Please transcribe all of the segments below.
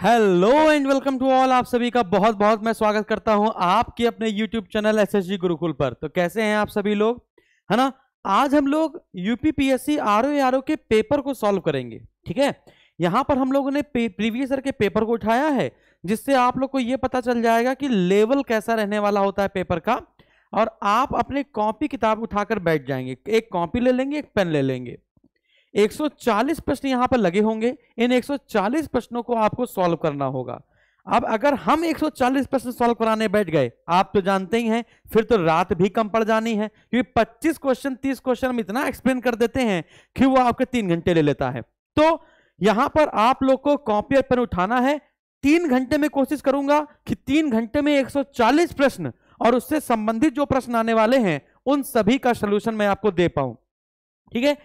hello and welcome to all आप सभी का बहुत बहुत मैं स्वागत करता हूं आपके अपने YouTube channel S S G Gurukul पर तो कैसे हैं आप सभी लोग है ना आज हम लोग यूपीपीएससी आर ओ के पेपर को सॉल्व करेंगे ठीक है यहाँ पर हम लोगों ने प्रीवियस ईयर के पेपर को उठाया है जिससे आप लोग को ये पता चल जाएगा कि लेवल कैसा रहने वाला होता है पेपर का और आप अपने कॉपी किताब उठाकर बैठ जाएंगे एक कॉपी ले लेंगे एक पेन ले लेंगे 140 प्रश्न यहां पर लगे होंगे इन 140 प्रश्नों को आपको सॉल्व करना होगा अब अगर हम 140 प्रश्न सॉल्व कराने बैठ गए आप तो जानते ही हैं फिर तो रात भी कम पड़ जानी है क्योंकि 25 क्वेश्चन 30 क्वेश्चन हम इतना एक्सप्लेन कर देते हैं कि वो आपके तीन घंटे ले लेता है तो यहां पर आप लोग को कॉपी पर पेन उठाना है तीन घंटे में कोशिश करूंगा कि तीन घंटे में एक प्रश्न और उससे संबंधित जो प्रश्न आने वाले हैं उन सभी का सोल्यूशन मैं आपको दे पाऊं ठीक है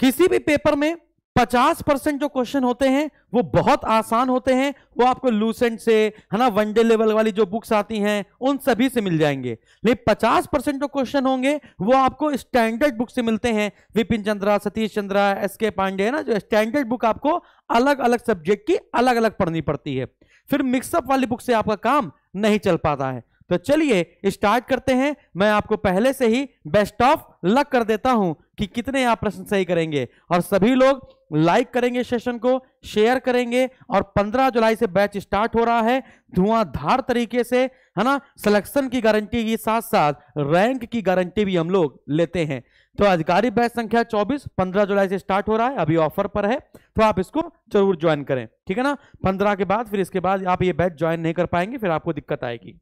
किसी भी पेपर में 50 परसेंट जो क्वेश्चन होते हैं वो बहुत आसान होते हैं वो आपको लूसेंट से है ना वनडे लेवल वाली जो बुक्स आती हैं उन सभी से मिल जाएंगे लेकिन 50 परसेंट जो क्वेश्चन होंगे वो आपको स्टैंडर्ड बुक से मिलते हैं विपिन चंद्रा सतीश चंद्रा एस के पांडे है ना जो स्टैंडर्ड बुक आपको अलग अलग सब्जेक्ट की अलग अलग पढ़नी पड़ती है फिर मिक्सअप वाली बुक से आपका काम नहीं चल पाता है तो चलिए स्टार्ट करते हैं मैं आपको पहले से ही बेस्ट ऑफ लक कर देता हूं कि कितने आप प्रश्न सही करेंगे और सभी लोग लाइक करेंगे सेशन को शेयर करेंगे और 15 जुलाई से बैच स्टार्ट हो रहा है धुआंधार तरीके से है ना सिलेक्शन की गारंटी के साथ साथ रैंक की गारंटी भी हम लोग लेते हैं तो अधिकारी बैच संख्या 24 15 जुलाई से स्टार्ट हो रहा है अभी ऑफर पर है तो आप इसको जरूर ज्वाइन करें ठीक है ना 15 के बाद फिर इसके बाद आप ये बैच ज्वाइन नहीं कर पाएंगे फिर आपको दिक्कत आएगी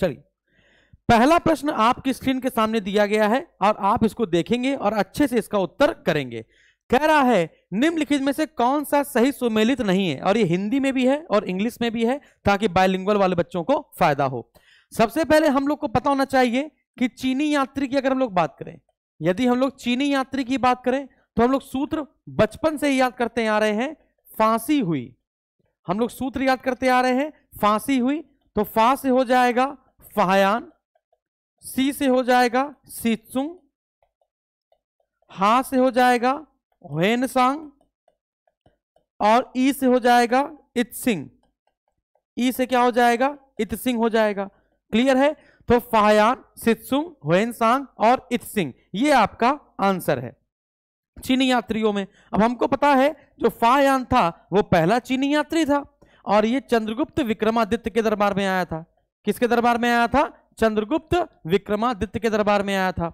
चलिए पहला प्रश्न आपकी स्क्रीन के सामने दिया गया है और आप इसको देखेंगे और अच्छे से इसका उत्तर करेंगे कह रहा है निम्नलिखित में से कौन सा सही सुमेलित नहीं है और ये हिंदी में भी है और इंग्लिश में भी है ताकि बायलिंगुअल वाले बच्चों को फायदा हो सबसे पहले हम लोग को पता होना चाहिए कि चीनी यात्री की अगर हम लोग बात करें यदि हम लोग चीनी यात्री की बात करें तो हम लोग सूत्र बचपन से ही याद करते आ रहे हैं फांसी हुई हम लोग सूत्र याद करते आ रहे हैं फांसी हुई तो फा से हो जाएगा फहयान सी से हो जाएगा सीचुंग हा से हो जाएगा सांग और ई से हो जाएगा इतसिंग ई से क्या हो जाएगा सिंह हो जाएगा क्लियर है तो फाहयान सितसुंग सांग और इतसिंग ये आपका आंसर है चीनी यात्रियों में अब हमको पता है जो फाहयान था वो पहला चीनी यात्री था और ये चंद्रगुप्त विक्रमादित्य के दरबार में आया था किसके दरबार में आया था चंद्रगुप्त विक्रमादित्य के दरबार में आया था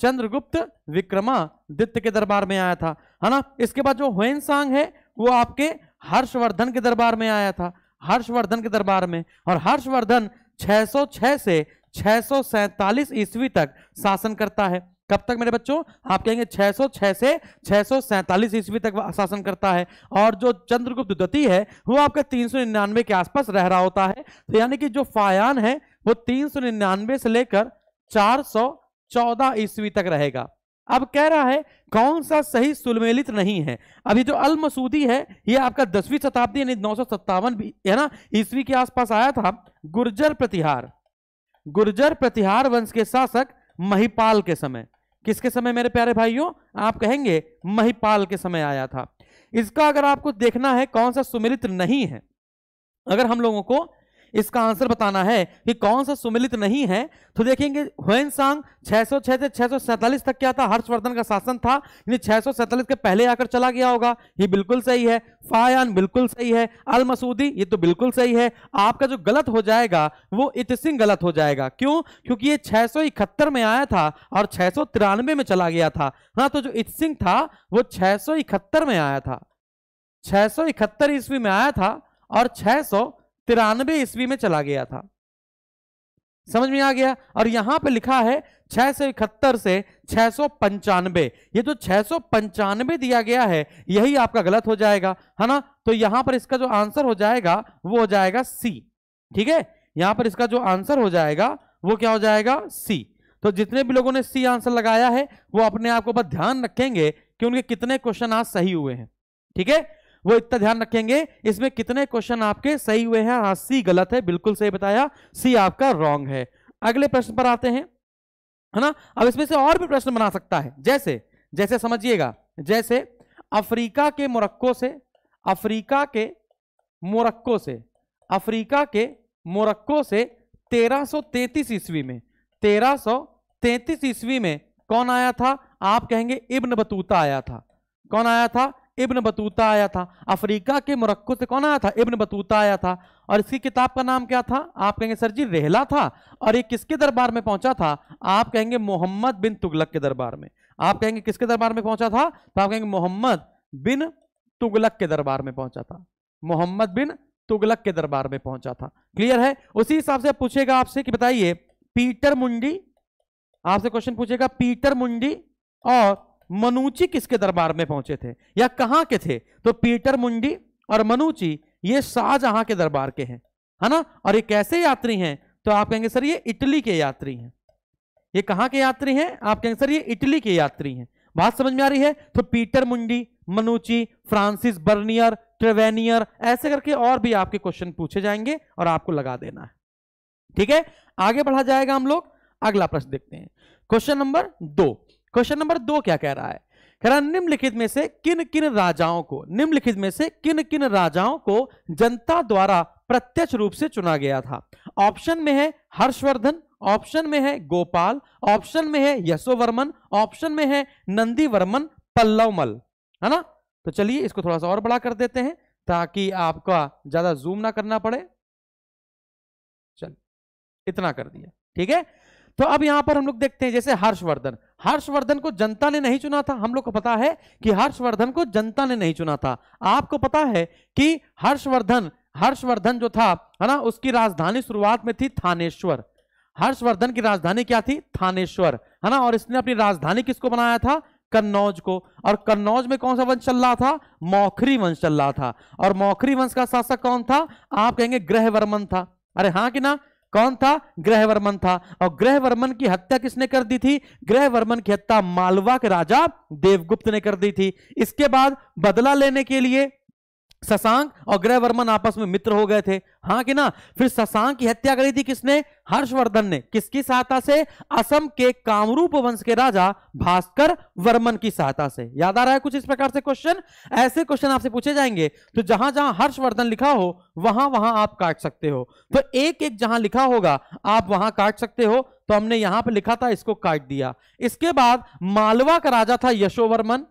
चंद्रगुप्त विक्रमादित्य के दरबार में आया था है ना इसके बाद जो हुन सांग है वो आपके हर्षवर्धन के दरबार में आया था हर्षवर्धन के दरबार में और हर्षवर्धन 606 से छह ईस्वी तक शासन करता है कब तक मेरे बच्चों आप कहेंगे 606 से छह सौ ईस्वी तक शासन करता है और जो चंद्रगुप्त द्वितीय है वो आपका तीन के आसपास रह रहा होता है तो यानी कि जो फायान है वो तीन से लेकर 414 ईस्वी तक रहेगा अब कह रहा है कौन सा सही सुलमेलित नहीं है अभी जो अल मसूदी है ये आपका दसवीं शताब्दी यानी नौ सौ सत्तावन है ना ईस्वी के आसपास आया था गुर्जर प्रतिहार गुर्जर प्रतिहार वंश के शासक महिपाल के समय किसके समय मेरे प्यारे भाइयों आप कहेंगे महिपाल के समय आया था इसका अगर आपको देखना है कौन सा सुमिलित नहीं है अगर हम लोगों को इसका आंसर बताना है कि कौन सा सुमिलित नहीं है तो देखेंगे छह सौ 606 से 647 तक क्या था हर्षवर्धन का शासन था यानी 647 के पहले आकर चला गया होगा ये बिल्कुल सही है फायान बिल्कुल सही है अल मसूदी ये तो बिल्कुल सही है आपका जो गलत हो जाएगा वो इत सिंह गलत हो जाएगा क्यों क्योंकि ये छह में आया था और छह में चला गया था हाँ तो जो इत सिंह था वो छह में आया था 671 ईस्वी में आया था और 600 तिरानवे ईस्वी में चला गया था समझ में आ गया और यहां पे लिखा है छह सौ इकहत्तर से छह सौ पंचानवे ये जो छह सौ पंचानवे दिया गया है यही आपका गलत हो जाएगा है ना तो यहां पर इसका जो आंसर हो जाएगा वो हो जाएगा सी ठीक है यहां पर इसका जो आंसर हो जाएगा वो क्या हो जाएगा सी तो जितने भी लोगों ने सी आंसर लगाया है वो अपने आप को बस ध्यान रखेंगे कि उनके कितने क्वेश्चन आज सही हुए हैं ठीक है वो इतना ध्यान रखेंगे इसमें कितने क्वेश्चन आपके सही हुए हैं हाँ सी गलत है बिल्कुल सही बताया सी आपका रॉन्ग है अगले प्रश्न पर आते हैं है ना अब इसमें से और भी प्रश्न बना सकता है जैसे जैसे समझिएगा जैसे अफ्रीका के मोरक्को से अफ्रीका के मोरक्को से अफ्रीका के मोरक्को से 1333 ईस्वी में 1333 ईस्वी में कौन आया था आप कहेंगे इब्न बतूता आया था कौन आया था इब्न बतूता आया था अफ्रीका के मुरक्को से कौन आया था इब्न बतूता आया था और इसकी किताब का नाम क्या था आप कहेंगे सर जी रेहला था और ये किसके दरबार में पहुंचा था आप कहेंगे मोहम्मद बिन तुगलक के दरबार में आप कहेंगे किसके दरबार में पहुंचा था तो आप कहेंगे मोहम्मद बिन तुगलक के दरबार में पहुंचा था मोहम्मद बिन तुगलक के दरबार में पहुंचा था क्लियर है उसी हिसाब से पूछेगा आपसे कि बताइए पीटर मुंडी आपसे क्वेश्चन पूछेगा पीटर मुंडी और मनुची किसके दरबार में पहुंचे थे या कहां के थे तो पीटर मुंडी और मनुची ये शाहजहां के दरबार के हैं है ना और ये कैसे यात्री हैं तो आप कहेंगे सर ये इटली के यात्री हैं ये कहां के यात्री हैं आप कहेंगे सर ये इटली के यात्री हैं बात समझ में आ रही है तो पीटर मुंडी मनुची फ्रांसिस बर्नियर ट्रेवेनियर ऐसे करके और भी आपके क्वेश्चन पूछे जाएंगे और आपको लगा देना है ठीक है आगे बढ़ा जाएगा हम लोग अगला प्रश्न देखते हैं क्वेश्चन नंबर दो क्वेश्चन नंबर दो क्या कह रहा है कह रहा निम्नलिखित में से किन किन राजाओं को निम्नलिखित में से किन किन राजाओं को जनता द्वारा प्रत्यक्ष रूप से चुना गया था ऑप्शन में है हर्षवर्धन ऑप्शन में है गोपाल ऑप्शन में है यशोवर्मन ऑप्शन में है नंदीवर्मन पल्लवमल है ना तो चलिए इसको थोड़ा सा और बड़ा कर देते हैं ताकि आपका ज्यादा जूम ना करना पड़े चल इतना कर दिया ठीक है तो अब यहां पर हम लोग देखते हैं जैसे हर्षवर्धन हर्षवर्धन को जनता ने नहीं चुना था हम लोग को पता है कि हर्षवर्धन को जनता ने नहीं चुना था आपको पता है कि हर्षवर्धन हर्षवर्धन जो था है ना उसकी राजधानी शुरुआत में थी थानेश्वर हर्षवर्धन की राजधानी क्या थी थानेश्वर है ना और इसने अपनी राजधानी किसको बनाया था कन्नौज को और कन्नौज में कौन सा वंश चल रहा था मौखरी वंश चल रहा था और मौखरी वंश का शासक कौन था आप कहेंगे वर्मन था अरे हाँ कि ना कौन था ग्रहवर्मन था और ग्रहवर्मन की हत्या किसने कर दी थी ग्रहवर्मन की हत्या मालवा के राजा देवगुप्त ने कर दी थी इसके बाद बदला लेने के लिए ससांग और ग्रह वर्मन आपस में मित्र हो गए थे हाँ कि ना फिर ससांग की हत्या करी थी किसने हर्षवर्धन ने किसकी सहायता से असम के कामरूप वंश के राजा भास्कर वर्मन की सहायता से याद आ रहा है कुछ इस प्रकार से क्वेश्चन ऐसे क्वेश्चन आपसे पूछे जाएंगे तो जहां जहां हर्षवर्धन लिखा हो वहां वहां आप काट सकते हो तो एक एक जहां लिखा होगा आप वहां काट सकते हो तो हमने यहां पर लिखा था इसको काट दिया इसके बाद मालवा का राजा था यशोवर्मन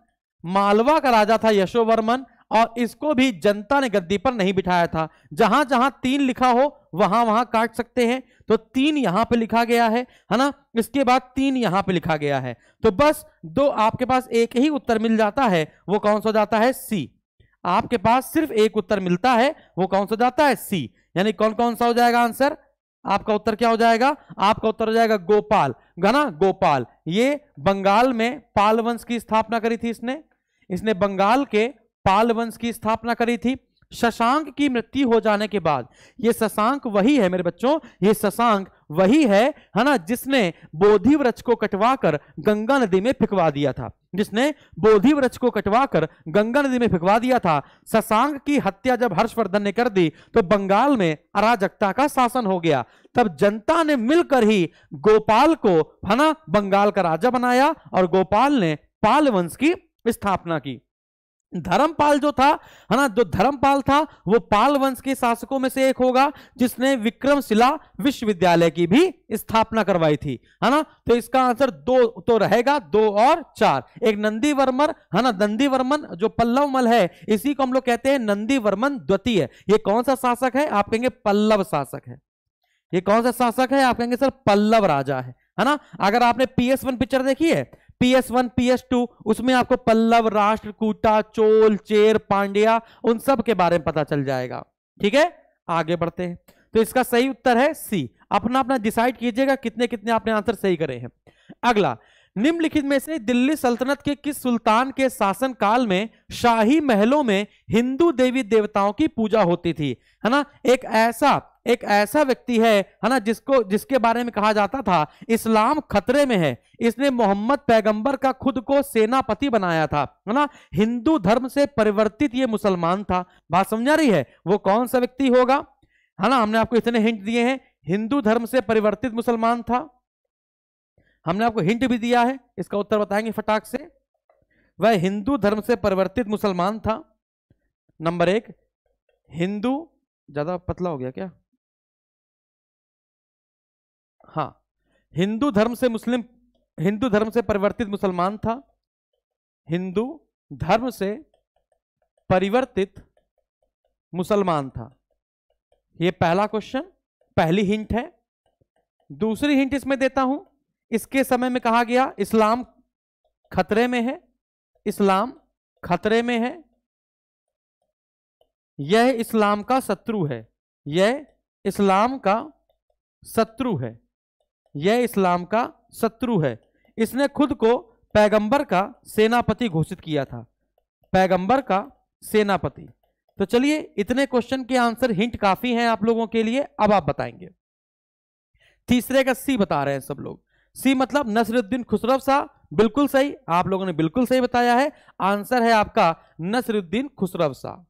मालवा का राजा था यशोवर्मन और इसको भी जनता ने गद्दी पर नहीं बिठाया था जहां जहां तीन लिखा हो वहां वहां काट सकते हैं तो तीन यहां पे लिखा गया है है ना इसके बाद तीन यहां पे लिखा गया है तो बस दो आपके पास एक ही उत्तर मिल जाता है वो कौन सा जाता है सी आपके पास सिर्फ एक उत्तर मिलता है वो कौन सा जाता है सी यानी कौन कौन सा हो जाएगा आंसर आपका उत्तर क्या हो जाएगा आपका उत्तर हो जाएगा गोपाल घना गोपाल ये बंगाल में पाल वंश की स्थापना करी थी इसने इसने बंगाल के पाल वंश की स्थापना करी थी शशांक की मृत्यु हो जाने के बाद ये शशांक वही है मेरे बच्चों ये शशांक वही है है ना जिसने बोधि वृक्ष को कटवा कर गंगा नदी में फिकवा दिया था जिसने बोधि वृक्ष को कटवा कर गंगा नदी में फिकवा दिया था शशांक की हत्या जब हर्षवर्धन ने कर दी तो बंगाल में अराजकता का शासन हो गया तब जनता ने मिलकर ही गोपाल को है ना बंगाल का राजा बनाया और गोपाल ने पाल वंश की स्थापना की धर्मपाल जो था है ना जो धर्मपाल था वो पाल वंश के शासकों में से एक होगा जिसने विक्रमशिला विश्वविद्यालय की भी स्थापना करवाई थी है ना तो इसका आंसर दो तो रहेगा दो और चार एक नंदी वर्मन है ना नंदी वर्मन जो पल्लव मल है इसी को हम लोग कहते हैं नंदी वर्मन द्वितीय ये कौन सा शासक है आप कहेंगे पल्लव शासक है ये कौन सा शासक है आप कहेंगे सर पल्लव राजा है है ना अगर आपने पीएस वन पिक्चर देखी है पीएस वन पीएस टू उसमें आपको पल्लव कूटा चोल चेर पांड्या उन सब के बारे में पता चल जाएगा ठीक है आगे बढ़ते हैं तो इसका सही उत्तर है सी अपना अपना डिसाइड कीजिएगा कितने कितने आपने आंसर सही करे हैं अगला निम्नलिखित में से दिल्ली सल्तनत के किस सुल्तान के शासन काल में शाही महलों में हिंदू देवी देवताओं की पूजा होती थी है ना एक ऐसा एक ऐसा व्यक्ति है है ना जिसको जिसके बारे में कहा जाता था इस्लाम खतरे में है इसने मोहम्मद पैगंबर का खुद को सेनापति बनाया था है ना हिंदू धर्म से परिवर्तित ये मुसलमान था बात समझा रही है वो कौन सा व्यक्ति होगा है ना हमने आपको इतने हिंट दिए हैं हिंदू धर्म से परिवर्तित मुसलमान था हमने आपको हिंट भी दिया है इसका उत्तर बताएंगे फटाक से वह हिंदू धर्म से परिवर्तित मुसलमान था नंबर एक हिंदू ज्यादा पतला हो गया क्या हाँ हिंदू धर्म से मुस्लिम हिंदू धर्म से परिवर्तित मुसलमान था हिंदू धर्म से परिवर्तित मुसलमान था यह पहला क्वेश्चन पहली हिंट है दूसरी हिंट इसमें देता हूं इसके समय में कहा गया इस्लाम खतरे में है इस्लाम खतरे में है यह इस्लाम का शत्रु है यह इस्लाम का शत्रु है यह इस्लाम का शत्रु है इसने खुद को पैगंबर का सेनापति घोषित किया था पैगंबर का सेनापति तो चलिए इतने क्वेश्चन के आंसर हिंट काफी हैं आप लोगों के लिए अब आप बताएंगे तीसरे का सी बता रहे हैं सब लोग सी मतलब नसरुद्दीन खुसरफ शाह बिल्कुल सही आप लोगों ने बिल्कुल सही बताया है आंसर है आपका नसरुद्दीन खुसरफ शाह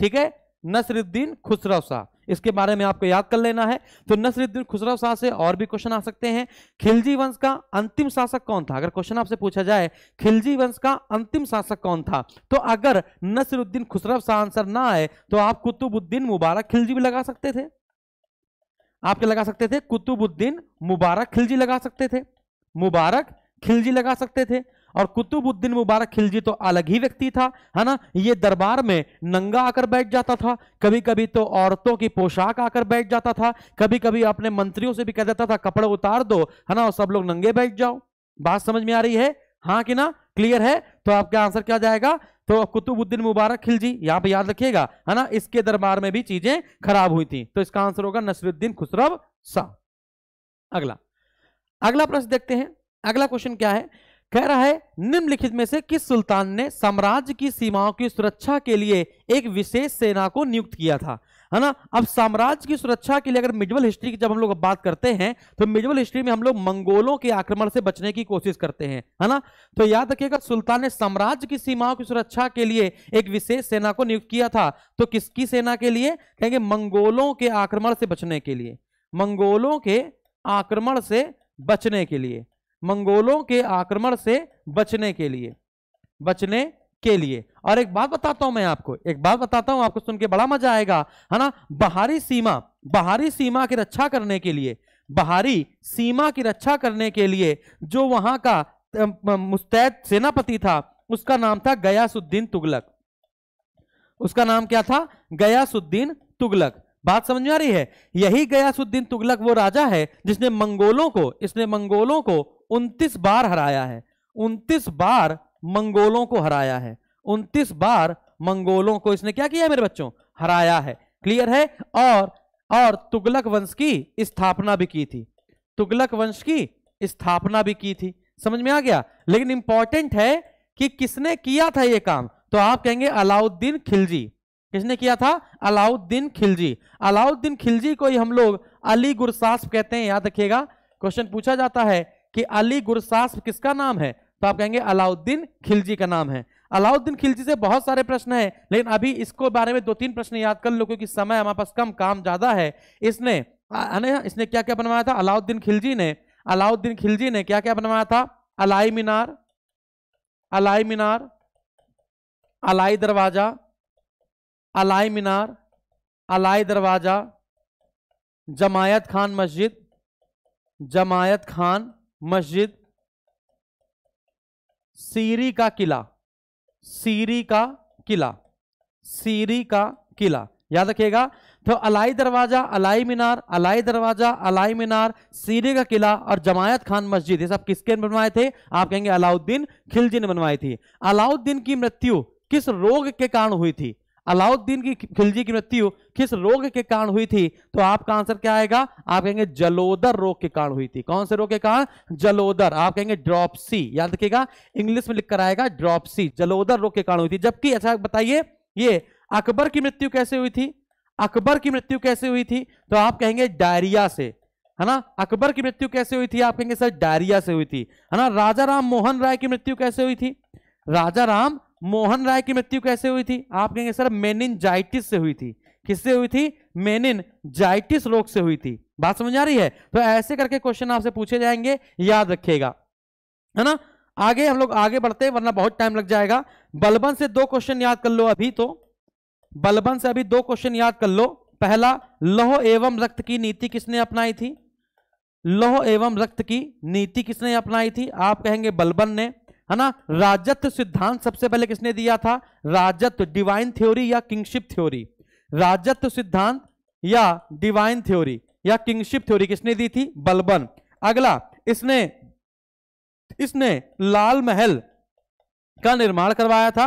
ठीक है नसरुद्दीन खुसरफ शाह इसके बारे में आपको याद कर लेना है तो नसरुद्दीन खुसरव शाह से और भी क्वेश्चन आ सकते हैं खिलजी वंश का अंतिम शासक कौन था अगर क्वेश्चन आपसे पूछा जाए खिलजी वंश का अंतिम शासक कौन था तो अगर नसरुद्दीन खुसरव शाह आंसर ना आए तो आप कुतुबुद्दीन मुबारक खिलजी भी लगा सकते थे आप क्या लगा सकते थे कुतुबुद्दीन मुबारक खिलजी लगा सकते थे मुबारक खिलजी लगा सकते थे और कुतुबुद्दीन मुबारक खिलजी तो अलग ही व्यक्ति था है ना ये दरबार में नंगा आकर बैठ जाता था कभी कभी तो औरतों की पोशाक आकर बैठ जाता था कभी कभी अपने मंत्रियों से भी कह देता था कपड़े उतार दो है ना और सब लोग नंगे बैठ जाओ बात समझ में आ रही है हाँ कि ना क्लियर है तो आपका आंसर क्या जाएगा तो कुतुबुद्दीन मुबारक खिलजी यहां पे याद रखिएगा है ना इसके दरबार में भी चीजें खराब हुई थी तो इसका आंसर होगा नसरुद्दीन खुसरब सा अगला अगला प्रश्न देखते हैं अगला क्वेश्चन क्या है कह रहा है निम्नलिखित में से किस सुल्तान ने साम्राज्य की सीमाओं की सुरक्षा के लिए एक विशेष सेना को नियुक्त किया था है ना अब साम्राज्य की सुरक्षा के लिए अगर मिडवल हिस्ट्री की जब हम लोग बात करते हैं तो मिडवल हिस्ट्री में हम लोग मंगोलों के आक्रमण से बचने की कोशिश करते हैं है ना तो याद रखिएगा सुल्तान ने साम्राज्य की सीमाओं की सुरक्षा के लिए एक विशेष सेना को नियुक्त किया था तो किसकी सेना के लिए कहेंगे मंगोलों के आक्रमण से बचने के लिए मंगोलों के आक्रमण से बचने के लिए मंगोलों के आक्रमण से बचने के लिए बचने के लिए और एक बात बताता हूं मैं आपको एक बात बताता हूं आपको सुन के बड़ा मजा आएगा है ना बाहरी सीमा बाहरी सीमा की रक्षा करने के लिए बाहरी सीमा की रक्षा करने के लिए जो वहां का मुस्तैद सेनापति था उसका नाम था गयासुद्दीन तुगलक उसका नाम क्या था गयासुद्दीन तुगलक बात समझ में आ रही है यही गयासुद्दीन तुगलक वो राजा है जिसने मंगोलों को इसने मंगोलों को उनतीस बार हराया है उनतीस बार मंगोलों को हराया है उनतीस बार मंगोलों को इसने क्या किया मेरे बच्चों हराया है क्लियर है और और तुगलक वंश की स्थापना भी की थी तुगलक वंश की स्थापना भी की थी समझ में आ गया लेकिन इंपॉर्टेंट है कि किसने किया था ये काम तो आप कहेंगे अलाउद्दीन खिलजी किसने किया था अलाउद्दीन खिलजी अलाउद्दीन खिलजी को ही हम लोग अली गुरसास्प कहते हैं याद रखिएगा क्वेश्चन पूछा जाता है कि अली गुरसास किसका नाम है तो आप कहेंगे अलाउद्दीन खिलजी का नाम है अलाउद्दीन खिलजी से बहुत सारे प्रश्न है लेकिन अभी इसको बारे में दो तीन प्रश्न याद कर लो क्योंकि समय हमारे पास कम काम ज्यादा है इसने इसने क्या क्या बनवाया था अलाउद्दीन खिलजी ने अलाउद्दीन खिलजी ने क्या क्या बनवाया था अलाई मीनार अलाई मीनार अलाई दरवाजा अलाई मीनार अलाई दरवाजा जमायत खान मस्जिद जमायत खान मस्जिद सीरी का किला सीरी का किला सीरी का किला याद रखिएगा तो अलाई दरवाजा अलाई मीनार अलाई दरवाजा अलाई मीनार सीरी का किला और जमायत खान मस्जिद ये सब किसके बनवाए थे आप कहेंगे अलाउद्दीन खिलजी ने बनवाई थी अलाउद्दीन की मृत्यु किस रोग के कारण हुई थी अलाउद्दीन की खिलजी की मृत्यु किस रोग के कारण हुई थी तो आपका आंसर क्या आएगा आप कहेंगे जलोदर रोग के कारण हुई थी कौन से रोग के कारण जलोदर आप कहेंगे ड्रॉपसी याद रखिएगा इंग्लिश में लिखकर आएगा ड्रॉपसी जलोदर रोग के कारण हुई थी जबकि अच्छा बताइए ये अकबर की मृत्यु कैसे हुई थी अकबर की मृत्यु कैसे हुई थी तो आप कहेंगे डायरिया से है ना अकबर की मृत्यु कैसे हुई थी आप कहेंगे सर डायरिया से हुई थी है ना राजा राम मोहन राय की मृत्यु कैसे हुई थी राजा राम मोहन राय की मृत्यु कैसे हुई थी आप कहेंगे सर मेनिनजाइटिस से हुई थी किससे हुई थी मेनिनजाइटिस रोग से हुई थी बात समझ आ रही है तो ऐसे करके क्वेश्चन आपसे पूछे जाएंगे याद रखिएगा है ना आगे हम लोग आगे बढ़ते हैं वरना बहुत टाइम लग जाएगा बलबन से दो क्वेश्चन याद कर लो अभी तो बलबन से अभी दो क्वेश्चन याद कर लो पहला लोह एवं रक्त की नीति किसने अपनाई थी लोह एवं रक्त की नीति किसने अपनाई थी आप कहेंगे बलबन ने है ना राजत्व सिद्धांत सबसे पहले किसने दिया था राजत्व डिवाइन थ्योरी या किंगशिप थ्योरी राजत्व सिद्धांत या डिवाइन थ्योरी या किंगशिप थ्योरी किसने दी थी बलबन अगला इसने इसने लाल महल का निर्माण करवाया था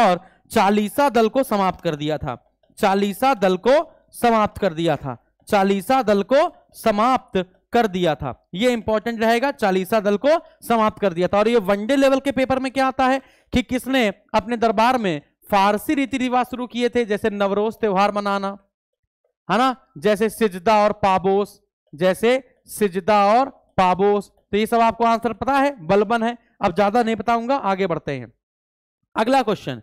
और चालीसा दल को समाप्त कर दिया था चालीसा दल को समाप्त कर दिया था चालीसा दल को समाप्त कर दिया था यह इंपॉर्टेंट रहेगा चालीसा दल को समाप्त कर दिया था और यह वनडे लेवल के पेपर में क्या आता है कि किसने अपने दरबार में फारसी रीति रिवाज शुरू किए थे जैसे नवरोज त्योहार मनाना है ना जैसे सिजदा और पाबोस जैसे सिजदा और पाबोस तो ये सब आपको आंसर पता है बलबन है अब ज्यादा नहीं बताऊंगा आगे बढ़ते हैं अगला क्वेश्चन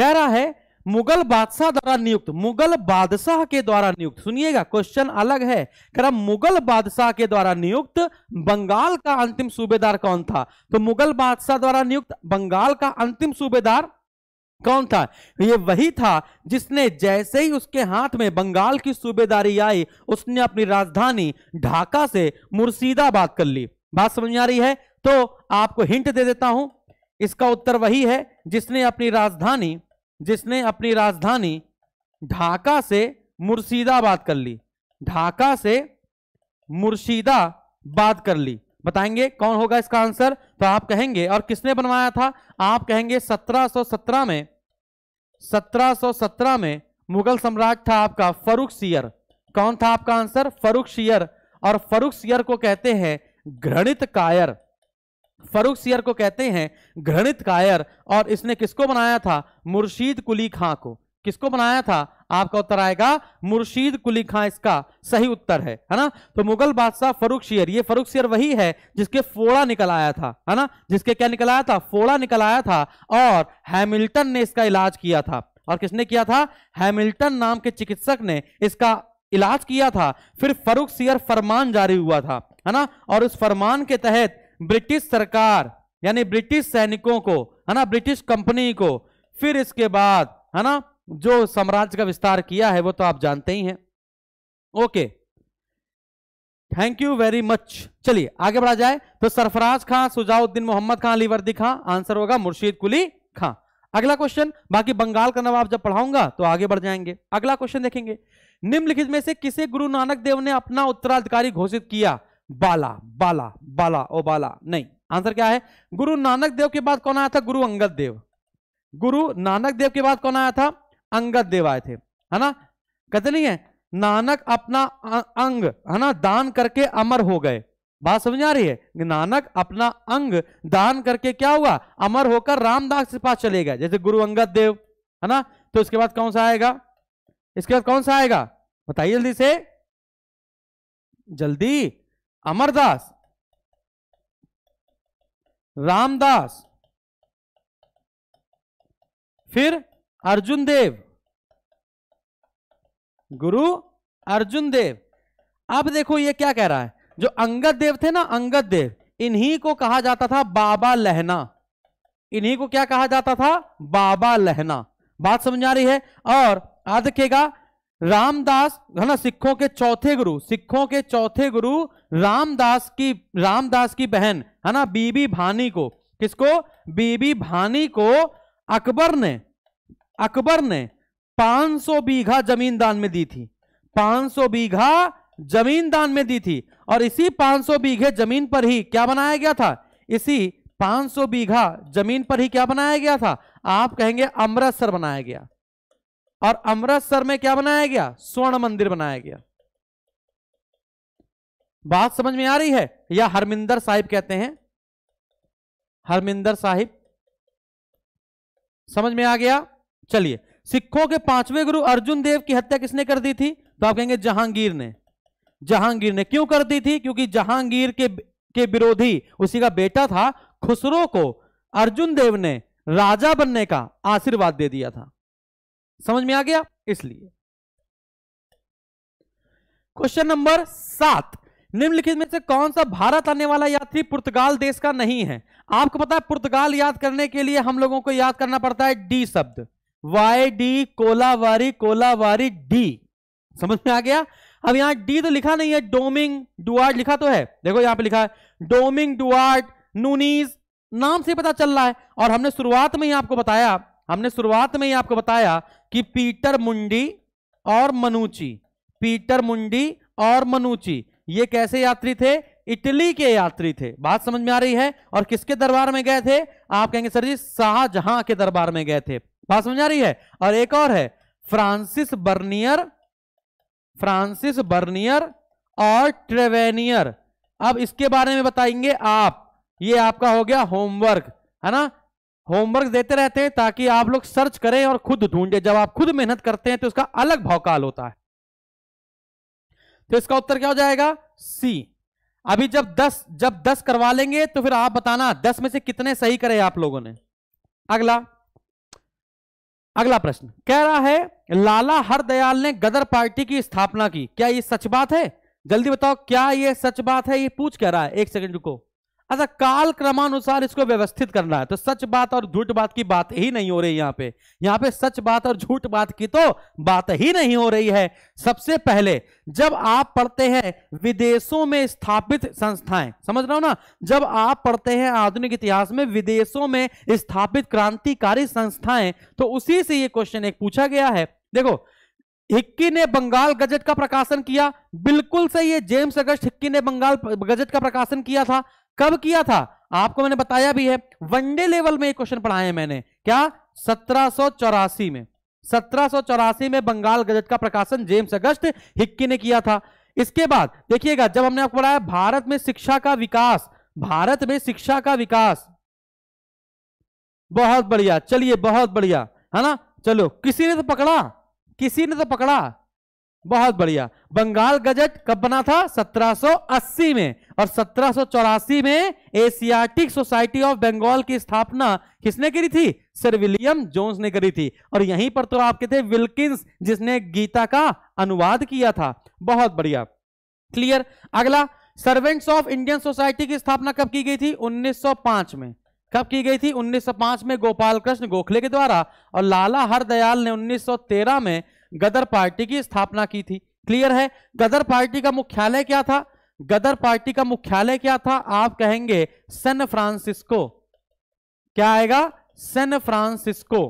कह रहा है मुगल बादशाह द्वारा नियुक्त मुगल बादशाह के द्वारा नियुक्त सुनिएगा क्वेश्चन अलग है कह मुगल बादशाह के द्वारा नियुक्त बंगाल का अंतिम सूबेदार कौन था तो मुगल बादशाह द्वारा नियुक्त बंगाल का अंतिम सूबेदार कौन था ये वही था जिसने जैसे ही उसके हाथ में बंगाल की सूबेदारी आई उसने अपनी राजधानी ढाका से मुर्शिदाबाद कर ली बात समझ आ रही है तो आपको हिंट दे देता हूं इसका उत्तर वही है जिसने अपनी राजधानी जिसने अपनी राजधानी ढाका से मुर्शिदाबाद कर ली ढाका से मुर्शिदाबाद कर ली बताएंगे कौन होगा इसका आंसर तो आप कहेंगे और किसने बनवाया था आप कहेंगे 1717 में 1717 में मुगल सम्राट था आपका फरूख सियर कौन था आपका आंसर फरूख सियर और फरुख सियर को कहते हैं घृणित कायर फरूख सियर को कहते हैं घृणित कायर और इसने किसको बनाया था मुर्शीद कुली खां को किसको बनाया था आपका उत्तर आएगा मुर्शीद कुली खां इसका सही उत्तर है है ना तो मुगल बादशाह फरुख शेयर ये फरुख शेयर वही है जिसके फोड़ा निकल आया था है ना जिसके क्या निकल आया था फोड़ा निकल आया था और हैमिल्टन ने इसका इलाज किया था और किसने किया था हैमिल्टन नाम के चिकित्सक ने इसका इलाज किया था फिर फरुख सियर फरमान जारी हुआ था है ना और उस फरमान के तहत ब्रिटिश सरकार यानी ब्रिटिश सैनिकों को है ना ब्रिटिश कंपनी को फिर इसके बाद है ना जो साम्राज्य का विस्तार किया है वो तो आप जानते ही हैं okay thank you very much चलिए आगे बढ़ा जाए तो सरफराज खां सुजाउद्दीन मोहम्मद खां अलीवर्दी खां आंसर होगा मुर्शीद कुली खां अगला क्वेश्चन बाकी बंगाल का नवाब जब पढ़ाऊंगा तो आगे बढ़ जाएंगे अगला क्वेश्चन देखेंगे निम्नलिखित में से किसे गुरु नानक देव ने अपना उत्तराधिकारी घोषित किया बाला बाला बाला ओ बाला नहीं आंसर क्या है गुरु नानक देव के बाद कौन आया था गुरु अंगद देव गुरु नानक देव के बाद कौन आया था अंगद देव आए थे है ना कहते नहीं है नानक अपना अंग है ना दान करके अमर हो गए बात समझ आ रही है नानक अपना अंग दान करके क्या हुआ अमर होकर रामदास के पास चले गए जैसे गुरु अंगद देव है ना तो इसके बाद कौन सा आएगा इसके बाद कौन सा आएगा बताइए जल्दी से जल्दी अमरदास रामदास फिर अर्जुन देव गुरु अर्जुन देव अब देखो ये क्या कह रहा है जो अंगद देव थे ना अंगद देव इन्हीं को कहा जाता था बाबा लहना इन्हीं को क्या कहा जाता था बाबा लहना बात समझ आ रही है और याद रखेगा रामदास है ना सिखों के चौथे गुरु सिखों के चौथे गुरु रामदास की रामदास की बहन है ना बीबी भानी को किसको बीबी भानी को अकबर ने अकबर ने 500 बीघा जमीन दान में दी थी 500 बीघा जमीन दान में दी थी और इसी 500 बीघे जमीन पर ही क्या बनाया गया था इसी 500 बीघा जमीन पर ही क्या बनाया गया था आप कहेंगे अमृतसर बनाया गया और अमृतसर में क्या बनाया गया स्वर्ण मंदिर बनाया गया बात समझ में आ रही है या हरमिंदर साहिब कहते हैं हरमिंदर साहिब समझ में आ गया चलिए सिखों के पांचवें गुरु अर्जुन देव की हत्या किसने कर दी थी तो आप कहेंगे जहांगीर ने जहांगीर ने क्यों कर दी थी क्योंकि जहांगीर के के विरोधी उसी का बेटा था खुसरो को अर्जुन देव ने राजा बनने का आशीर्वाद दे दिया था समझ में आ गया इसलिए क्वेश्चन नंबर सात निम्नलिखित में से कौन सा भारत आने वाला यात्री पुर्तगाल देश का नहीं है आपको पता है पुर्तगाल याद करने के लिए हम लोगों को याद करना पड़ता है डी शब्द वाई डी कोलावारी कोलावारी डी समझ में आ गया अब यहां डी तो लिखा नहीं है डोमिंग डुआर्ट लिखा तो है देखो यहां पे लिखा है डोमिंग डुआर्ट नूनीज नाम से पता चल रहा है और हमने शुरुआत में ही आपको बताया हमने शुरुआत में ही आपको बताया कि पीटर मुंडी और मनुची पीटर मुंडी और मनुची ये कैसे यात्री थे इटली के यात्री थे बात समझ में आ रही है और किसके दरबार में गए थे आप कहेंगे सर जी शाहजहां के दरबार में गए थे बात समझ आ रही है और एक और है फ्रांसिस बर्नियर फ्रांसिस बर्नियर और ट्रेवेनियर अब इसके बारे में बताएंगे आप ये आपका हो गया होमवर्क है ना होमवर्क देते रहते हैं ताकि आप लोग सर्च करें और खुद ढूंढे जब आप खुद मेहनत करते हैं तो उसका अलग भौकाल होता है तो इसका उत्तर क्या हो जाएगा सी अभी जब दस जब दस करवा लेंगे तो फिर आप बताना दस में से कितने सही करे आप लोगों ने अगला अगला प्रश्न कह रहा है लाला हरदयाल ने गदर पार्टी की स्थापना की क्या ये सच बात है जल्दी बताओ क्या ये सच बात है ये पूछ कह रहा है एक सेकंड रुको अच्छा काल क्रमानुसार इसको व्यवस्थित करना है तो सच बात और झूठ बात की बात ही नहीं हो रही यहाँ पे यहाँ पे सच बात और झूठ बात की तो बात ही नहीं हो रही है सबसे पहले जब आप पढ़ते हैं विदेशों में स्थापित संस्थाएं समझ रहा हो ना जब आप पढ़ते हैं आधुनिक इतिहास में विदेशों में स्थापित क्रांतिकारी संस्थाएं तो उसी से ये क्वेश्चन एक पूछा गया है देखो हिक्की ने बंगाल गजट का प्रकाशन किया बिल्कुल सही है जेम्स अगस्त हिक्की ने बंगाल गजट का प्रकाशन किया था कब किया था आपको मैंने बताया भी है वनडे लेवल में एक क्वेश्चन पढ़ाया है मैंने क्या सत्रह में सत्रह में बंगाल गजट का प्रकाशन जेम्स अगस्त हिक्की ने किया था इसके बाद देखिएगा जब हमने आपको पढ़ाया भारत में शिक्षा का विकास भारत में शिक्षा का विकास बहुत बढ़िया चलिए बहुत बढ़िया है ना चलो किसी ने तो पकड़ा किसी ने तो पकड़ा बहुत बढ़िया बंगाल गजट कब बना था 1780 में और सत्रह में एशियाटिक सोसाइटी ऑफ बंगाल की स्थापना किसने करी थी सर विलियम जोन्स ने करी थी और यहीं पर तो आपके थे विल्किंस जिसने गीता का अनुवाद किया था बहुत बढ़िया क्लियर अगला सर्वेंट्स ऑफ इंडियन सोसाइटी की स्थापना कब की गई थी 1905 में कब की गई थी 1905 में गोपाल कृष्ण गोखले के द्वारा और लाला हरदयाल ने 1913 में गदर पार्टी की स्थापना की थी क्लियर है गदर पार्टी का मुख्यालय क्या था गदर पार्टी का मुख्यालय क्या था आप कहेंगे सैन फ्रांसिस्को क्या आएगा सैन फ्रांसिस्को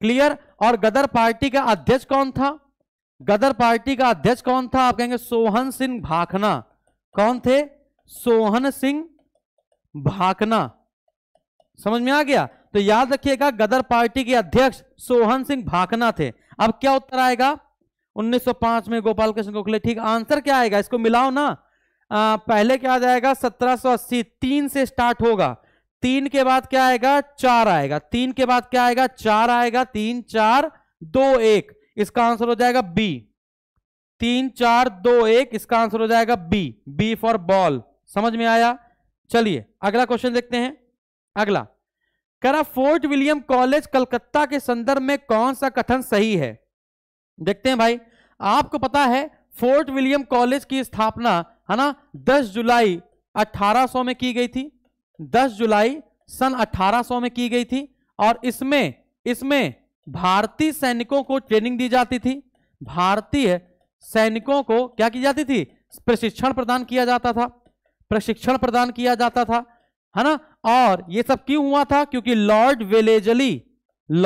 क्लियर और गदर पार्टी का अध्यक्ष कौन था गदर पार्टी का अध्यक्ष कौन था आप कहेंगे सोहन सिंह भाखना कौन थे सोहन सिंह भाखना समझ में आ गया तो याद रखिएगा गदर पार्टी के अध्यक्ष सोहन सिंह भाखना थे अब क्या उत्तर आएगा 1905 में गोपाल कृष्ण गोखले ठीक आंसर क्या आएगा इसको मिलाओ ना आ, पहले क्या आ जाएगा 1780 तीन से स्टार्ट होगा तीन के बाद क्या आएगा चार आएगा तीन के बाद क्या आएगा चार आएगा तीन चार दो एक इसका आंसर हो जाएगा बी तीन चार दो एक इसका आंसर हो जाएगा बी बी फॉर बॉल समझ में आया चलिए अगला क्वेश्चन देखते हैं अगला करा फोर्ट विलियम कॉलेज कलकत्ता के संदर्भ में कौन सा कथन सही है देखते हैं भाई आपको पता है फोर्ट विलियम कॉलेज की स्थापना है ना 10 जुलाई 1800 में की गई थी 10 जुलाई सन 1800 में की गई थी और इसमें इसमें भारतीय सैनिकों को ट्रेनिंग दी जाती थी भारतीय सैनिकों को क्या की जाती थी प्रशिक्षण प्रदान किया जाता था प्रशिक्षण प्रदान किया जाता था है ना और ये सब क्यों हुआ था क्योंकि लॉर्ड वेलेजली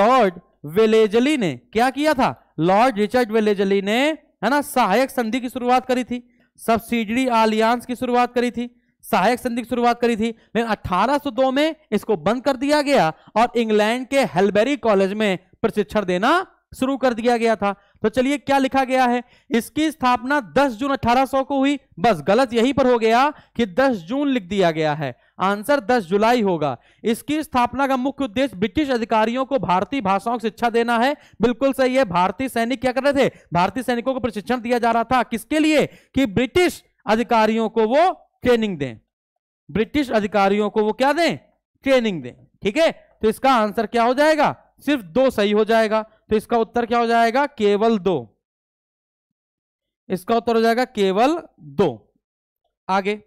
लॉर्ड वेलेजली ने क्या किया था लॉर्ड रिचर्ड वेलेजली ने है ना सहायक संधि की शुरुआत करी थी सब्सिडरी आलियांस की शुरुआत करी थी सहायक संधि की शुरुआत करी थी लेकिन 1802 में इसको बंद कर दिया गया और इंग्लैंड के हेलबेरी कॉलेज में प्रशिक्षण देना शुरू कर दिया गया था तो चलिए क्या लिखा गया है इसकी स्थापना 10 जून 1800 को हुई बस गलत यहीं पर हो गया कि 10 जून लिख दिया गया है आंसर 10 जुलाई होगा इसकी स्थापना का मुख्य उद्देश्य ब्रिटिश अधिकारियों को भारतीय भाषाओं की शिक्षा देना है बिल्कुल सही है भारतीय सैनिक क्या कर रहे थे भारतीय सैनिकों को प्रशिक्षण दिया जा रहा था किसके लिए कि ब्रिटिश अधिकारियों को वो ट्रेनिंग दें ब्रिटिश अधिकारियों को वो क्या दें ट्रेनिंग दें ठीक है तो इसका आंसर क्या हो जाएगा सिर्फ दो सही हो जाएगा तो इसका उत्तर क्या हो जाएगा केवल दो इसका उत्तर हो जाएगा केवल दो आगे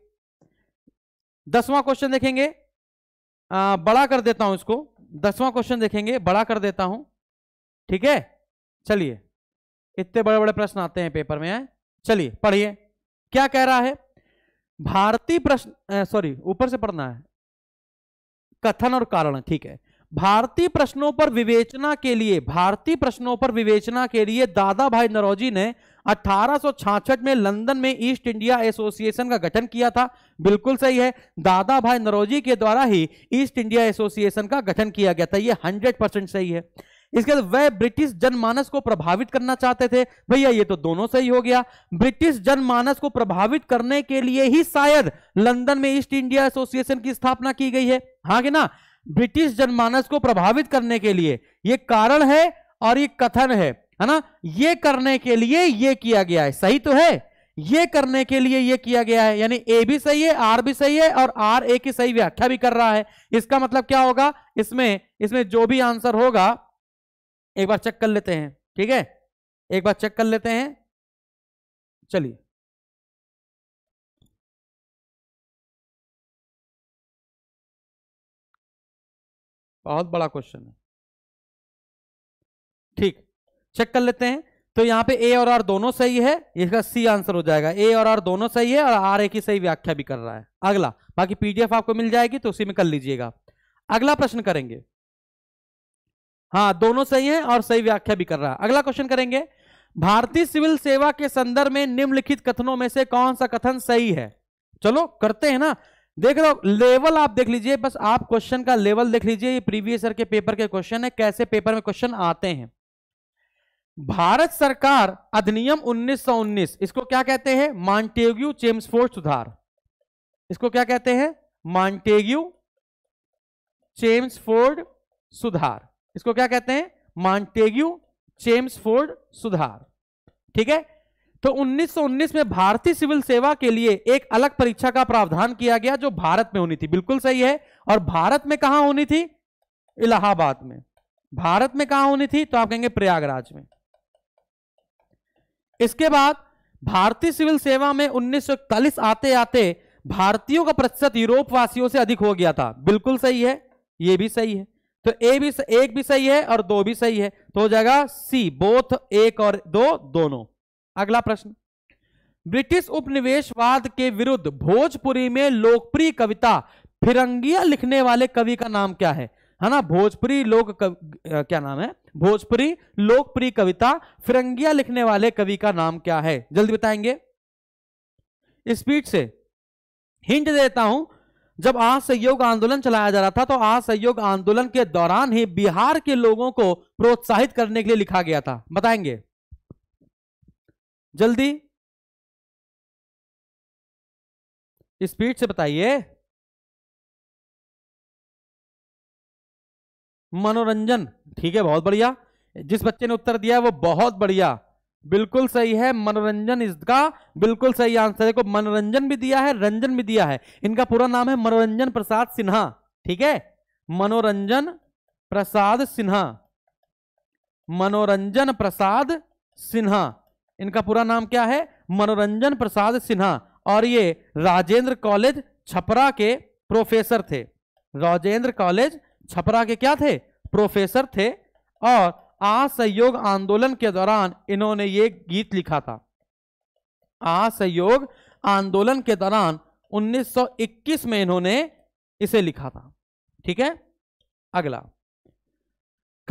दसवां क्वेश्चन देखेंगे आ, बड़ा कर देता हूं इसको दसवां क्वेश्चन देखेंगे बड़ा कर देता हूं ठीक है चलिए इतने बड़े बड़े प्रश्न आते हैं पेपर में चलिए पढ़िए क्या कह रहा है भारतीय प्रश्न सॉरी ऊपर से पढ़ना है कथन और कारण ठीक है भारतीय प्रश्नों पर विवेचना के लिए भारतीय प्रश्नों पर विवेचना के लिए दादा भाई नरोजी ने 1866 में लंदन में ईस्ट इंडिया एसोसिएशन का गठन किया था बिल्कुल सही है दादा भाई नरोजी के द्वारा ही ईस्ट इंडिया एसोसिएशन का गठन किया गया था यह 100 परसेंट सही है इसके बाद वह ब्रिटिश जनमानस को प्रभावित करना चाहते थे भैया ये तो दोनों सही हो गया ब्रिटिश जनमानस को प्रभावित करने के लिए ही शायद लंदन में ईस्ट इंडिया एसोसिएशन की स्थापना की गई है हाँ कि ना ब्रिटिश जनमानस को प्रभावित करने के लिए ये कारण है और ये कथन है है ना ये करने के लिए ये किया गया है सही तो है ये करने के लिए ये किया गया है यानी ए भी सही है आर भी सही है और आर ए की सही व्याख्या भी कर रहा है इसका मतलब क्या होगा इसमें इसमें जो भी आंसर होगा एक बार चेक कर लेते हैं ठीक है एक बार चेक कर लेते हैं चलिए बहुत बड़ा क्वेश्चन है ठीक चेक कर लेते हैं तो यहां पे ए और आर दोनों सही है इसका सी आंसर हो जाएगा ए और आर दोनों सही है और आर ए की सही व्याख्या भी कर रहा है अगला बाकी पीडीएफ आपको मिल जाएगी तो उसी में कर लीजिएगा अगला प्रश्न करेंगे हाँ दोनों सही है और सही व्याख्या भी कर रहा है अगला क्वेश्चन करेंगे भारतीय सिविल सेवा के संदर्भ में निम्नलिखित कथनों में से कौन सा कथन सही है चलो करते हैं ना देख लो लेवल आप देख लीजिए बस आप क्वेश्चन का लेवल देख लीजिए ये प्रीवियस ईयर के पेपर के क्वेश्चन है कैसे पेपर में क्वेश्चन आते हैं भारत सरकार अधिनियम 1919 इसको क्या कहते हैं चेम्स चेम्सफोर्ड सुधार इसको क्या कहते हैं चेम्स चेम्सफोर्ड सुधार इसको क्या कहते हैं मांटेग्यू चेम्सफोर्ड सुधार ठीक है तो 1919 में भारतीय सिविल सेवा के लिए एक अलग परीक्षा का प्रावधान किया गया जो भारत में होनी थी बिल्कुल सही है और भारत में कहा होनी थी इलाहाबाद में भारत में कहा होनी थी तो आप कहेंगे प्रयागराज में इसके बाद भारतीय सिविल सेवा में उन्नीस आते आते भारतीयों का प्रतिशत यूरोप वासियों से अधिक हो गया था बिल्कुल सही है ये भी सही है तो ए भी एक भी सही है और दो भी सही है तो हो जाएगा सी बोथ एक और दो दोनों अगला प्रश्न ब्रिटिश उपनिवेशवाद के विरुद्ध भोजपुरी में लोकप्रिय कविता फिरंगिया लिखने वाले कवि का नाम क्या है है ना भोजपुरी लोक कव... क्या नाम है भोजपुरी लोकप्रिय कविता फिरंगिया लिखने वाले कवि का नाम क्या है जल्दी बताएंगे स्पीड से हिंट देता हूं जब असहयोग आंदोलन चलाया जा रहा था तो असहयोग आंदोलन के दौरान ही बिहार के लोगों को प्रोत्साहित करने के लिए लिखा गया था बताएंगे जल्दी स्पीड से बताइए मनोरंजन ठीक है बहुत बढ़िया जिस बच्चे ने उत्तर दिया वो बहुत बढ़िया बिल्कुल सही है मनोरंजन इसका बिल्कुल सही आंसर है को मनोरंजन भी दिया है रंजन भी दिया है इनका पूरा नाम है मनोरंजन प्रसाद सिन्हा ठीक है मनोरंजन प्रसाद सिन्हा मनोरंजन प्रसाद सिन्हा इनका पूरा नाम क्या है मनोरंजन प्रसाद सिन्हा और ये राजेंद्र कॉलेज छपरा के प्रोफेसर थे राजेंद्र कॉलेज छपरा के क्या थे प्रोफेसर थे और असहयोग आंदोलन के दौरान इन्होंने ये गीत लिखा था असहयोग आंदोलन के दौरान 1921 में इन्होंने इसे लिखा था ठीक है अगला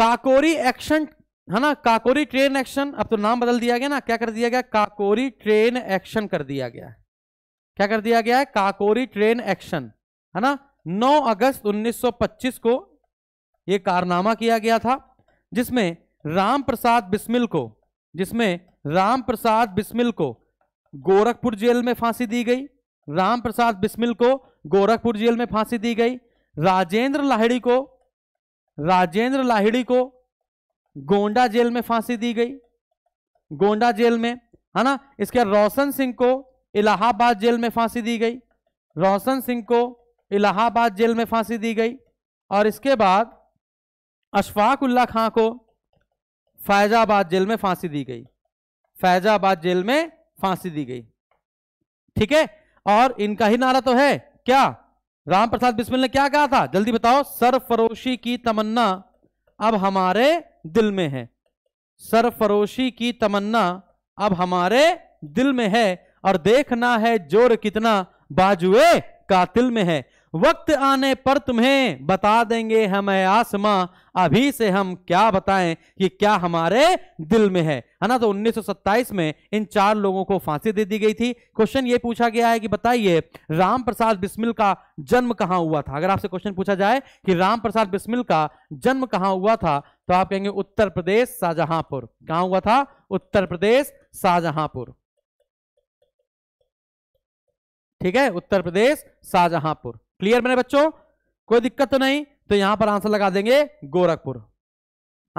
काकोरी एक्शन है ना काकोरी ट्रेन एक्शन अब तो नाम बदल दिया गया ना क्या कर दिया गया काकोरी ट्रेन एक्शन कर दिया गया क्या कर दिया गया है काकोरी ट्रेन एक्शन है ना 9 अगस्त 1925 को यह कारनामा किया गया था जिसमें राम प्रसाद बिस्मिल को जिसमें राम प्रसाद बिस्मिल को गोरखपुर जेल में फांसी दी गई राम प्रसाद बिस्मिल को गोरखपुर जेल में फांसी दी गई राजेंद्र लाहिड़ी को राजेंद्र लाहिड़ी को गोंडा जेल में फांसी दी गई गोंडा जेल में है ना इसके रोशन सिंह को इलाहाबाद जेल में फांसी दी गई रोशन सिंह को इलाहाबाद जेल में फांसी दी गई और इसके बाद अशफाक उल्ला खां को फैजाबाद जेल में फांसी दी गई फैजाबाद जेल में फांसी दी गई ठीक है और इनका ही नारा तो है क्या राम प्रसाद बिस्मिल ने क्या कहा था जल्दी बताओ सरफरोशी की तमन्ना अब हमारे दिल में है सरफरोशी की तमन्ना अब हमारे दिल में है और देखना है जोर कितना बाजुए कातिल में है वक्त आने पर तुम्हें बता देंगे हमें आसमां अभी से हम क्या बताएं कि क्या हमारे दिल में है है ना तो 1927 में इन चार लोगों को फांसी दे दी गई थी क्वेश्चन ये पूछा गया है कि बताइए राम प्रसाद बिस्मिल का जन्म कहां हुआ था अगर आपसे क्वेश्चन पूछा जाए कि राम प्रसाद बिस्मिल का जन्म कहां हुआ था तो आप कहेंगे उत्तर प्रदेश शाहजहांपुर कहां हुआ था उत्तर प्रदेश शाहजहांपुर ठीक है उत्तर प्रदेश शाहजहांपुर क्लियर बने बच्चों कोई दिक्कत तो नहीं तो यहां पर आंसर लगा देंगे गोरखपुर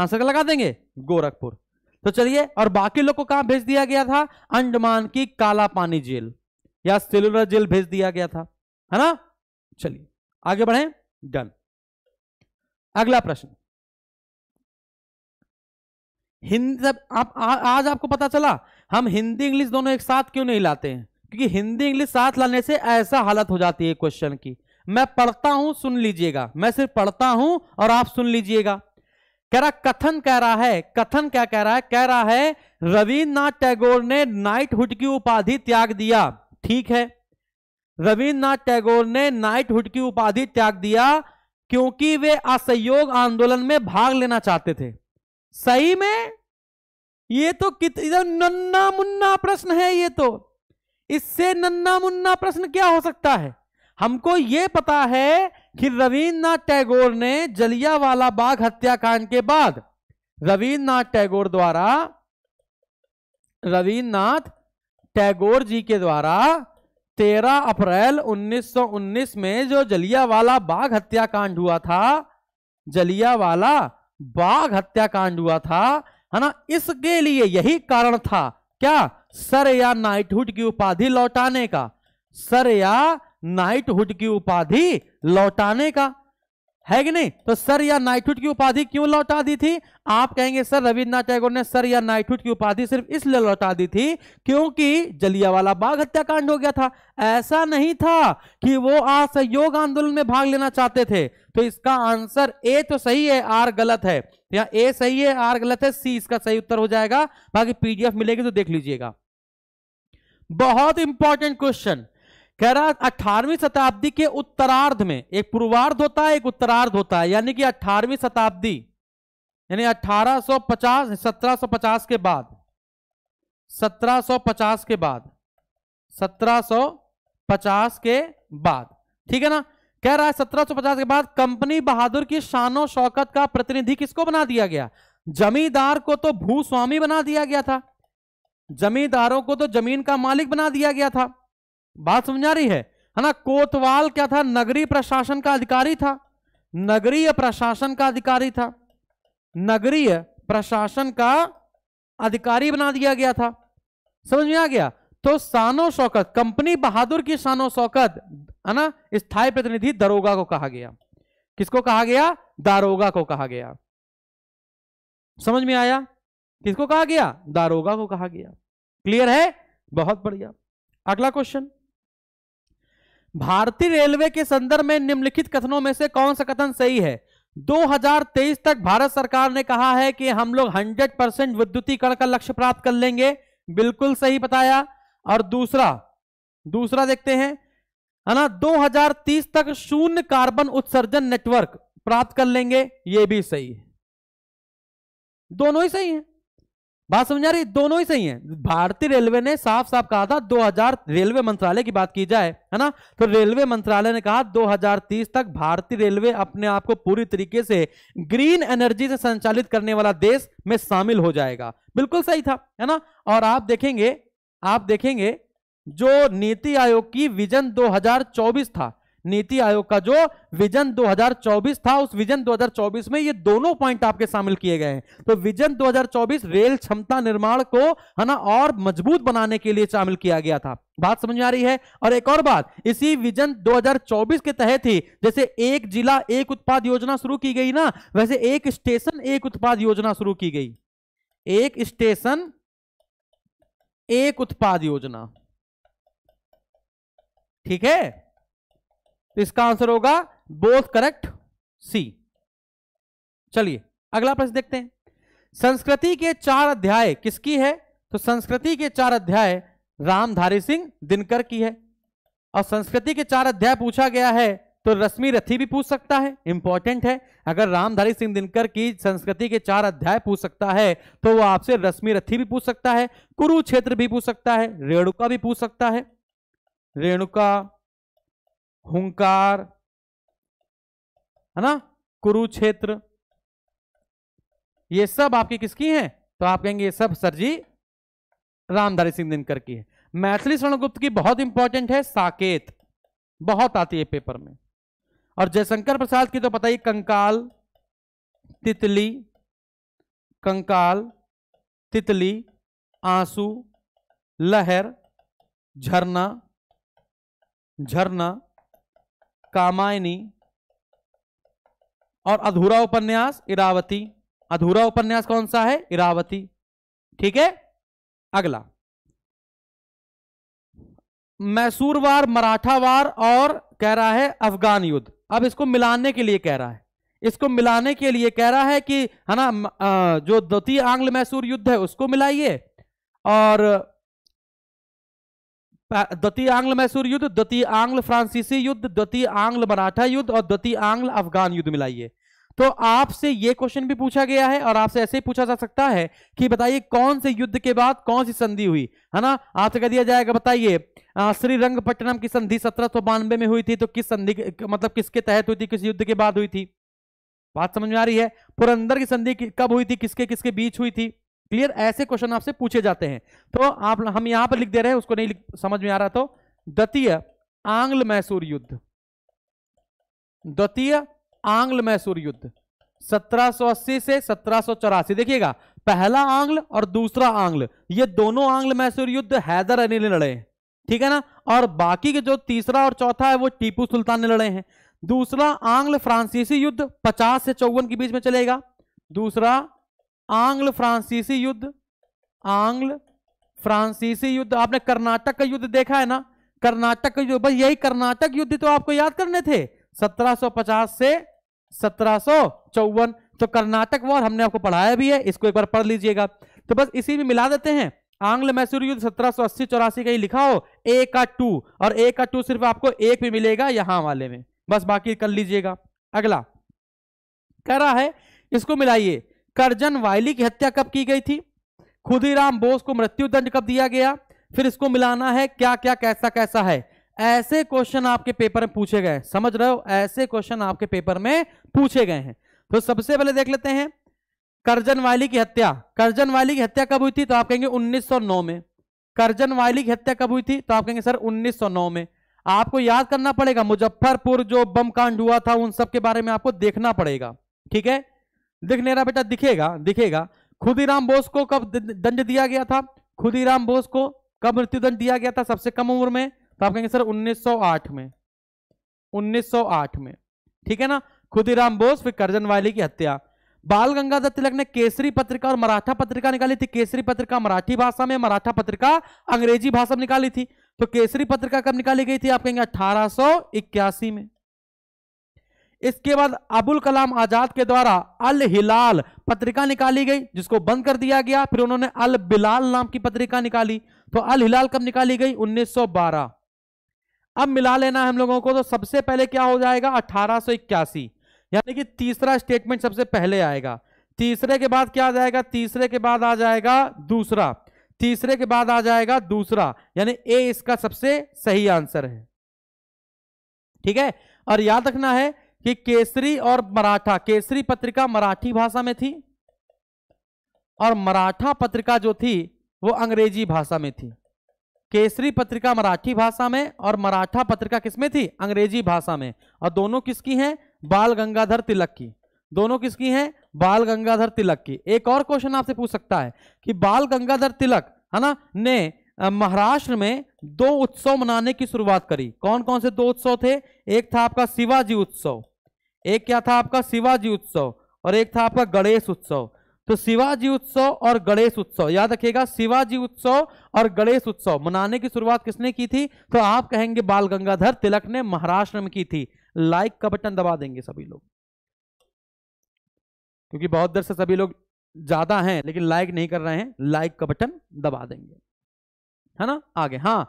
आंसर लगा देंगे गोरखपुर तो चलिए और बाकी लोग को कहा भेज दिया गया था अंडमान की काला पानी जेल या सेलुलर जेल भेज दिया गया था है ना चलिए आगे बढ़े डन अगला प्रश्न हिंदी आप आ, आज आपको पता चला हम हिंदी इंग्लिश दोनों एक साथ क्यों नहीं लाते हैं क्योंकि हिंदी इंग्लिश साथ लाने से ऐसा हालत हो जाती है क्वेश्चन की मैं पढ़ता हूं सुन लीजिएगा मैं सिर्फ पढ़ता हूं और आप सुन लीजिएगा कह रहा कथन कह रहा है कथन क्या कह रहा है कह रहा है रविन्द्रनाथ टैगोर ने नाइटहुड की उपाधि त्याग दिया ठीक है रविन्द्रनाथ टैगोर ने नाइटहुड की उपाधि त्याग दिया क्योंकि वे असहयोग आंदोलन में भाग लेना चाहते थे सही में ये तो कितना नन्ना मुन्ना प्रश्न है ये तो इससे नन्ना मुन्ना प्रश्न क्या हो सकता है हमको ये पता है कि रविन्द्रनाथ टैगोर ने जलियावाला बाग हत्याकांड के बाद रविन्द्रनाथ टैगोर द्वारा रविन्द्रनाथ टैगोर जी के द्वारा 13 अप्रैल 1919 में जो जलियावाला बाग हत्याकांड हुआ था जलियावाला बाघ हत्याकांड हुआ था है ना इसके लिए यही कारण था क्या सर या नाइटहुड की उपाधि लौटाने का सर या नाइटहुड की उपाधि लौटाने का है कि नहीं तो सर या नाइटहुड की उपाधि क्यों लौटा दी थी आप कहेंगे सर रविन्द्रनाथ टैगोर ने सर या नाइटहुड की उपाधि सिर्फ इसलिए लौटा दी थी क्योंकि जलियावाला बाग हत्याकांड हो गया था ऐसा नहीं था कि वो असहयोग आंदोलन में भाग लेना चाहते थे तो इसका आंसर ए तो सही है आर गलत है या ए सही है आर गलत है सी इसका सही उत्तर हो जाएगा बाकी पीडीएफ मिलेगी तो देख लीजिएगा बहुत इंपॉर्टेंट क्वेश्चन कह रहा अठारहवीं शताब्दी के उत्तरार्ध में एक पूर्वार्ध होता है एक उत्तरार्ध होता है यानी कि अठारहवीं शताब्दी यानी 1850 1750 के बाद 1750 के बाद 1750 के बाद ठीक है ना कह रहा है 1750 के बाद कंपनी बहादुर की शानो शौकत का प्रतिनिधि किसको बना दिया गया जमींदार को तो भूस्वामी बना दिया गया था जमींदारों को तो जमीन का मालिक बना दिया गया था बात समझा रही है है ना कोतवाल क्या था नगरीय प्रशासन का अधिकारी था नगरीय प्रशासन का अधिकारी था नगरीय प्रशासन का अधिकारी बना दिया गया था समझ में आ गया तो सानो शौकत कंपनी बहादुर की सानो शौकत है ना स्थायी प्रतिनिधि दरोगा को कहा गया किसको कहा गया दारोगा को कहा गया समझ में आया किसको कहा गया दारोगा को कहा गया क्लियर है बहुत बढ़िया अगला क्वेश्चन भारतीय रेलवे के संदर्भ में निम्नलिखित कथनों में से कौन सा कथन सही है 2023 तक भारत सरकार ने कहा है कि हम लोग 100 परसेंट विद्युतीकरण का लक्ष्य प्राप्त कर लेंगे बिल्कुल सही बताया और दूसरा दूसरा देखते हैं है ना 2030 तक शून्य कार्बन उत्सर्जन नेटवर्क प्राप्त कर लेंगे ये भी सही है दोनों ही सही है बात समझ आ रही दोनों ही सही है भारतीय रेलवे ने साफ साफ कहा था 2000 रेलवे मंत्रालय की बात की जाए है ना तो रेलवे मंत्रालय ने कहा 2030 तक भारतीय रेलवे अपने आप को पूरी तरीके से ग्रीन एनर्जी से संचालित करने वाला देश में शामिल हो जाएगा बिल्कुल सही था है ना और आप देखेंगे आप देखेंगे जो नीति आयोग की विजन दो था नीति आयोग का जो विजन 2024 था उस विजन 2024 में ये दोनों पॉइंट आपके शामिल किए गए हैं तो विजन 2024 रेल क्षमता निर्माण को है ना और मजबूत बनाने के लिए शामिल किया गया था बात समझ में आ रही है और एक और बात इसी विजन 2024 के तहत ही जैसे एक जिला एक उत्पाद योजना शुरू की गई ना वैसे एक स्टेशन एक उत्पाद योजना शुरू की गई एक स्टेशन एक उत्पाद योजना ठीक है तो इसका आंसर होगा बोथ करेक्ट सी चलिए अगला प्रश्न देखते हैं संस्कृति के चार अध्याय किसकी है तो संस्कृति के चार अध्याय रामधारी सिंह दिनकर की है और संस्कृति के चार अध्याय पूछा गया है तो रश्मि रथी भी पूछ सकता है इंपॉर्टेंट है अगर रामधारी सिंह दिनकर की संस्कृति के चार अध्याय पूछ सकता है तो वो आपसे रश्मि रथी भी पूछ सकता है कुरुक्षेत्र भी पूछ सकता है रेणुका भी पूछ सकता है रेणुका हुंकार है ना कुरुक्षेत्र ये सब आपकी किसकी हैं तो आप कहेंगे ये सब सर जी रामधारी सिंह दिनकर की है मैथिली स्वर्णगुप्त की बहुत इंपॉर्टेंट है साकेत बहुत आती है पेपर में और जयशंकर प्रसाद की तो पता ही कंकाल तितली कंकाल तितली आंसू लहर झरना झरना कामायनी और अधूरा उपन्यास इरावती अधूरा उपन्यास कौन सा है इरावती ठीक है अगला मैसूर वार मराठा वार और कह रहा है अफगान युद्ध अब इसको मिलाने के लिए कह रहा है इसको मिलाने के लिए कह रहा है कि है ना जो द्वितीय आंग्ल मैसूर युद्ध है उसको मिलाइए और द्वितीय आंग्ल मैसूर युद्ध द्वितीय आंग्ल फ्रांसीसी युद्ध द्वितीय आंग्ल मराठा युद्ध और द्वितीय आंग्ल अफगान युद्ध मिलाइए तो आपसे ये क्वेश्चन भी पूछा गया है और आपसे ऐसे ही पूछा जा सकता है कि बताइए कौन से युद्ध के बाद कौन सी संधि हुई है ना आपसे कह दिया जाएगा बताइए श्रीरंगपट्टनम की संधि सत्रह सौ बानवे में हुई थी तो किस संधि मतलब किसके तहत हुई थी किस युद्ध के बाद हुई थी बात समझ में आ रही है पुरंदर की संधि कब हुई थी किसके किसके बीच हुई थी क्लियर ऐसे क्वेश्चन आपसे पूछे जाते हैं तो आप हम यहां पर लिख दे रहे हैं उसको नहीं लिख, समझ में आ रहा तो द्वितीय आंग्ल मैसूर युद्ध द्वितीय आंग्ल मैसूर युद्ध 1780 से सत्रह देखिएगा पहला आंग्ल और दूसरा आंग्ल ये दोनों आंग्ल मैसूर युद्ध हैदर अली ने लड़े ठीक है ना और बाकी के जो तीसरा और चौथा है वो टीपू सुल्तान ने लड़े हैं दूसरा आंग्ल फ्रांसीसी युद्ध 50 से चौवन के बीच में चलेगा दूसरा आंग्ल फ्रांसीसी युद्ध आंग्ल फ्रांसीसी युद्ध आपने कर्नाटक का युद्ध देखा है ना कर्नाटक का युद्ध बस यही कर्नाटक युद्ध तो आपको याद करने थे 1750 से सत्रह तो कर्नाटक वॉर हमने आपको पढ़ाया भी है इसको एक बार पढ़ लीजिएगा तो बस इसी में मिला देते हैं आंग्ल मैसूर युद्ध सत्रह सौ अस्सी चौरासी का ही लिखा हो ए का टू और ए का टू सिर्फ आपको एक में मिलेगा यहां वाले में बस बाकी कर लीजिएगा अगला कह रहा है इसको मिलाइए करजन वायली की हत्या कब की गई थी खुदीराम बोस को मृत्यु दंड कब दिया गया फिर इसको मिलाना है क्या क्या कैसा कैसा है ऐसे क्वेश्चन आपके पेपर में पूछे गए समझ रहे हो ऐसे क्वेश्चन आपके पेपर में पूछे गए हैं तो सबसे पहले देख लेते हैं करजन वाली की हत्या करजन वाली की हत्या कब हुई थी तो आप कहेंगे 1909 में करजन वायली की हत्या कब हुई थी तो आप कहेंगे सर 1909 में आपको याद करना पड़ेगा मुजफ्फरपुर जो बम कांड हुआ था उन सब के बारे में आपको देखना पड़ेगा ठीक है रहा बेटा दिखेगा दिखेगा खुदीराम बोस को कब दंड दिया गया था खुदीराम बोस को कब मृत्युदंड दिया गया था सबसे कम उम्र में तो आप कहेंगे सर 1908 में 1908 में ठीक है ना खुदीराम बोस फिर करजन वाली की हत्या बाल गंगाधर तिलक ने केसरी पत्रिका और मराठा पत्रिका निकाली थी केसरी पत्रिका मराठी भाषा में मराठा पत्रिका अंग्रेजी भाषा में निकाली थी तो केसरी पत्रिका कब निकाली गई थी आप कहेंगे अठारह में इसके बाद अबुल कलाम आजाद के द्वारा अल हिलाल पत्रिका निकाली गई जिसको बंद कर दिया गया फिर उन्होंने अल बिलाल नाम की पत्रिका निकाली तो अल हिलाल कब निकाली गई 1912 अब मिला लेना है हम लोगों को तो सबसे पहले क्या हो जाएगा अठारह यानी कि तीसरा स्टेटमेंट सबसे पहले आएगा तीसरे के बाद क्या आ जाएगा तीसरे के बाद आ जाएगा दूसरा तीसरे के बाद आ जाएगा दूसरा यानी ए इसका सबसे सही आंसर है ठीक है और याद रखना है कि केसरी और मराठा केसरी पत्रिका मराठी भाषा में थी और मराठा पत्रिका जो थी वो अंग्रेजी भाषा में थी केसरी पत्रिका मराठी भाषा में और मराठा पत्रिका किसमें थी अंग्रेजी भाषा में और दोनों किसकी हैं बाल गंगाधर तिलक की दोनों किसकी हैं बाल गंगाधर तिलक की एक और क्वेश्चन आपसे पूछ सकता है कि बाल गंगाधर तिलक है ना ने महाराष्ट्र में दो उत्सव मनाने की शुरुआत करी कौन कौन से दो उत्सव थे एक था आपका शिवाजी उत्सव एक क्या था आपका शिवाजी उत्सव और एक था आपका गणेश उत्सव तो शिवाजी उत्सव और गणेश उत्सव याद रखिएगा शिवाजी उत्सव और गणेश उत्सव मनाने की शुरुआत किसने की थी तो आप कहेंगे बाल गंगाधर तिलक ने महाराष्ट्र में की थी लाइक का बटन दबा देंगे सभी लोग क्योंकि बहुत देर से सभी लोग ज्यादा हैं लेकिन लाइक नहीं कर रहे हैं लाइक का बटन दबा देंगे है ना आगे हाँ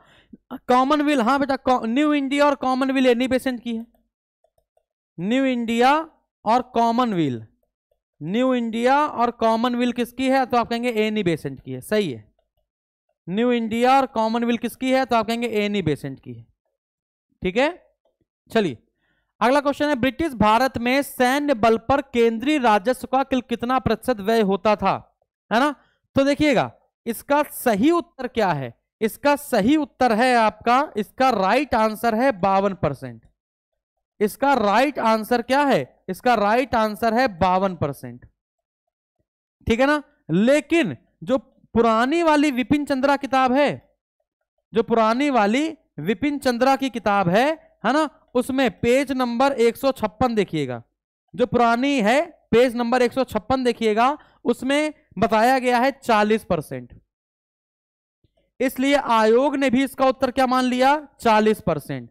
कॉमनवेल्थ हाँ बेटा न्यू इंडिया और कॉमनवेल्थ एनी बेसेंट की है न्यू इंडिया और कॉमनवेल्थ न्यू इंडिया और कॉमनवेल्थ किसकी है तो आप कहेंगे एनी बेसेंट की है सही है न्यू इंडिया और कॉमनवेल्थ किसकी है तो आप कहेंगे एनी बेसेंट की है ठीक है चलिए अगला क्वेश्चन है ब्रिटिश भारत में सैन्य बल पर केंद्रीय राजस्व का कितना प्रतिशत व्यय होता था है ना तो देखिएगा इसका सही उत्तर क्या है इसका सही उत्तर है आपका इसका राइट आंसर है बावन परसेंट इसका राइट आंसर क्या है इसका राइट आंसर है बावन परसेंट ठीक है ना लेकिन जो पुरानी वाली विपिन चंद्रा किताब है जो पुरानी वाली विपिन चंद्रा की किताब है है ना उसमें पेज नंबर एक देखिएगा जो पुरानी है पेज नंबर एक देखिएगा उसमें बताया गया है 40 परसेंट इसलिए आयोग ने भी इसका उत्तर क्या मान लिया 40 परसेंट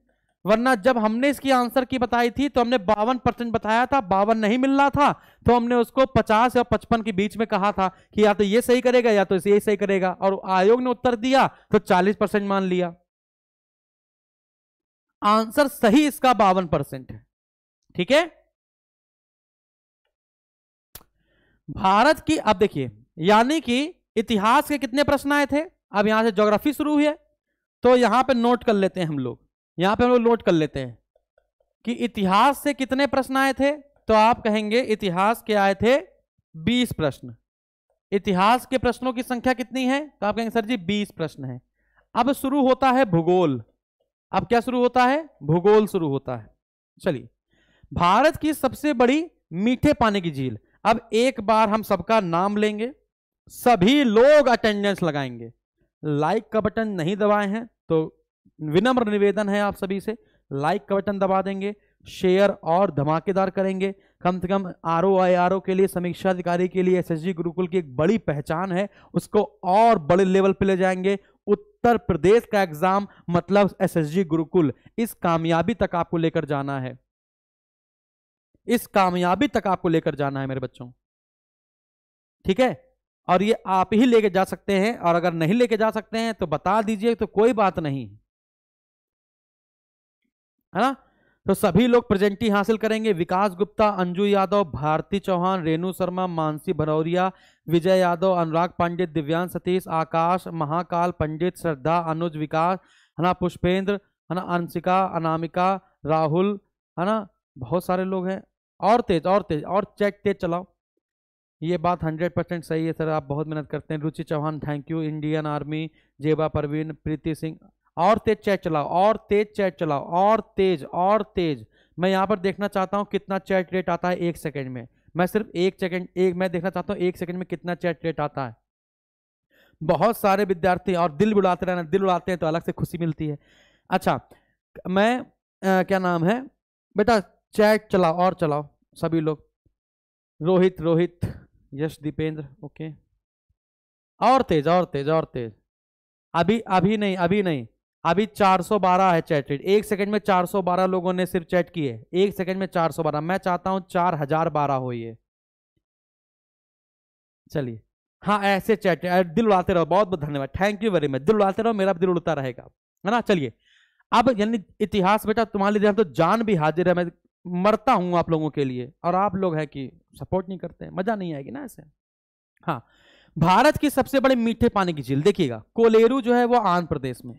वरना जब हमने इसकी आंसर की बताई थी तो हमने बावन परसेंट बताया था बावन नहीं मिल रहा था तो हमने उसको पचास या पचपन के बीच में कहा था कि या तो ये सही करेगा या तो ये सही करेगा और आयोग ने उत्तर दिया तो चालीस परसेंट मान लिया आंसर सही इसका बावन परसेंट है ठीक है भारत की अब देखिए यानी कि इतिहास के कितने प्रश्न आए थे अब यहां से ज्योग्राफी शुरू हुई है तो यहां पर नोट कर लेते हैं हम लोग यहां पे हम लोग नोट कर लेते हैं कि इतिहास से कितने प्रश्न आए थे तो आप कहेंगे इतिहास के आए थे बीस प्रश्न इतिहास के प्रश्नों की संख्या कितनी है तो आप कहेंगे सर जी बीस प्रश्न है अब शुरू होता है भूगोल अब क्या शुरू होता है भूगोल शुरू होता है चलिए भारत की सबसे बड़ी मीठे पानी की झील अब एक बार हम सबका नाम लेंगे सभी लोग अटेंडेंस लगाएंगे लाइक का बटन नहीं दबाए हैं तो विनम्र निवेदन है आप सभी से लाइक का बटन दबा देंगे शेयर और धमाकेदार करेंगे कम से कम R O I R O के लिए समीक्षा अधिकारी के लिए एसएसजी गुरुकुल की एक बड़ी पहचान है उसको और बड़े लेवल पे ले जाएंगे उत्तर प्रदेश का एग्जाम मतलब एसएसजी गुरुकुल इस कामयाबी तक आपको लेकर जाना है इस कामयाबी तक आपको लेकर जाना है मेरे बच्चों ठीक है और ये आप ही लेके जा सकते हैं और अगर नहीं लेके जा सकते हैं तो बता दीजिए तो कोई बात नहीं है ना तो सभी लोग प्रेजेंटी हासिल करेंगे विकास गुप्ता अंजू यादव भारती चौहान रेणु शर्मा मानसी भरौरिया विजय यादव अनुराग पंडित दिव्यांग सतीश आकाश महाकाल पंडित श्रद्धा अनुज विकास है ना पुष्पेंद्र है ना अंशिका अनामिका राहुल है ना बहुत सारे लोग हैं और तेज और तेज और चेक तेज चलाओ ये बात हंड्रेड परसेंट सही है सर आप बहुत मेहनत करते हैं Ruchi Chauhan thank you Indian army Zeba Parveen प्रीति सिंह और तेज चैट चलाओ और तेज चैट चलाओ और तेज और तेज मैं यहाँ पर देखना चाहता हूँ कितना चैट रेट आता है एक सेकेंड में मैं सिर्फ एक सेकेंड एक मैं देखना चाहता हूँ एक सेकेंड में कितना चैट रेट आता है बहुत सारे विद्यार्थी और दिल उड़ाते रहना दिल उड़ाते हैं तो अलग से खुशी मिलती है अच्छा मैं आ, क्या नाम है बेटा चैट चलाओ और चलाओ सभी लोग रोहित रोहित यश दीपेंद्र ओके और तेज और तेज और तेज अभी अभी नहीं अभी नहीं अभी 412 है चैट रेट एक सेकंड में 412 लोगों ने सिर्फ चैट की है एक सेकंड में 412 मैं चाहता हूं चार हजार बारह हो ये चलिए हाँ ऐसे चैट दिल उड़ाते रहो बहुत बहुत धन्यवाद थैंक यू वेरी मच दिल उड़ाते रहो मेरा दिल उड़ता रहेगा है ना चलिए अब यानी इतिहास बेटा तुम्हारे लिए तो जान भी हाजिर है मैं मरता हूं आप लोगों के लिए और आप लोग है कि सपोर्ट नहीं करते मजा नहीं आएगी ना ऐसे हाँ भारत की सबसे बड़े मीठे पानी की झील देखिएगा कोलेरू जो है वो आंध्र प्रदेश में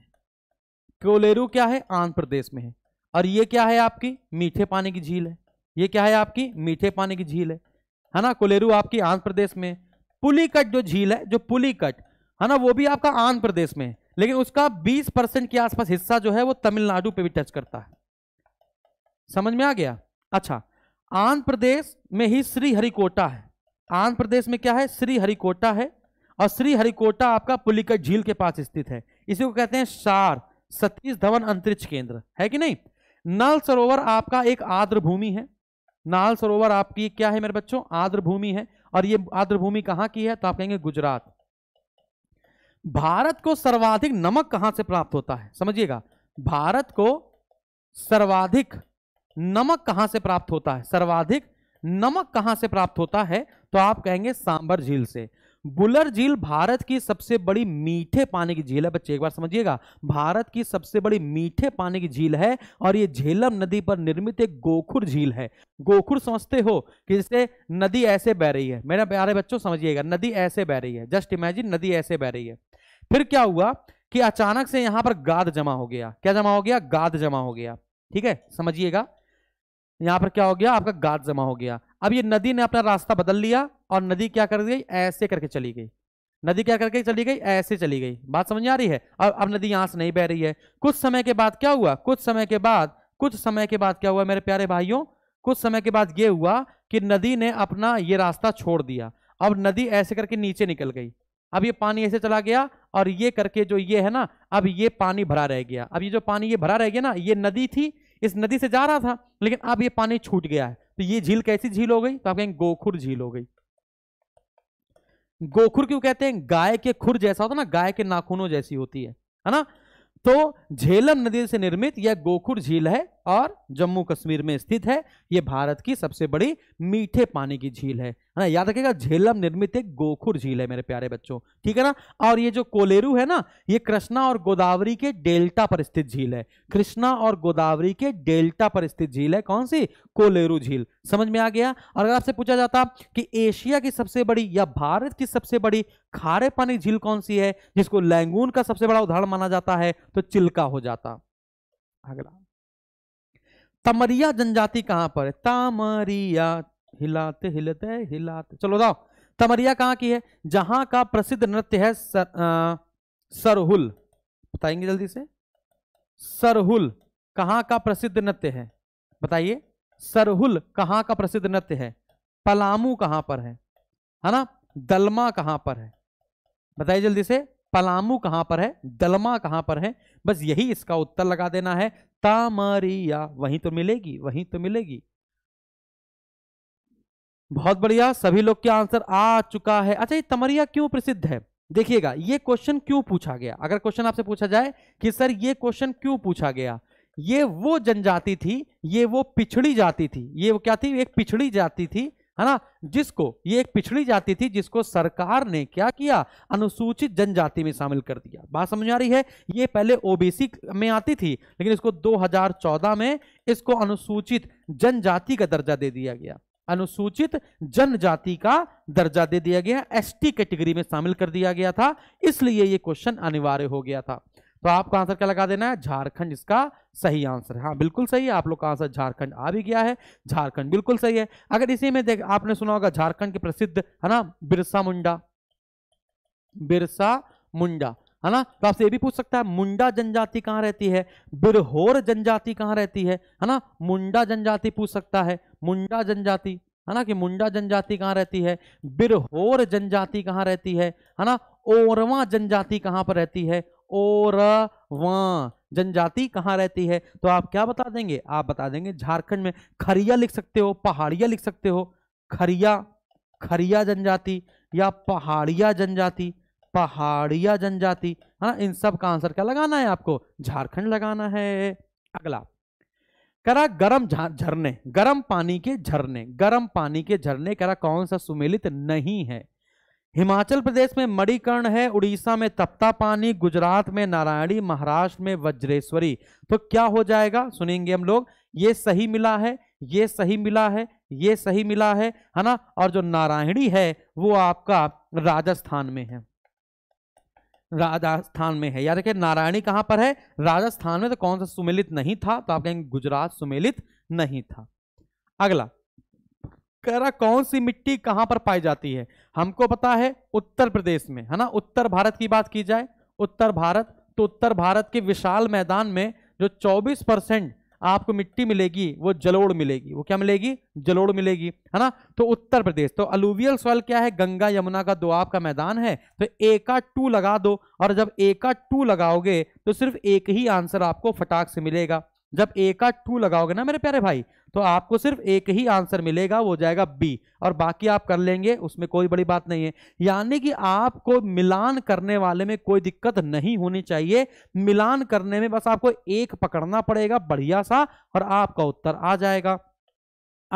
कोलेरू क्या है आंध्र प्रदेश में है और ये क्या है आपकी मीठे पानी की झील है ये क्या है आपकी मीठे पानी की झील है है ना कोलेरू आपकी आंध्र प्रदेश में पुलीकट जो झील है जो पुलीकट है ना वो भी आपका आंध्र प्रदेश में है लेकिन उसका 20 परसेंट के आसपास हिस्सा जो है वो तमिलनाडु पे भी टच करता है समझ में आ गया अच्छा आंध्र प्रदेश में ही श्री हरिकोटा है आंध्र प्रदेश में क्या है श्री हरिकोटा है और श्री हरिकोटा आपका पुलिकट झील के पास स्थित है इसी को कहते हैं सार सतीश धवन अंतरिक्ष केंद्र है कि नहीं नाल सरोवर आपका एक आर्द्र भूमि है नाल सरोवर आपकी क्या है मेरे बच्चों आर्द्र भूमि है और ये आर्द्र भूमि कहां की है तो आप कहेंगे गुजरात भारत को सर्वाधिक नमक कहां से प्राप्त होता है समझिएगा भारत को सर्वाधिक नमक कहां से प्राप्त होता है सर्वाधिक नमक कहां से प्राप्त होता है तो आप कहेंगे सांबर झील से बुलर झील भारत की सबसे बड़ी मीठे पानी की झील है बच्चे एक बार समझिएगा भारत की सबसे बड़ी मीठे पानी की झील है और ये झेलम नदी पर निर्मित एक गोखुर झील है गोखुर समझते हो कि जिससे नदी ऐसे बह रही है मेरा प्यारे बच्चों समझिएगा नदी ऐसे बह रही है जस्ट इमेजिन नदी ऐसे बह रही है फिर क्या हुआ कि अचानक से यहां पर गाद जमा हो गया क्या जमा हो गया गाद जमा हो गया ठीक है समझिएगा यहां पर क्या हो गया आपका गाद जमा हो गया अब ये नदी ने अपना रास्ता बदल लिया और नदी क्या कर गई ऐसे करके चली गई नदी क्या करके चली गई ऐसे चली गई बात समझ आ रही है अब अब नदी यहां से नहीं बह रही है कुछ समय के बाद क्या हुआ कुछ समय के बाद कुछ समय के बाद क्या हुआ मेरे प्यारे भाइयों कुछ समय के बाद ये हुआ कि नदी ने अपना ये रास्ता छोड़ दिया अब नदी ऐसे करके नीचे निकल गई अब ये पानी ऐसे चला गया और ये करके जो ये है ना अब ये पानी भरा रह गया अब ये जो पानी ये भरा रह गया ना ये नदी थी इस नदी से जा रहा था लेकिन अब ये पानी छूट गया है तो ये झील कैसी झील हो गई तो आप कहेंगे गोखुर झील हो गई गोखुर क्यों कहते हैं गाय के खुर जैसा होता है ना गाय के नाखूनों जैसी होती है है ना तो झेलम नदी से निर्मित यह गोखुर झील है और जम्मू कश्मीर में स्थित है ये भारत की सबसे बड़ी मीठे पानी की झील है ना याद रखेगा झेलम निर्मित एक गोखुर झील है मेरे प्यारे बच्चों ठीक है ना और ये जो कोलेरू है ना ये कृष्णा और गोदावरी के डेल्टा पर स्थित झील है कृष्णा और गोदावरी के डेल्टा पर स्थित झील है कौन सी कोलेरू झील समझ में आ गया और अगर आपसे पूछा जाता कि एशिया की सबसे बड़ी या भारत की सबसे बड़ी खारे पानी झील कौन सी है जिसको लैंगून का सबसे बड़ा उदाहरण माना जाता है तो चिल्का हो जाता अगला तमरिया जनजाति कहां पर है तमरिया हिलाते हिलते हिलाते चलो बताओ तमरिया कहाँ की है जहां का प्रसिद्ध नृत्य है सर, आ, सरहुल बताएंगे जल्दी से सरहुल कहाँ का प्रसिद्ध नृत्य है बताइए सरहुल कहाँ का प्रसिद्ध नृत्य है पलामू कहाँ पर है है ना दलमा कहाँ पर है बताइए जल्दी से पलामू कहाँ पर है दलमा कहाँ पर है बस यही इसका उत्तर लगा देना है तामरिया वहीं तो मिलेगी वहीं तो मिलेगी बहुत बढ़िया सभी लोग के आंसर आ चुका है अच्छा ये तमरिया क्यों प्रसिद्ध है देखिएगा ये क्वेश्चन क्यों पूछा गया अगर क्वेश्चन आपसे पूछा जाए कि सर ये क्वेश्चन क्यों पूछा गया ये वो जनजाति थी ये वो पिछड़ी जाति थी ये वो क्या थी एक पिछड़ी जाति थी है ना जिसको ये एक पिछड़ी जाति थी जिसको सरकार ने क्या किया अनुसूचित जनजाति में शामिल कर दिया बात समझ आ रही है ये पहले ओबीसी में आती थी लेकिन इसको 2014 में इसको अनुसूचित जनजाति का दर्जा दे दिया गया अनुसूचित जनजाति का दर्जा दे दिया गया एसटी कैटेगरी में शामिल कर दिया गया था इसलिए ये क्वेश्चन अनिवार्य हो गया था तो आपका आंसर क्या लगा देना है झारखंड इसका सही आंसर है हाँ बिल्कुल सही है आप लोग का आंसर झारखंड आ भी गया है झारखंड बिल्कुल सही है अगर इसी में देख आपने सुना होगा झारखंड के प्रसिद्ध है ना बिरसा मुंडा बिरसा मुंडा है ना तो आपसे ये भी पूछ सकता है मुंडा जनजाति कहाँ रहती है बिरहोर जनजाति कहाँ रहती है है ना मुंडा जनजाति पूछ सकता है मुंडा जनजाति है ना कि मुंडा जनजाति कहाँ रहती है बिरहोर जनजाति कहाँ रहती है है ना ओरवा जनजाति कहाँ पर रहती है ओरवा जनजाति कहाँ रहती है तो आप क्या बता देंगे आप बता देंगे झारखंड में खरिया लिख सकते हो पहाड़िया लिख सकते हो खरिया खरिया जनजाति या पहाड़िया जनजाति पहाड़िया जनजाति है हाँ, ना इन सब का आंसर क्या लगाना है आपको झारखंड लगाना है अगला करा गरम झरने गरम पानी के झरने गरम पानी के झरने करा कौन सा सुमेलित नहीं है हिमाचल प्रदेश में मणिकर्ण है उड़ीसा में तप्ता पानी गुजरात में नारायणी महाराष्ट्र में वज्रेश्वरी तो क्या हो जाएगा सुनेंगे हम लोग ये सही मिला है ये सही मिला है ये सही मिला है है ना और जो नारायणी है वो आपका राजस्थान में है राजस्थान में है यार देखिये नारायणी कहाँ पर है राजस्थान में तो कौन सा सुमेलित नहीं था तो आप कहेंगे गुजरात सुमेलित नहीं था अगला रहा कौन सी मिट्टी कहां पर पाई जाती है हमको पता है उत्तर प्रदेश में है ना उत्तर भारत की बात की जाए उत्तर भारत तो उत्तर भारत के विशाल मैदान में जो 24 परसेंट आपको मिट्टी मिलेगी वो जलोड़ मिलेगी वो क्या मिलेगी जलोड़ मिलेगी है ना तो उत्तर प्रदेश तो अलूवियल सॉइल क्या है गंगा यमुना का दो आपका मैदान है तो एका टू लगा दो और जब एका टू लगाओगे तो सिर्फ एक ही आंसर आपको फटाक से मिलेगा जब एका टू लगाओगे ना मेरे प्यारे भाई तो आपको सिर्फ एक ही आंसर मिलेगा वो जाएगा बी और बाकी आप कर लेंगे उसमें कोई बड़ी बात नहीं है यानी कि आपको मिलान करने वाले में कोई दिक्कत नहीं होनी चाहिए मिलान करने में बस आपको एक पकड़ना पड़ेगा बढ़िया सा और आपका उत्तर आ जाएगा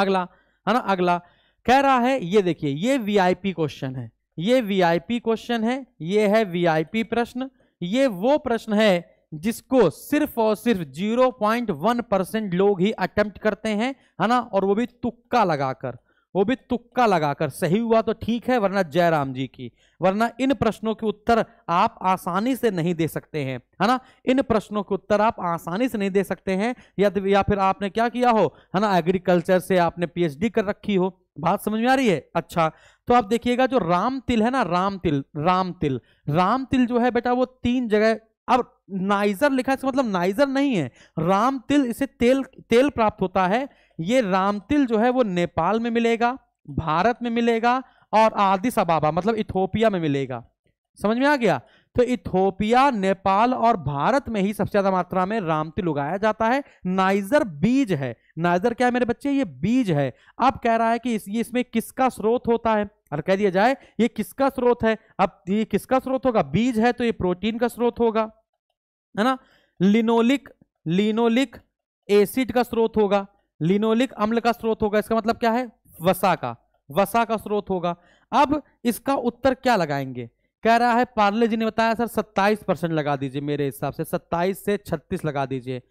अगला है ना अगला कह रहा है ये देखिए ये वीआईपी क्वेश्चन है ये वीआईपी क्वेश्चन है ये है वीआईपी प्रश्न ये वो प्रश्न है जिसको सिर्फ और सिर्फ 0.1 परसेंट लोग ही अटेम्प्ट करते हैं है ना और वो भी तुक्का लगाकर वो भी तुक्का लगाकर सही हुआ तो ठीक है वरना जयराम जी की वरना इन प्रश्नों के उत्तर आप आसानी से नहीं दे सकते हैं है ना इन प्रश्नों के उत्तर आप आसानी से नहीं दे सकते हैं या या फिर आपने क्या किया हो है ना एग्रीकल्चर से आपने पीएचडी कर रखी हो बात समझ में आ रही है अच्छा तो आप देखिएगा जो राम तिल है ना राम तिल राम तिल राम तिल जो है बेटा वो तीन जगह अब नाइजर लिखा इसका मतलब नाइजर नहीं है राम तिल इसे तेल तेल प्राप्त होता है ये राम तिल जो है वो नेपाल में मिलेगा भारत में मिलेगा और आदि सबाबा मतलब इथोपिया में मिलेगा समझ में आ गया तो इथोपिया नेपाल और भारत में ही सबसे ज्यादा मात्रा में रामतिल उगाया जाता है नाइजर बीज है नाइजर क्या है मेरे बच्चे ये बीज है अब कह रहा है कि इस, इसमें किसका स्रोत होता है और कह दिया जाए ये किसका स्रोत है अब ये किसका स्रोत होगा बीज है तो ये प्रोटीन का स्रोत होगा है ना लिनोलिक लिनोलिक एसिड का स्रोत होगा लिनोलिक अम्ल का स्रोत होगा इसका मतलब क्या है वसा का वसा का स्रोत होगा अब इसका उत्तर क्या लगाएंगे कह रहा है पार्ले जी ने बताया सर 27 परसेंट लगा दीजिए मेरे हिसाब से 27 से 36 लगा दीजिए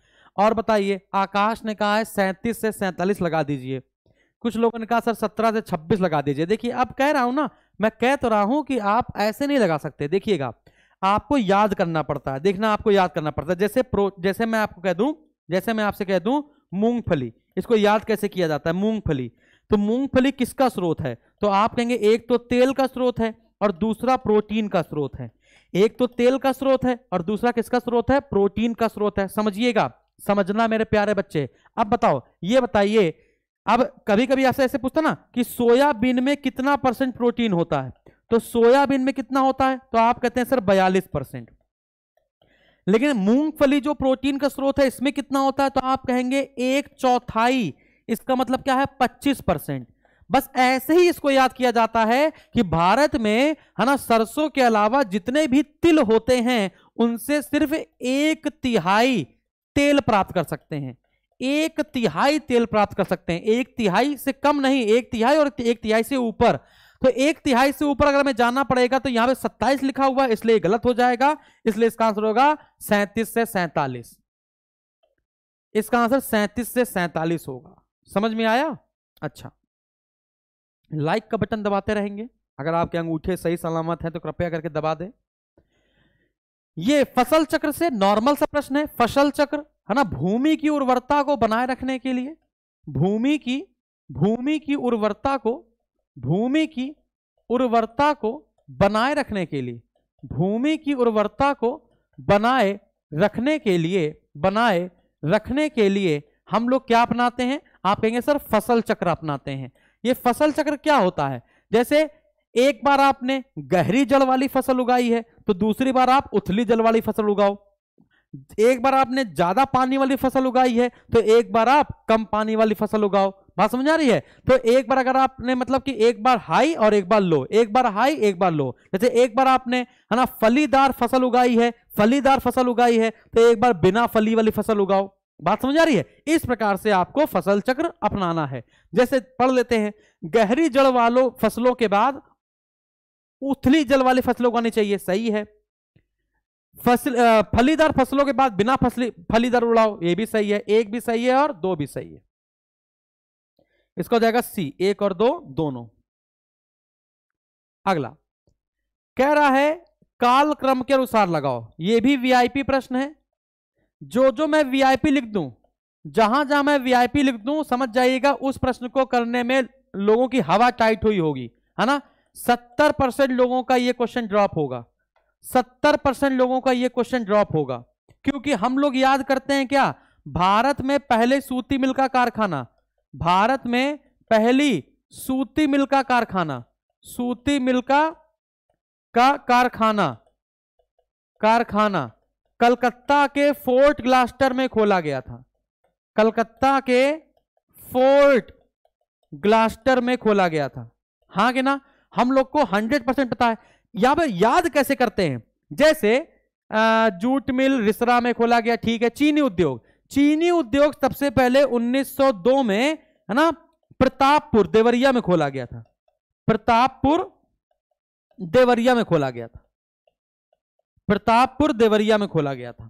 और बताइए आकाश ने कहा है 37 से 47 लगा दीजिए कुछ लोगों ने कहा सर 17 से 26 लगा दीजिए देखिए अब कह रहा हूं ना मैं कह तो रहा हूं कि आप ऐसे नहीं लगा सकते देखिएगा आपको याद करना पड़ता है देखना आपको याद करना पड़ता है जैसे प्रो जैसे मैं आपको कह दूं जैसे मैं आपसे कह दूं मूंगफली इसको याद कैसे किया जाता है मूंगफली तो मूंगफली किसका स्रोत है तो आप कहेंगे एक तो तेल का स्रोत है और दूसरा प्रोटीन का स्रोत है एक तो तेल का स्रोत है और दूसरा किसका स्रोत है प्रोटीन का स्रोत है समझिएगा समझना मेरे प्यारे बच्चे अब बताओ ये बताइए अब कभी कभी ऐसे ऐसे पूछता ना कि सोयाबीन में कितना परसेंट प्रोटीन होता है तो सोयाबीन में कितना होता है तो आप कहते हैं सर बयालीस परसेंट लेकिन मूंगफली जो प्रोटीन का स्रोत है इसमें कितना होता है तो आप कहेंगे एक चौथाई इसका मतलब क्या है पच्चीस परसेंट बस ऐसे ही इसको याद किया जाता है कि भारत में है ना सरसों के अलावा जितने भी तिल होते हैं उनसे सिर्फ एक तिहाई तेल प्राप्त कर सकते हैं एक तिहाई तेल प्राप्त कर सकते हैं एक तिहाई से कम नहीं एक तिहाई और एक तिहाई से ऊपर तो एक तिहाई से ऊपर अगर हमें जाना पड़ेगा तो यहां पे 27 लिखा हुआ है इसलिए गलत हो जाएगा इसलिए इसका आंसर होगा सैंतीस से सैतालीस इसका आंसर सैंतीस से सैतालीस होगा समझ में आया अच्छा लाइक का बटन दबाते रहेंगे अगर आपके अंगूठे सही सलामत है तो कृपया करके दबा दे ये फसल चक्र से नॉर्मल सा प्रश्न है फसल चक्र है ना भूमि की उर्वरता को बनाए रखने के लिए भूमि की भूमि की उर्वरता को भूमि की उर्वरता को बनाए रखने के लिए भूमि की उर्वरता को बनाए रखने के लिए बनाए रखने के लिए हम लोग क्या अपनाते हैं आप कहेंगे सर फसल चक्र अपनाते हैं ये फसल चक्र क्या होता है जैसे एक बार आपने गहरी जल वाली फसल उगाई है तो दूसरी बार आप उथली जल वाली फसल उगाओ एक बार आपने ज्यादा पानी वाली फसल उगाई है तो एक बार आप कम पानी वाली फसल उगाओ बात समझ आ रही है तो एक बार अगर आपने मतलब कि एक बार हाई और एक बार लो एक बार हाई एक बार लो जैसे एक बार आपने है ना फलीदार फसल उगाई है फलीदार फसल उगाई है तो एक बार बिना फली वाली फसल उगाओ बात समझ आ रही है इस प्रकार से आपको फसल चक्र अपनाना है जैसे पढ़ लेते हैं गहरी जड़ वालों फसलों के बाद उथली जल वाली फसल उगानी चाहिए सही है फसल फलीदार फसलों के बाद बिना फसली फलीदार उड़ाओ ये भी सही है एक भी सही है और दो भी सही है इसका हो जाएगा सी एक और दो दोनों अगला कह रहा है काल क्रम के अनुसार लगाओ ये भी वीआईपी प्रश्न है जो जो मैं वीआईपी लिख दूं जहां जहां मैं वीआईपी लिख दूं समझ जाइएगा उस प्रश्न को करने में लोगों की हवा टाइट हुई होगी है ना सत्तर परसेंट लोगों का ये क्वेश्चन ड्रॉप होगा सत्तर परसेंट लोगों का ये क्वेश्चन ड्रॉप होगा क्योंकि हम लोग याद करते हैं क्या भारत में पहले सूती मिल का कारखाना भारत में पहली सूती मिल का कारखाना सूती मिल का का कारखाना कारखाना कलकत्ता के फोर्ट ग्लास्टर में खोला गया था कलकत्ता के फोर्ट ग्लास्टर में खोला गया था हाँ के ना हम लोग को 100 परसेंट पता है यहां पर याद कैसे करते हैं जैसे जूट मिल रिसरा में खोला गया ठीक है चीनी उद्योग चीनी उद्योग सबसे पहले 1902 में है ना प्रतापपुर देवरिया में खोला गया था प्रतापपुर देवरिया में खोला गया था प्रतापपुर देवरिया में खोला गया था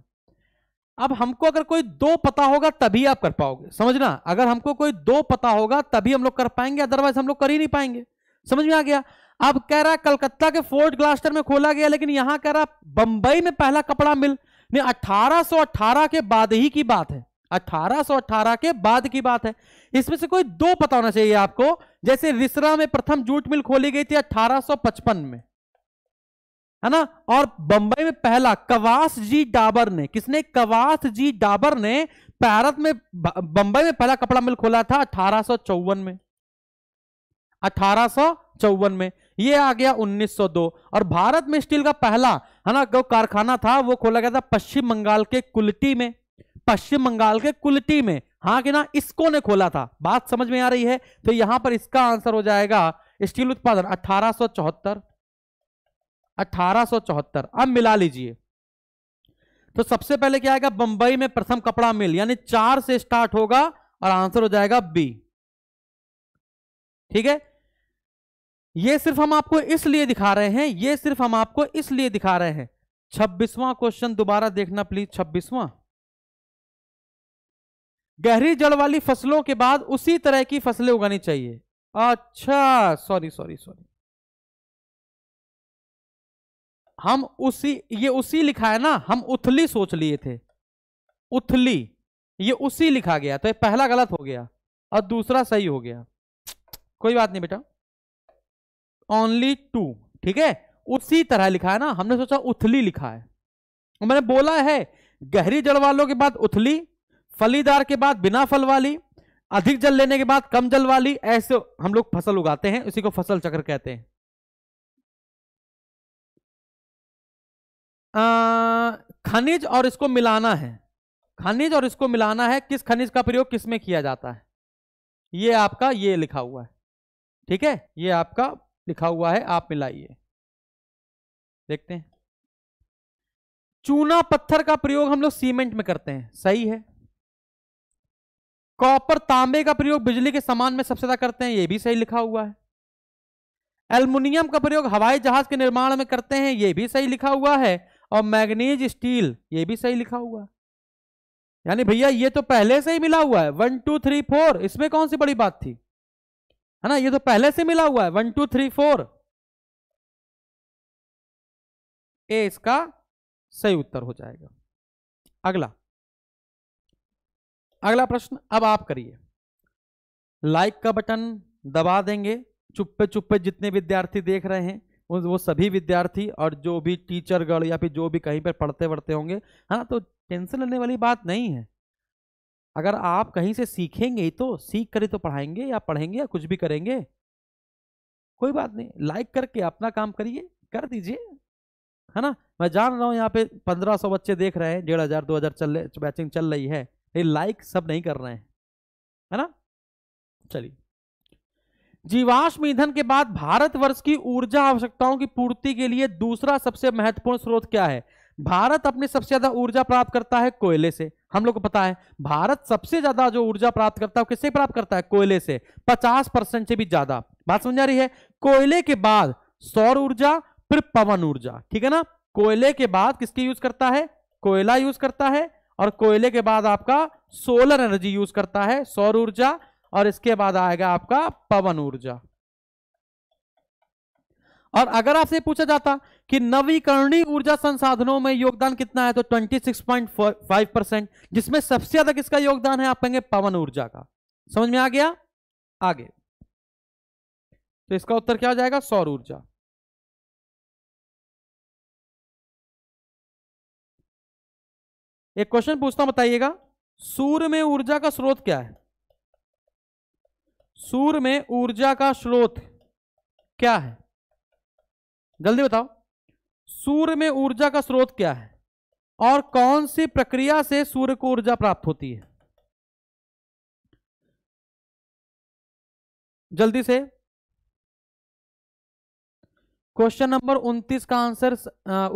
अब हमको अगर कोई दो पता होगा तभी आप कर पाओगे समझना अगर हमको कोई दो पता होगा तभी हम लोग कर पाएंगे अदरवाइज हम लोग कर ही नहीं पाएंगे समझ में आ गया अब कह रहा कलकत्ता के फोर्ट ग्लास्टर में खोला गया लेकिन यहां कह रहा बंबई में पहला कपड़ा मिल नहीं 1818 के बाद ही की बात है 1818 के बाद की बात है इसमें से कोई दो पता होना चाहिए आपको जैसे रिसरा में प्रथम जूट मिल खोली गई थी 1855 में है ना और बंबई में पहला कवास जी डाबर ने किसने कवास जी डाबर ने भारत में बंबई में पहला कपड़ा मिल खोला था अठारह में अठारह में ये आ गया 1902 और भारत में स्टील का पहला है ना जो कारखाना था वो खोला गया था पश्चिम बंगाल के कुलटी में पश्चिम बंगाल के कुलटी में हाँ कि ना इसको ने खोला था बात समझ में आ रही है तो यहां पर इसका आंसर हो जाएगा स्टील उत्पादन अठारह सो चौहत्तर अब मिला लीजिए तो सबसे पहले क्या आएगा बंबई में प्रथम कपड़ा मिल यानी चार से स्टार्ट होगा और आंसर हो जाएगा बी ठीक है ये सिर्फ हम आपको इसलिए दिखा रहे हैं ये सिर्फ हम आपको इसलिए दिखा रहे हैं छब्बीसवां क्वेश्चन दोबारा देखना प्लीज छब्बीसवां गहरी जड़ वाली फसलों के बाद उसी तरह की फसलें उगानी चाहिए अच्छा सॉरी सॉरी सॉरी हम उसी ये उसी लिखा है ना हम उथली सोच लिए थे उथली ये उसी लिखा गया तो ये पहला गलत हो गया और दूसरा सही हो गया कोई बात नहीं बेटा ओनली टू ठीक है उसी तरह लिखा है ना हमने सोचा उथली लिखा है मैंने बोला है गहरी जड़ वालों के बाद उथली फलीदार के बाद बिना फल वाली अधिक जल लेने के बाद कम जल वाली ऐसे हम लोग फसल उगाते हैं उसी को फसल चक्र कहते हैं आ, खनिज और इसको मिलाना है खनिज और इसको मिलाना है किस खनिज का प्रयोग किस में किया जाता है ये आपका ये लिखा हुआ है ठीक है ये आपका लिखा हुआ है आप मिलाइए देखते हैं चूना पत्थर का प्रयोग हम लोग सीमेंट में करते हैं सही है कॉपर तांबे का प्रयोग बिजली के सामान में सबसे ज्यादा करते हैं यह भी सही लिखा हुआ है एल्युमिनियम का प्रयोग हवाई जहाज के निर्माण में करते हैं यह भी सही लिखा हुआ है और मैग्नीज स्टील ये भी सही लिखा हुआ है यानी भैया ये तो पहले से ही मिला हुआ है वन टू थ्री फोर इसमें कौन सी बड़ी बात थी है ना ये तो पहले से मिला हुआ है one two three four A इसका सही उत्तर हो जाएगा अगला अगला प्रश्न अब आप करिए लाइक का बटन दबा देंगे चुप्पे चुप्पे जितने विद्यार्थी देख रहे हैं वो सभी विद्यार्थी और जो भी टीचर गढ़ या फिर जो भी कहीं पर पढ़ते वढ़ते होंगे है हाँ, ना तो टेंशन लेने वाली बात नहीं है अगर आप कहीं से सीखेंगे ही तो सीख कर तो पढ़ाएंगे या पढ़ेंगे या कुछ भी करेंगे कोई बात नहीं लाइक करके अपना काम करिए कर दीजिए है ना मैं जान रहा हूँ यहाँ पे पंद्रह सौ बच्चे देख रहे हैं डेढ़ हज़ार दो हज़ार चल बैचिंग चल रही है लेकिन लाइक सब नहीं कर रहे हैं है ना चलिए जीवाश्म ईंधन के बाद भारतवर्ष की ऊर्जा आवश्यकताओं की पूर्ति के लिए दूसरा सबसे महत्वपूर्ण स्रोत क्या है भारत अपने सबसे ज्यादा ऊर्जा प्राप्त करता है कोयले से हम लोग को पता है भारत सबसे ज्यादा जो ऊर्जा प्राप्त करता है किससे प्राप्त करता है कोयले से 50 परसेंट से भी ज्यादा बात समझ आ रही है कोयले के बाद सौर ऊर्जा फिर पवन ऊर्जा ठीक है ना कोयले के बाद किसकी यूज करता है कोयला यूज करता है और कोयले के बाद आपका सोलर एनर्जी यूज करता है सौर ऊर्जा और इसके बाद आएगा आपका पवन ऊर्जा और अगर आपसे पूछा जाता कि नवीकरणीय ऊर्जा संसाधनों में योगदान कितना है तो 26.5 परसेंट जिसमें सबसे ज्यादा किसका योगदान है आप कहेंगे पवन ऊर्जा का समझ में आ गया आगे तो इसका उत्तर क्या हो जाएगा सौर ऊर्जा एक क्वेश्चन पूछता हूं बताइएगा सूर्य में ऊर्जा का स्रोत क्या है सूर्य में ऊर्जा का स्रोत क्या है जल्दी बताओ सूर्य में ऊर्जा का स्रोत क्या है और कौन सी प्रक्रिया से सूर्य को ऊर्जा प्राप्त होती है जल्दी से क्वेश्चन नंबर 29 का आंसर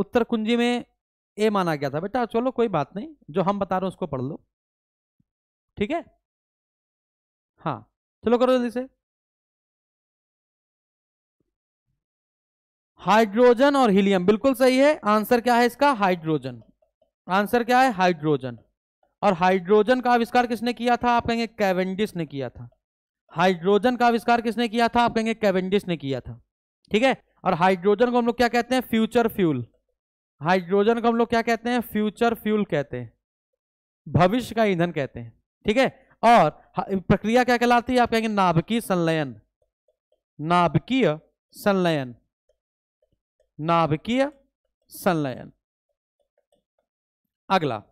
उत्तर कुंजी में ए माना गया था बेटा चलो कोई बात नहीं जो हम बता रहे हैं उसको पढ़ लो ठीक है हाँ चलो करो जल्दी से हाइड्रोजन और हीलियम बिल्कुल सही है आंसर क्या है इसका हाइड्रोजन आंसर क्या है हाइड्रोजन और हाइड्रोजन का आविष्कार किसने किया था आप कहेंगे कैवेंडिस ने किया था हाइड्रोजन का आविष्कार किसने किया था आप कहेंगे कैवेंडिस ने किया था ठीक है और हाइड्रोजन को हम लोग क्या कहते हैं फ्यूचर फ्यूल हाइड्रोजन को हम लोग क्या कहते हैं फ्यूचर फ्यूल कहते हैं भविष्य का ईंधन कहते हैं ठीक है और प्रक्रिया क्या कहलाती है आप कहेंगे नाभिकीय संलयन नाभिकीय संलयन नाभिकीय संलयन अगला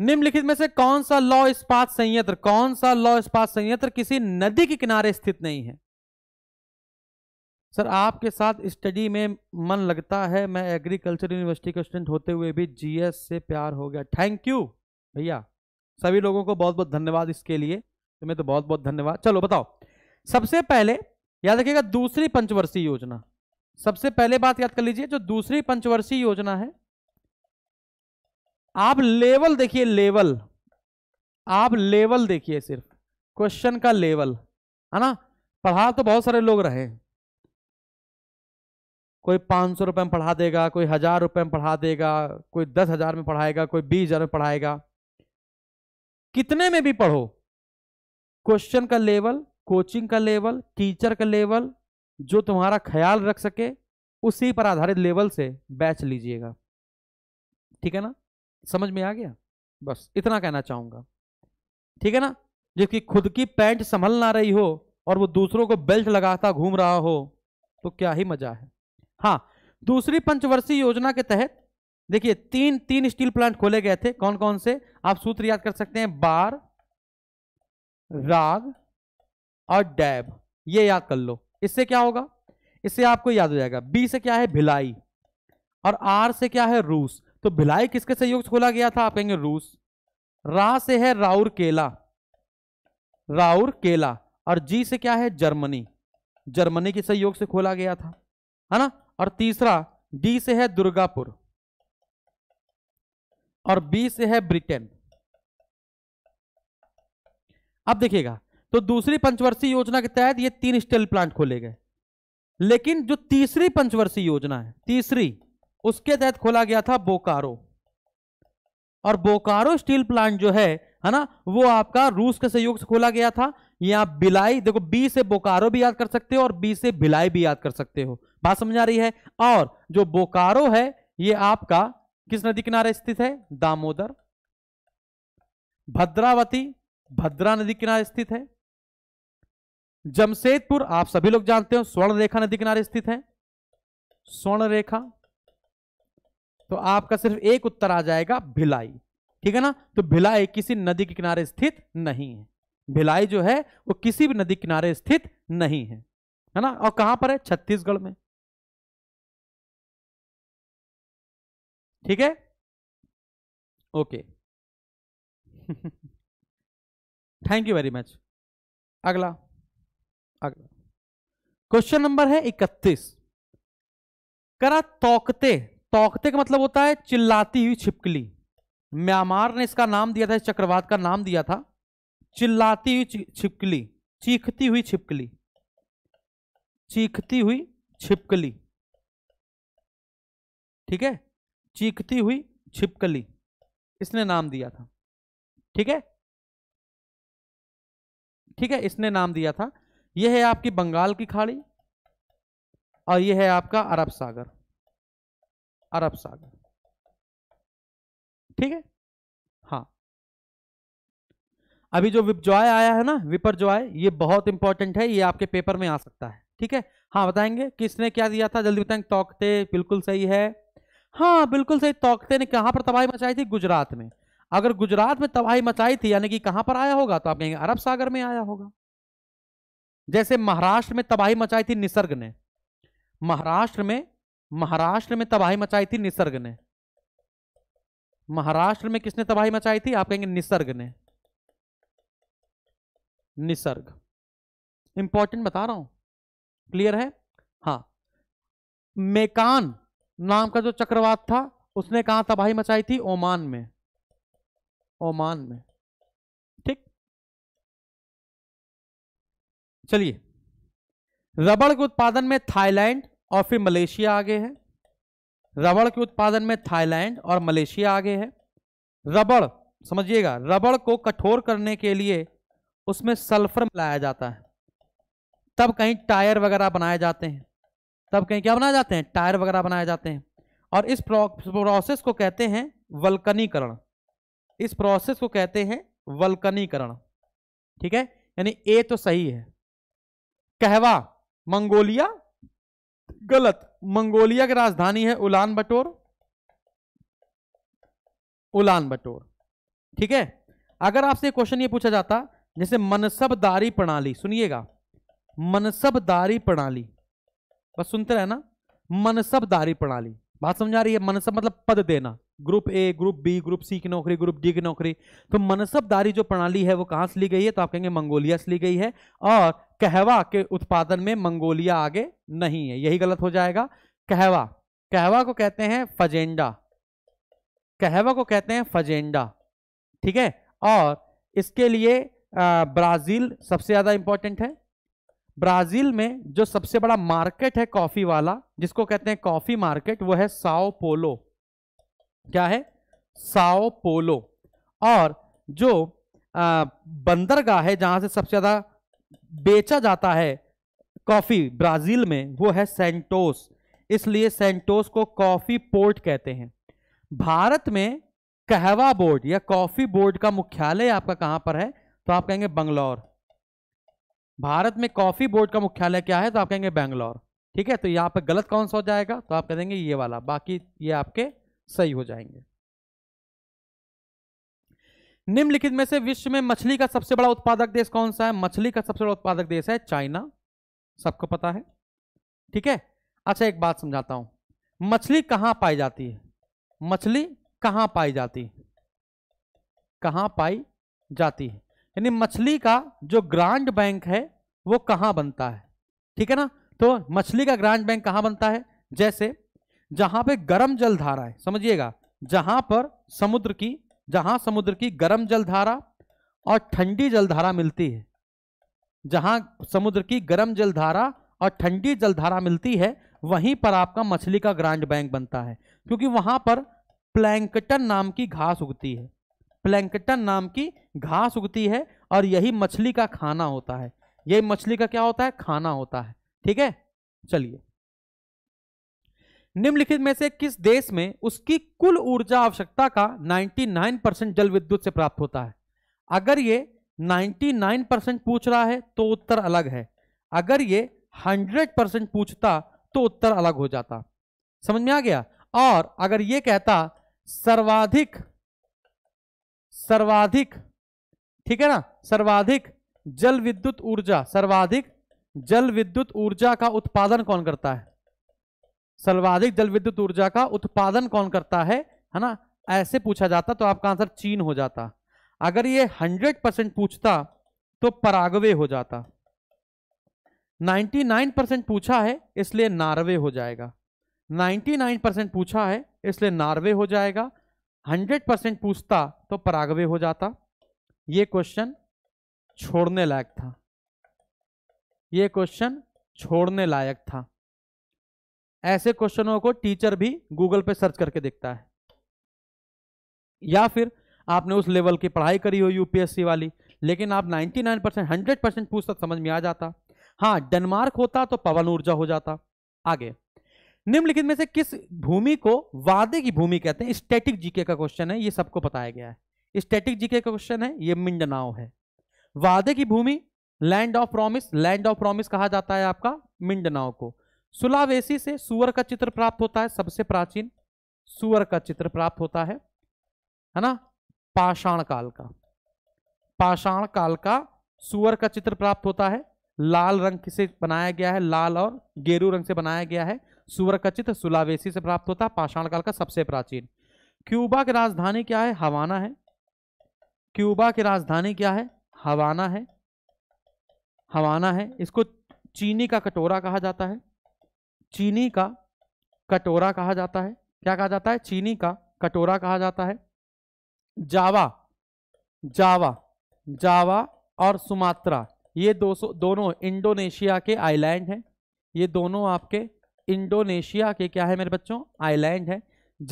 निम्नलिखित में से कौन सा लौ इस्पात संयंत्र कौन सा लौ इस्पात संयंत्र किसी नदी के किनारे स्थित नहीं है सर आपके साथ स्टडी में मन लगता है मैं एग्रीकल्चर यूनिवर्सिटी का स्टूडेंट होते हुए भी जीएस से प्यार हो गया थैंक यू भैया सभी लोगों को बहुत बहुत धन्यवाद इसके लिए तुम्हें तो बहुत बहुत धन्यवाद चलो बताओ सबसे पहले याद रखिएगा दूसरी पंचवर्षीय योजना सबसे पहले बात याद कर लीजिए जो दूसरी पंचवर्षीय योजना है आप लेवल देखिए लेवल आप लेवल देखिए सिर्फ क्वेश्चन का लेवल है ना पढ़ा तो बहुत सारे लोग रहे कोई पांच सौ रुपये में पढ़ा देगा कोई हजार रुपये में पढ़ा देगा कोई दस हजार में पढ़ाएगा कोई बीस हजार में पढ़ाएगा कितने में भी पढ़ो क्वेश्चन का लेवल कोचिंग का लेवल टीचर का लेवल जो तुम्हारा ख्याल रख सके उसी पर आधारित लेवल से बैच लीजिएगा ठीक है ना समझ में आ गया बस इतना कहना चाहूंगा ठीक है ना जबकि खुद की पैंट संभल ना रही हो और वो दूसरों को बेल्ट लगाता घूम रहा हो तो क्या ही मजा है हाँ दूसरी पंचवर्षीय योजना के तहत देखिए तीन तीन स्टील प्लांट खोले गए थे कौन कौन से आप सूत्र याद कर सकते हैं बार राग और डैब ये याद कर लो इससे क्या होगा इससे आपको याद हो जाएगा बी से क्या है भिलाई और आर से क्या है रूस तो भिलाई किसके सहयोग से खोला गया था आप कहेंगे रूस रा से है राउर केला राउर केला और जी से क्या है जर्मनी जर्मनी के सहयोग से खोला गया था है ना और तीसरा डी से है दुर्गापुर और बी से है ब्रिटेन अब देखिएगा तो दूसरी पंचवर्षीय योजना के तहत ये तीन स्टील प्लांट खोले गए लेकिन जो तीसरी पंचवर्षीय योजना है तीसरी उसके तहत खोला गया था बोकारो और बोकारो स्टील प्लांट जो है है ना वो आपका रूस के सहयोग से खोला गया था या बिलाई देखो बी से बोकारो भी याद कर सकते हो और बी से भिलाई भी याद कर सकते हो बात समझ आ रही है और जो बोकारो है ये आपका किस नदी किनारे स्थित है दामोदर भद्रावती भद्रा नदी किनारे स्थित है जमशेदपुर आप सभी लोग जानते हो स्वर्ण रेखा नदी किनारे स्थित है स्वर्ण रेखा तो आपका सिर्फ एक उत्तर आ जाएगा भिलाई ठीक है ना तो भिलाई किसी नदी के किनारे स्थित नहीं है भिलाई जो है वो किसी भी नदी किनारे स्थित नहीं है है ना और कहां पर है छत्तीसगढ़ में ठीक है okay thank you very much अगला आगे क्वेश्चन नंबर है इकतीस करा तोकते तोकते का मतलब होता है चिल्लाती हुई छिपकली म्यांमार ने इसका नाम दिया था इस चक्रवात का नाम दिया था चिल्लाती हुई छिपकली चीखती हुई छिपकली चीखती हुई छिपकली ठीक है चीखती हुई छिपकली इसने नाम दिया था ठीक है ठीक है इसने नाम दिया था यह है आपकी बंगाल की खाड़ी और यह है आपका अरब सागर अरब सागर ठीक है हाँ अभी जो विपजॉय आया है ना विपर जॉय ये बहुत इंपॉर्टेंट है ये आपके पेपर में आ सकता है ठीक है हाँ बताएंगे किसने क्या दिया था जल्दी बताएंगे तोकते बिल्कुल सही है हाँ बिल्कुल सही तोकते ने कहाँ पर तबाही मचाई थी गुजरात में अगर गुजरात में तबाही मचाई थी यानी कि कहाँ पर आया होगा तो आप कहेंगे अरब सागर में आया होगा जैसे महाराष्ट्र में तबाही मचाई थी निसर्ग ने महाराष्ट्र में महाराष्ट्र में तबाही मचाई थी निसर्ग ने महाराष्ट्र में किसने तबाही मचाई थी आप कहेंगे निसर्ग ने निसर्ग इंपॉर्टेंट बता रहा हूं क्लियर है हाँ मेकान नाम का जो चक्रवात था उसने कहा तबाही मचाई थी ओमान में ओमान में चलिए रबड़ के उत्पादन में थाईलैंड और फिर मलेशिया आगे है रबड़ के उत्पादन में थाईलैंड और मलेशिया आगे है रबड़ समझिएगा रबड़ को कठोर करने के लिए उसमें सल्फर मिलाया जाता है तब कहीं टायर वगैरह बनाए जाते हैं तब कहीं क्या बनाए जाते हैं टायर वगैरह बनाए जाते हैं और इस प्रोसेस को कहते हैं वल्कनीकरण इस प्रोसेस को कहते हैं वल्कनीकरण ठीक है यानी ए तो सही है कहवा मंगोलिया गलत मंगोलिया की राजधानी है उलान बटोर उलान बटोर ठीक है अगर आपसे क्वेश्चन ये पूछा जाता जैसे मनसबदारी प्रणाली सुनिएगा मनसबदारी प्रणाली बस सुनते रहे ना मनसबदारी प्रणाली बात समझ आ रही है मनसब मतलब पद देना group A group B group C की नौकरी ग्रुप डी की नौकरी तो मनसबदारी जो प्रणाली है वो कहां से ली गई है तो आप कहेंगे मंगोलिया से ली गई है और कहवा के उत्पादन में मंगोलिया आगे नहीं है यही गलत हो जाएगा कहवा कहवा को कहते हैं फजेंडा कहवा को कहते हैं फजेंडा ठीक है और इसके लिए ब्राज़ील सबसे ज़्यादा इंपॉर्टेंट है ब्राज़ील में जो सबसे बड़ा मार्केट है कॉफ़ी वाला जिसको कहते हैं कॉफ़ी मार्केट वो है साओ पोलो क्या है साओ पोलो और जो बंदरगाह है जहाँ से सबसे ज़्यादा बेचा जाता है कॉफ़ी ब्राज़ील में वो है सेंटोस इसलिए सेंटोस को कॉफ़ी पोर्ट कहते हैं भारत में कहवा बोर्ड या कॉफ़ी बोर्ड का मुख्यालय आपका कहाँ पर है तो आप कहेंगे बंगलौर भारत में कॉफ़ी बोर्ड का मुख्यालय क्या है तो आप कहेंगे बेंगलौर ठीक है तो यहाँ पर गलत कौन सा हो जाएगा तो आप कह देंगे ये वाला बाकी ये आपके सही हो जाएंगे निम्नलिखित में से विश्व में मछली का सबसे बड़ा उत्पादक देश कौन सा है मछली का सबसे बड़ा उत्पादक देश है चाइना सबको पता है ठीक है अच्छा एक बात समझाता हूं मछली कहां पाई जाती है मछली कहां पाई जाती है कहां पाई जाती है यानी मछली का जो ग्रांड बैंक है वो कहां बनता है ठीक है ना तो मछली का ग्रांड बैंक कहां बनता है जैसे जहां पे गर्म जल धारा है समझिएगा जहां पर समुद्र की जहां समुद्र की गर्म जलधारा और ठंडी जलधारा मिलती है जहां समुद्र की गर्म जलधारा और ठंडी जलधारा मिलती है वहीं पर आपका मछली का ग्रांड बैंक बनता है क्योंकि वहां पर प्लैंकटन नाम की घास उगती है प्लैंकटन नाम की घास उगती है और यही मछली का खाना होता है यही मछली का क्या होता है खाना होता है ठीक है चलिए निम्नलिखित में से किस देश में उसकी कुल ऊर्जा आवश्यकता का 99 परसेंट जल विद्युत से प्राप्त होता है अगर ये 99 परसेंट पूछ रहा है तो उत्तर अलग है अगर ये 100 परसेंट पूछता तो उत्तर अलग हो जाता समझ में आ गया और अगर ये कहता सर्वाधिक सर्वाधिक ठीक है ना सर्वाधिक जल विद्युत ऊर्जा सर्वाधिक जल विद्युत ऊर्जा का उत्पादन कौन करता है सर्वाधिक जल विद्युत ऊर्जा का उत्पादन कौन करता है है ना ऐसे पूछा जाता तो आपका आंसर चीन हो जाता अगर ये 100 परसेंट पूछता तो परागवे हो जाता 99 परसेंट पूछा है इसलिए नार्वे हो जाएगा 99 परसेंट पूछा है इसलिए नार्वे हो जाएगा 100 परसेंट पूछता तो परागवे हो जाता ये क्वेश्चन छोड़ने लायक था ये क्वेश्चन छोड़ने लायक था ऐसे क्वेश्चनों को टीचर भी गूगल पे सर्च करके देखता है या फिर आपने उस लेवल की पढ़ाई करी हो यूपीएससी वाली लेकिन आप 99 परसेंट हंड्रेड परसेंट पूछता तो समझ में आ जाता हाँ डेनमार्क होता तो पवन ऊर्जा हो जाता आगे निम्नलिखित में से किस भूमि को वादे की भूमि कहते हैं स्टैटिक जीके का क्वेश्चन है ये सबको बताया गया है स्टैटिक जीके का क्वेश्चन है ये मिंडनाओ है वादे की भूमि land of promise land of promise कहा जाता है आपका मिंडनाओ को सुलावेसी से सुअर का चित्र प्राप्त होता है सबसे प्राचीन सुअर का चित्र प्राप्त होता है है ना पाषाण काल का पाषाण काल का सुअर का चित्र प्राप्त होता है लाल रंग से बनाया गया है लाल और गेरू रंग से बनाया गया है सुअर का चित्र सुलावेसी से प्राप्त होता है पाषाण काल का सबसे प्राचीन क्यूबा की राजधानी क्या है हवाना है क्यूबा की राजधानी क्या है हवाना है हवाना है इसको चीनी का कटोरा कहा जाता है चीनी का कटोरा कहा जाता है क्या कहा जाता है चीनी का कटोरा कहा जाता है जावा जावा जावा और सुमात्रा ये दो दोनों इंडोनेशिया के आइलैंड हैं ये दोनों आपके इंडोनेशिया के क्या है मेरे बच्चों आइलैंड है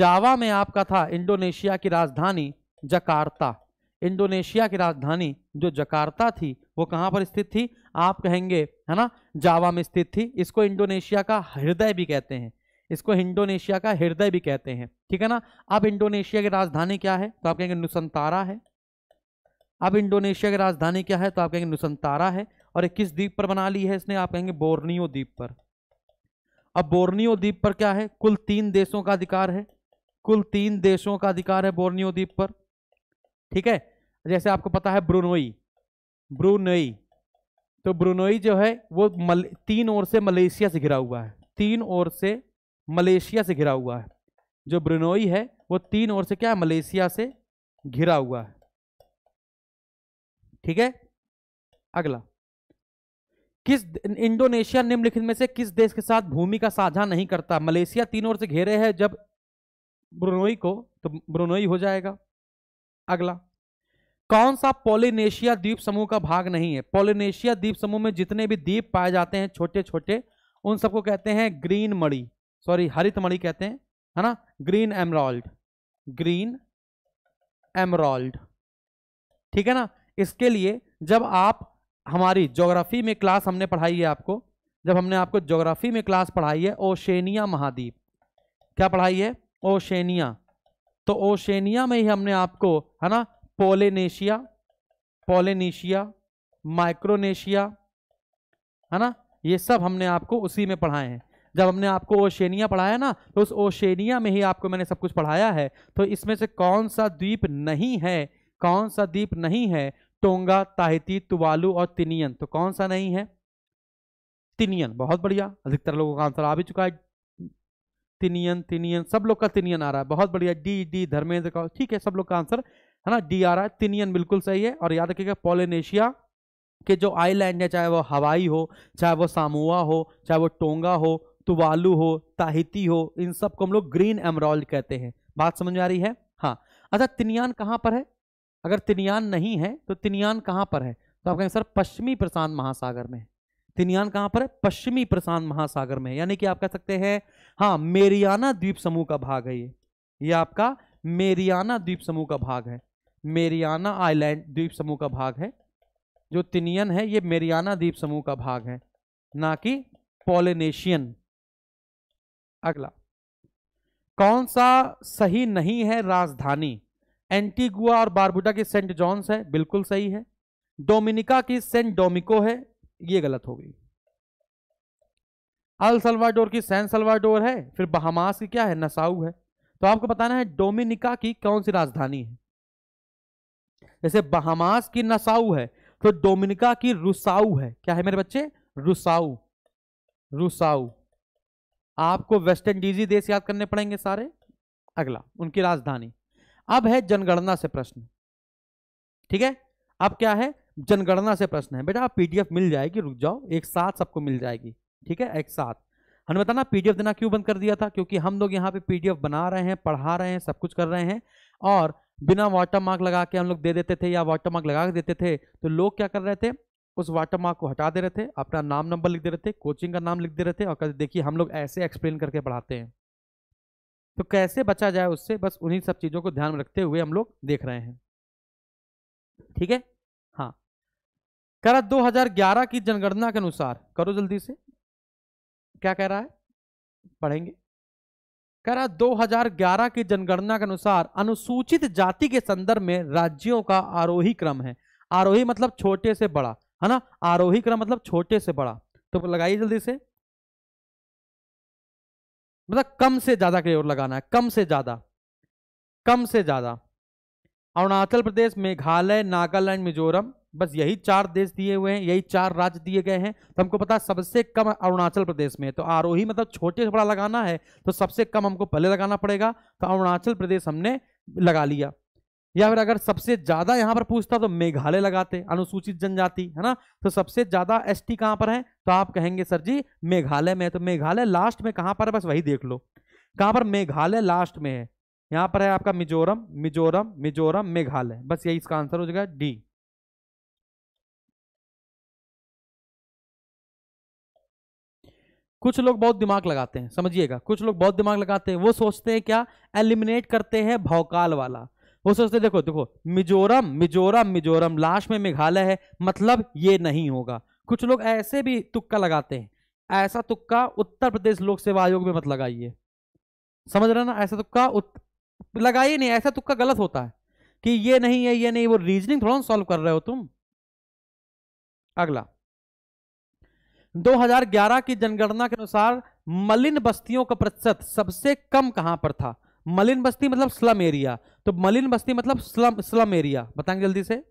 जावा में आपका था इंडोनेशिया की राजधानी जकार्ता इंडोनेशिया की राजधानी जो जकार्ता थी वो कहाँ पर स्थित थी आप कहेंगे है ना जावा में स्थित थी इसको इंडोनेशिया का हृदय भी कहते हैं इसको इंडोनेशिया का हृदय भी कहते हैं ठीक है ना अब इंडोनेशिया की राजधानी क्या है तो आप कहेंगे नुसंतारा है अब इंडोनेशिया की राजधानी क्या है तो आप कहेंगे नुसंतारा है और एक किस द्वीप पर बना ली है इसने आप कहेंगे बोर्नियो द्वीप पर अब बोर्नियो द्वीप पर क्या है कुल तीन देशों का अधिकार है कुल तीन देशों का अधिकार है बोर्नियो द्वीप पर ठीक है जैसे आपको पता है ब्रुनोई ब्रूनई तो ब्रूनई जो है वो मल, तीन ओर से मलेशिया से घिरा हुआ है तीन ओर से मलेशिया से घिरा हुआ है जो ब्रुनोई है वो तीन ओर से क्या है मलेशिया से घिरा हुआ है ठीक है अगला किस इंडोनेशिया निम्नलिखित में से किस देश के साथ भूमि का साझा नहीं करता मलेशिया तीन ओर से घेरे है जब ब्रुनोई को तो ब्रुनोई हो जाएगा अगला कौन सा पोलिनेशिया द्वीप समूह का भाग नहीं है पोलिनेशिया द्वीप समूह में जितने भी द्वीप पाए जाते हैं छोटे छोटे उन सबको कहते हैं ग्रीन मणि सॉरी हरित मणि कहते हैं है ना ग्रीन एमरॉल्ड ग्रीन एमरॉल्ड ठीक है ना इसके लिए जब आप हमारी ज्योग्राफी में क्लास हमने पढ़ाई है आपको जब हमने आपको ज्योग्राफी में क्लास पढ़ाई है ओशेनिया महाद्वीप क्या पढ़ाई है ओशेनिया तो ओशेनिया में ही हमने आपको है ना पोलिनेशिया पोलिनेशिया माइक्रोनेशिया है ना ये सब हमने आपको उसी में पढ़ाए हैं जब हमने आपको ओशेनिया पढ़ाया ना तो उस ओशेनिया में ही आपको मैंने सब कुछ पढ़ाया है तो इसमें से कौन सा द्वीप नहीं है कौन सा द्वीप नहीं है टोंगा ताहिती तुवालू और तिनियन तो कौन सा नहीं है तिनियन बहुत बढ़िया अधिकतर लोगों का आंसर आ भी चुका है तिनियन तिनियन सब लोग का तिनियन आ रहा है बहुत बढ़िया डी डी धर्मेंद्र का ठीक है सब लोग का आंसर है ना डी आ रहा है तिनियन बिल्कुल सही है और याद रखिएगा पोलिनेशिया के जो आइलैंड है चाहे वो हवाई हो चाहे वो सामुआ हो चाहे वो टोंगा हो तुवालू हो ताहिती हो इन सब को हम लोग ग्रीन एमरॉल्ड कहते हैं बात समझ में आ रही है हाँ अच्छा तिनियान कहाँ पर है अगर तिनियान नहीं है तो तिनियान कहाँ पर है तो आपका आंसर पश्चिमी प्रशांत महासागर में तिनियान कहाँ पर है पश्चिमी प्रशांत महासागर में यानी कि आप कह सकते हैं हाँ मेरियाना द्वीप समूह का भाग है ये ये आपका मेरियाना द्वीप समूह का भाग है मेरियाना आइलैंड द्वीप समूह का भाग है जो तिनियन है ये मेरियाना द्वीप समूह का भाग है ना कि पोलिनेशियन अगला कौन सा सही नहीं है राजधानी एंटीगुआ और बारबुडा की सेंट जॉन्स है बिल्कुल सही है डोमिनिका की सेंट डोमिको है ये गलत हो गई अल सलवाडोर की सैन सलवाडोर है फिर बहामास की क्या है नसाऊ है तो आपको बताना है डोमिनिका की कौन सी राजधानी है जैसे बहामास की नसाऊ है तो डोमिनिका की रुसाऊ है क्या है मेरे बच्चे रुसाऊ रुसाऊ आपको वेस्ट इंडीजी देश याद करने पड़ेंगे सारे अगला उनकी राजधानी अब है जनगणना से प्रश्न ठीक है अब क्या है जनगणना से प्रश्न है बेटा आप पीडीएफ मिल जाएगी रुक जाओ एक साथ सबको मिल जाएगी ठीक है एक साथ हमें बताना पीडीएफ देना क्यों बंद कर दिया था क्योंकि हम लोग यहाँ पे पीडीएफ बना रहे हैं पढ़ा रहे हैं सब कुछ कर रहे हैं और बिना वाटर मार्क लगा के हम लोग दे देते थे या वाटर मार्क लगा के देते थे तो लोग क्या कर रहे थे उस वाटर मार्क को हटा दे रहे थे अपना नाम नंबर लिख दे रहे थे कोचिंग का नाम लिख दे रहे थे और देखिए हम लोग ऐसे एक्सप्लेन करके पढ़ाते हैं तो कैसे बचा जाए उससे बस उन्हीं सब चीज़ों को ध्यान में रखते हुए हम लोग देख रहे हैं ठीक है हाँ करा 2011 की जनगणना के अनुसार करो जल्दी से क्या कह रहा है पढ़ेंगे कह रहा 2011 की जनगणना के अनुसार अनुसूचित जाति के संदर्भ में राज्यों का आरोही क्रम है आरोही मतलब छोटे से बड़ा है ना आरोही क्रम मतलब छोटे से बड़ा तो लगाइए जल्दी से मतलब कम से ज्यादा की ओर लगाना है कम से ज्यादा कम से ज्यादा अरुणाचल प्रदेश मेघालय नागालैंड मिजोरम बस यही चार देश दिए हुए हैं यही चार राज्य दिए गए हैं तो हमको पता है सबसे कम अरुणाचल प्रदेश में तो आरोही मतलब छोटे से बड़ा लगाना है तो सबसे कम हमको पहले लगाना पड़ेगा तो अरुणाचल प्रदेश हमने लगा लिया या फिर अगर सबसे ज्यादा यहाँ पर पूछता तो मेघालय लगाते अनुसूचित जनजाति है ना तो सबसे ज्यादा एस टी पर है तो आप कहेंगे सर जी मेघालय में तो मेघालय लास्ट में कहाँ पर है बस वही देख लो कहाँ पर मेघालय लास्ट में है यहाँ पर है आपका मिजोरम मिजोरम मिजोरम मेघालय बस यही इसका आंसर हो जाएगा डी कुछ लोग बहुत दिमाग लगाते हैं समझिएगा कुछ लोग बहुत दिमाग लगाते हैं वो सोचते हैं क्या एलिमिनेट करते हैं भौकाल वाला वो सोचते देखो देखो मिजोरम मिजोरम मिजोरम लास्ट में मेघालय है मतलब ये नहीं होगा कुछ लोग ऐसे भी तुक्का लगाते हैं ऐसा तुक्का उत्तर प्रदेश लोक सेवा आयोग में मत लगाइए समझ रहे ना ऐसा तुक्का उत... लगाइए नहीं ऐसा तुक्का गलत होता है कि ये नहीं है ये नहीं वो रीजनिंग थोड़ा सॉल्व कर रहे हो तुम अगला 2011 की जनगणना के अनुसार मलिन बस्तियों का प्रतिशत सबसे कम कहां पर था मलिन बस्ती मतलब स्लम एरिया तो मलिन बस्ती मतलब स्लम स्लम एरिया बताएंगे जल्दी से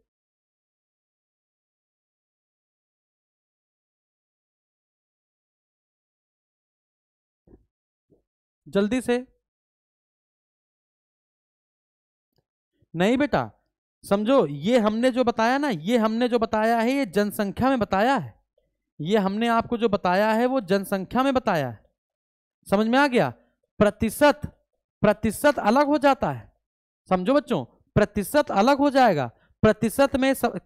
जल्दी से नहीं बेटा समझो ये हमने जो बताया ना ये हमने जो बताया है ये जनसंख्या में बताया है ये हमने आपको जो बताया है वो जनसंख्या में बताया है समझ में आ गया प्रतिशत प्रतिशत अलग हो जाता है समझो बच्चों प्रतिशत अलग हो जाएगा प्रतिशत में सब,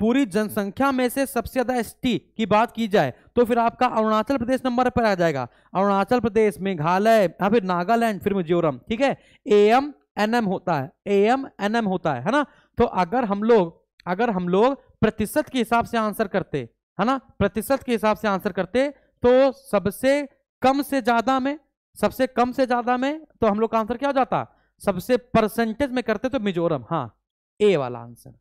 पूरी जनसंख्या में से सबसे ज्यादा एसटी की बात की जाए तो फिर आपका अरुणाचल प्रदेश नंबर पर आ जाएगा अरुणाचल प्रदेश मेघालय या फिर नागालैंड फिर मिजोरम ठीक है ए एम एन एम होता है ए एम एन एम होता है है ना तो अगर हम लोग अगर हम लोग प्रतिशत के हिसाब से आंसर करते है ना प्रतिशत के हिसाब से आंसर करते तो सबसे कम से ज्यादा में सबसे कम से ज्यादा में तो हम लोग का आंसर क्या हो जाता सबसे परसेंटेज में करते तो मिजोरम हाँ ए वाला आंसर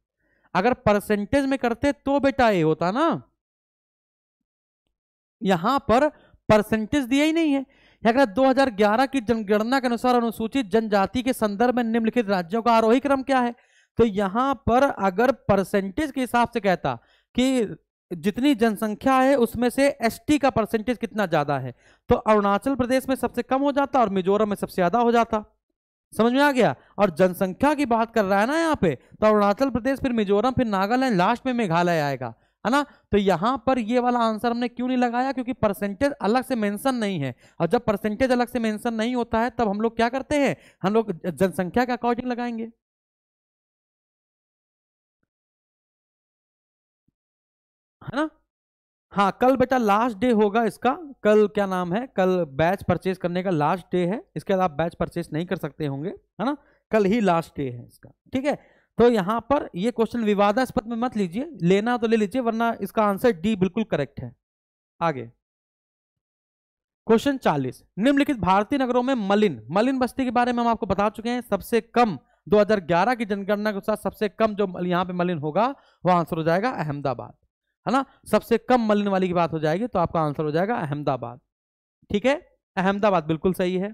अगर परसेंटेज में करते तो बेटा ए होता ना यहां पर परसेंटेज दिया ही नहीं है अगर 2011 की जनगणना के अनुसार अनुसूचित जनजाति के संदर्भ में निम्नलिखित राज्यों का आरोही क्रम क्या है तो यहां पर अगर परसेंटेज के हिसाब से कहता कि जितनी जनसंख्या है उसमें से एसटी का परसेंटेज कितना ज़्यादा है तो अरुणाचल प्रदेश में सबसे कम हो जाता और मिजोरम में सबसे ज़्यादा हो जाता समझ में आ गया और जनसंख्या की बात कर रहा है ना यहाँ पे तो अरुणाचल प्रदेश फिर मिजोरम फिर नागालैंड लास्ट में मेघालय आएगा है ना तो यहाँ पर ये वाला आंसर हमने क्यों नहीं लगाया क्योंकि परसेंटेज अलग से मेंशन नहीं है और जब परसेंटेज अलग से मेंशन नहीं होता है तब हम लोग क्या करते हैं हम लोग जनसंख्या के अकॉर्डिंग लगाएंगे है ना हाँ कल बेटा लास्ट डे होगा इसका कल क्या नाम है कल बैच परचेज करने का लास्ट डे है इसके बाद आप बैच परचेज नहीं कर सकते होंगे है ना कल ही लास्ट डे है इसका ठीक है तो यहाँ पर ये क्वेश्चन विवादास्पद में मत लीजिए लेना तो ले लीजिए वरना इसका आंसर डी बिल्कुल करेक्ट है आगे क्वेश्चन चालीस निम्नलिखित भारतीय नगरों में मलिन मलिन बस्ती के बारे में हम आपको बता चुके हैं सबसे कम 2011 की जनगणना के साथ सबसे कम जो यहाँ पे मलिन होगा वह आंसर हो जाएगा अहमदाबाद है ना सबसे कम मलिन वाली की बात हो जाएगी तो आपका आंसर हो जाएगा अहमदाबाद ठीक है अहमदाबाद बिल्कुल सही है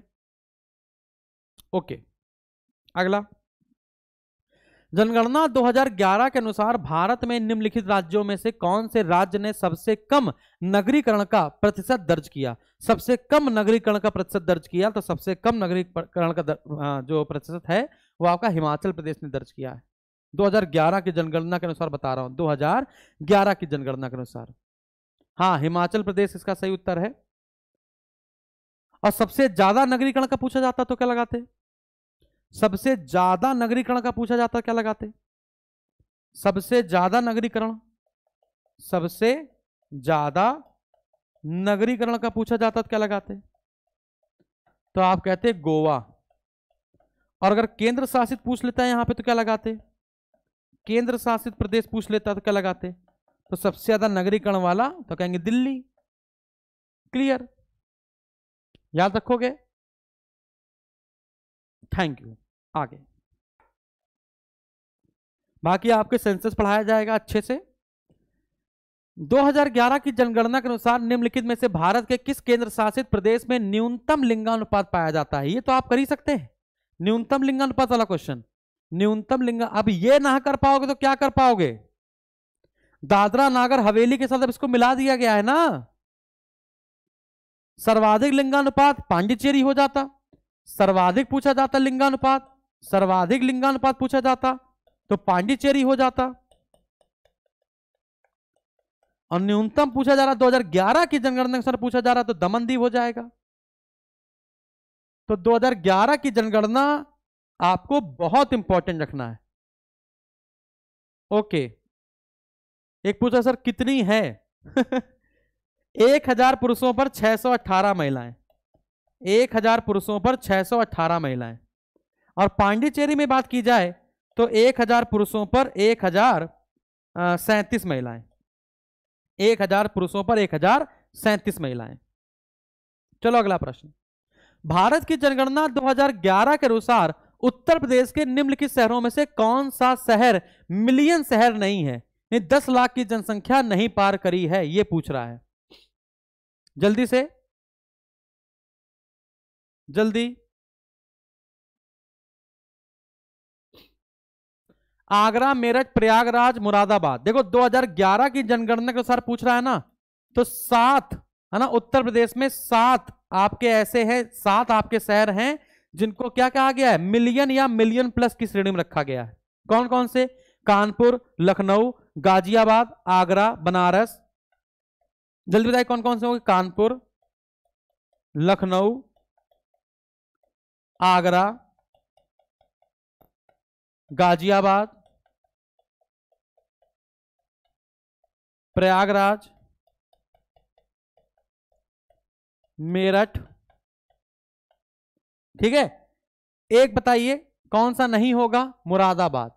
ओके अगला जनगणना 2011 के अनुसार भारत में निम्नलिखित राज्यों में से कौन से राज्य ने सबसे कम नगरीकरण का प्रतिशत दर्ज किया सबसे कम नगरीकरण का प्रतिशत दर्ज किया तो सबसे कम नगरीकरण का जो प्रतिशत है वो आपका हिमाचल प्रदेश ने दर्ज किया है 2011 की जनगणना के अनुसार बता रहा हूं 2011 की जनगणना के अनुसार हाँ हिमाचल प्रदेश इसका सही उत्तर है और सबसे ज्यादा नगरीकरण का पूछा जाता तो क्या लगाते सबसे ज्यादा नगरीकरण का पूछा जाता क्या लगाते सबसे ज्यादा नगरीकरण सबसे ज्यादा नगरीकरण का पूछा जाता तो क्या लगाते तो आप कहते गोवा और अगर केंद्र शासित पूछ लेता है यहां पे तो क्या लगाते केंद्र शासित प्रदेश पूछ लेता तो क्या लगाते तो सबसे ज्यादा नगरीकरण वाला तो कहेंगे दिल्ली क्लियर याद रखोगे थैंक यू आगे बाकी आपके सेंसस पढ़ाया जाएगा अच्छे से 2011 की जनगणना के अनुसार निम्नलिखित में से भारत के किस केंद्र शासित प्रदेश में न्यूनतम लिंगानुपात पाया जाता है ये तो आप कर ही सकते हैं न्यूनतम लिंगानुपात वाला क्वेश्चन न्यूनतम लिंगा अब ये ना कर पाओगे तो क्या कर पाओगे दादरा नागर हवेली के साथ अब इसको मिला दिया गया है ना सर्वाधिक लिंगानुपात पांडिचेरी हो जाता सर्वाधिक पूछा जाता लिंगानुपात सर्वाधिक लिंगानुपात पूछा जाता तो पांडिचेरी हो जाता और न्यूनतम पूछा जा रहा 2011 की जनगणना के अनुसार पूछा जा रहा तो दमनदीप हो जाएगा तो 2011 की जनगणना आपको बहुत इंपॉर्टेंट रखना है ओके एक पूछा सर कितनी है एक हजार पुरुषों पर 618 महिलाएं एक हजार पुरुषों पर 618 महिलाएं और पांडिचेरी में बात की जाए तो एक हजार पुरुषों पर एक हजार सैंतीस महिलाएं एक हजार पुरुषों पर एक हजार सैंतीस महिलाएं चलो अगला प्रश्न भारत की जनगणना 2011 के अनुसार उत्तर प्रदेश के निम्नलिखित शहरों में से कौन सा शहर मिलियन शहर नहीं है दस लाख की जनसंख्या नहीं पार करी है यह पूछ रहा है जल्दी से जल्दी आगरा मेरठ प्रयागराज मुरादाबाद देखो 2011 की जनगणना के अनुसार पूछ रहा है ना तो सात है ना उत्तर प्रदेश में सात आपके ऐसे हैं सात आपके शहर हैं जिनको क्या कहा गया है मिलियन या मिलियन प्लस की श्रेणी में रखा गया है कौन कौन से कानपुर लखनऊ गाजियाबाद आगरा बनारस जल्दी बताइए कौन कौन से होंगे कानपुर लखनऊ आगरा गाजियाबाद प्रयागराज मेरठ ठीक है एक बताइए कौन सा नहीं होगा मुरादाबाद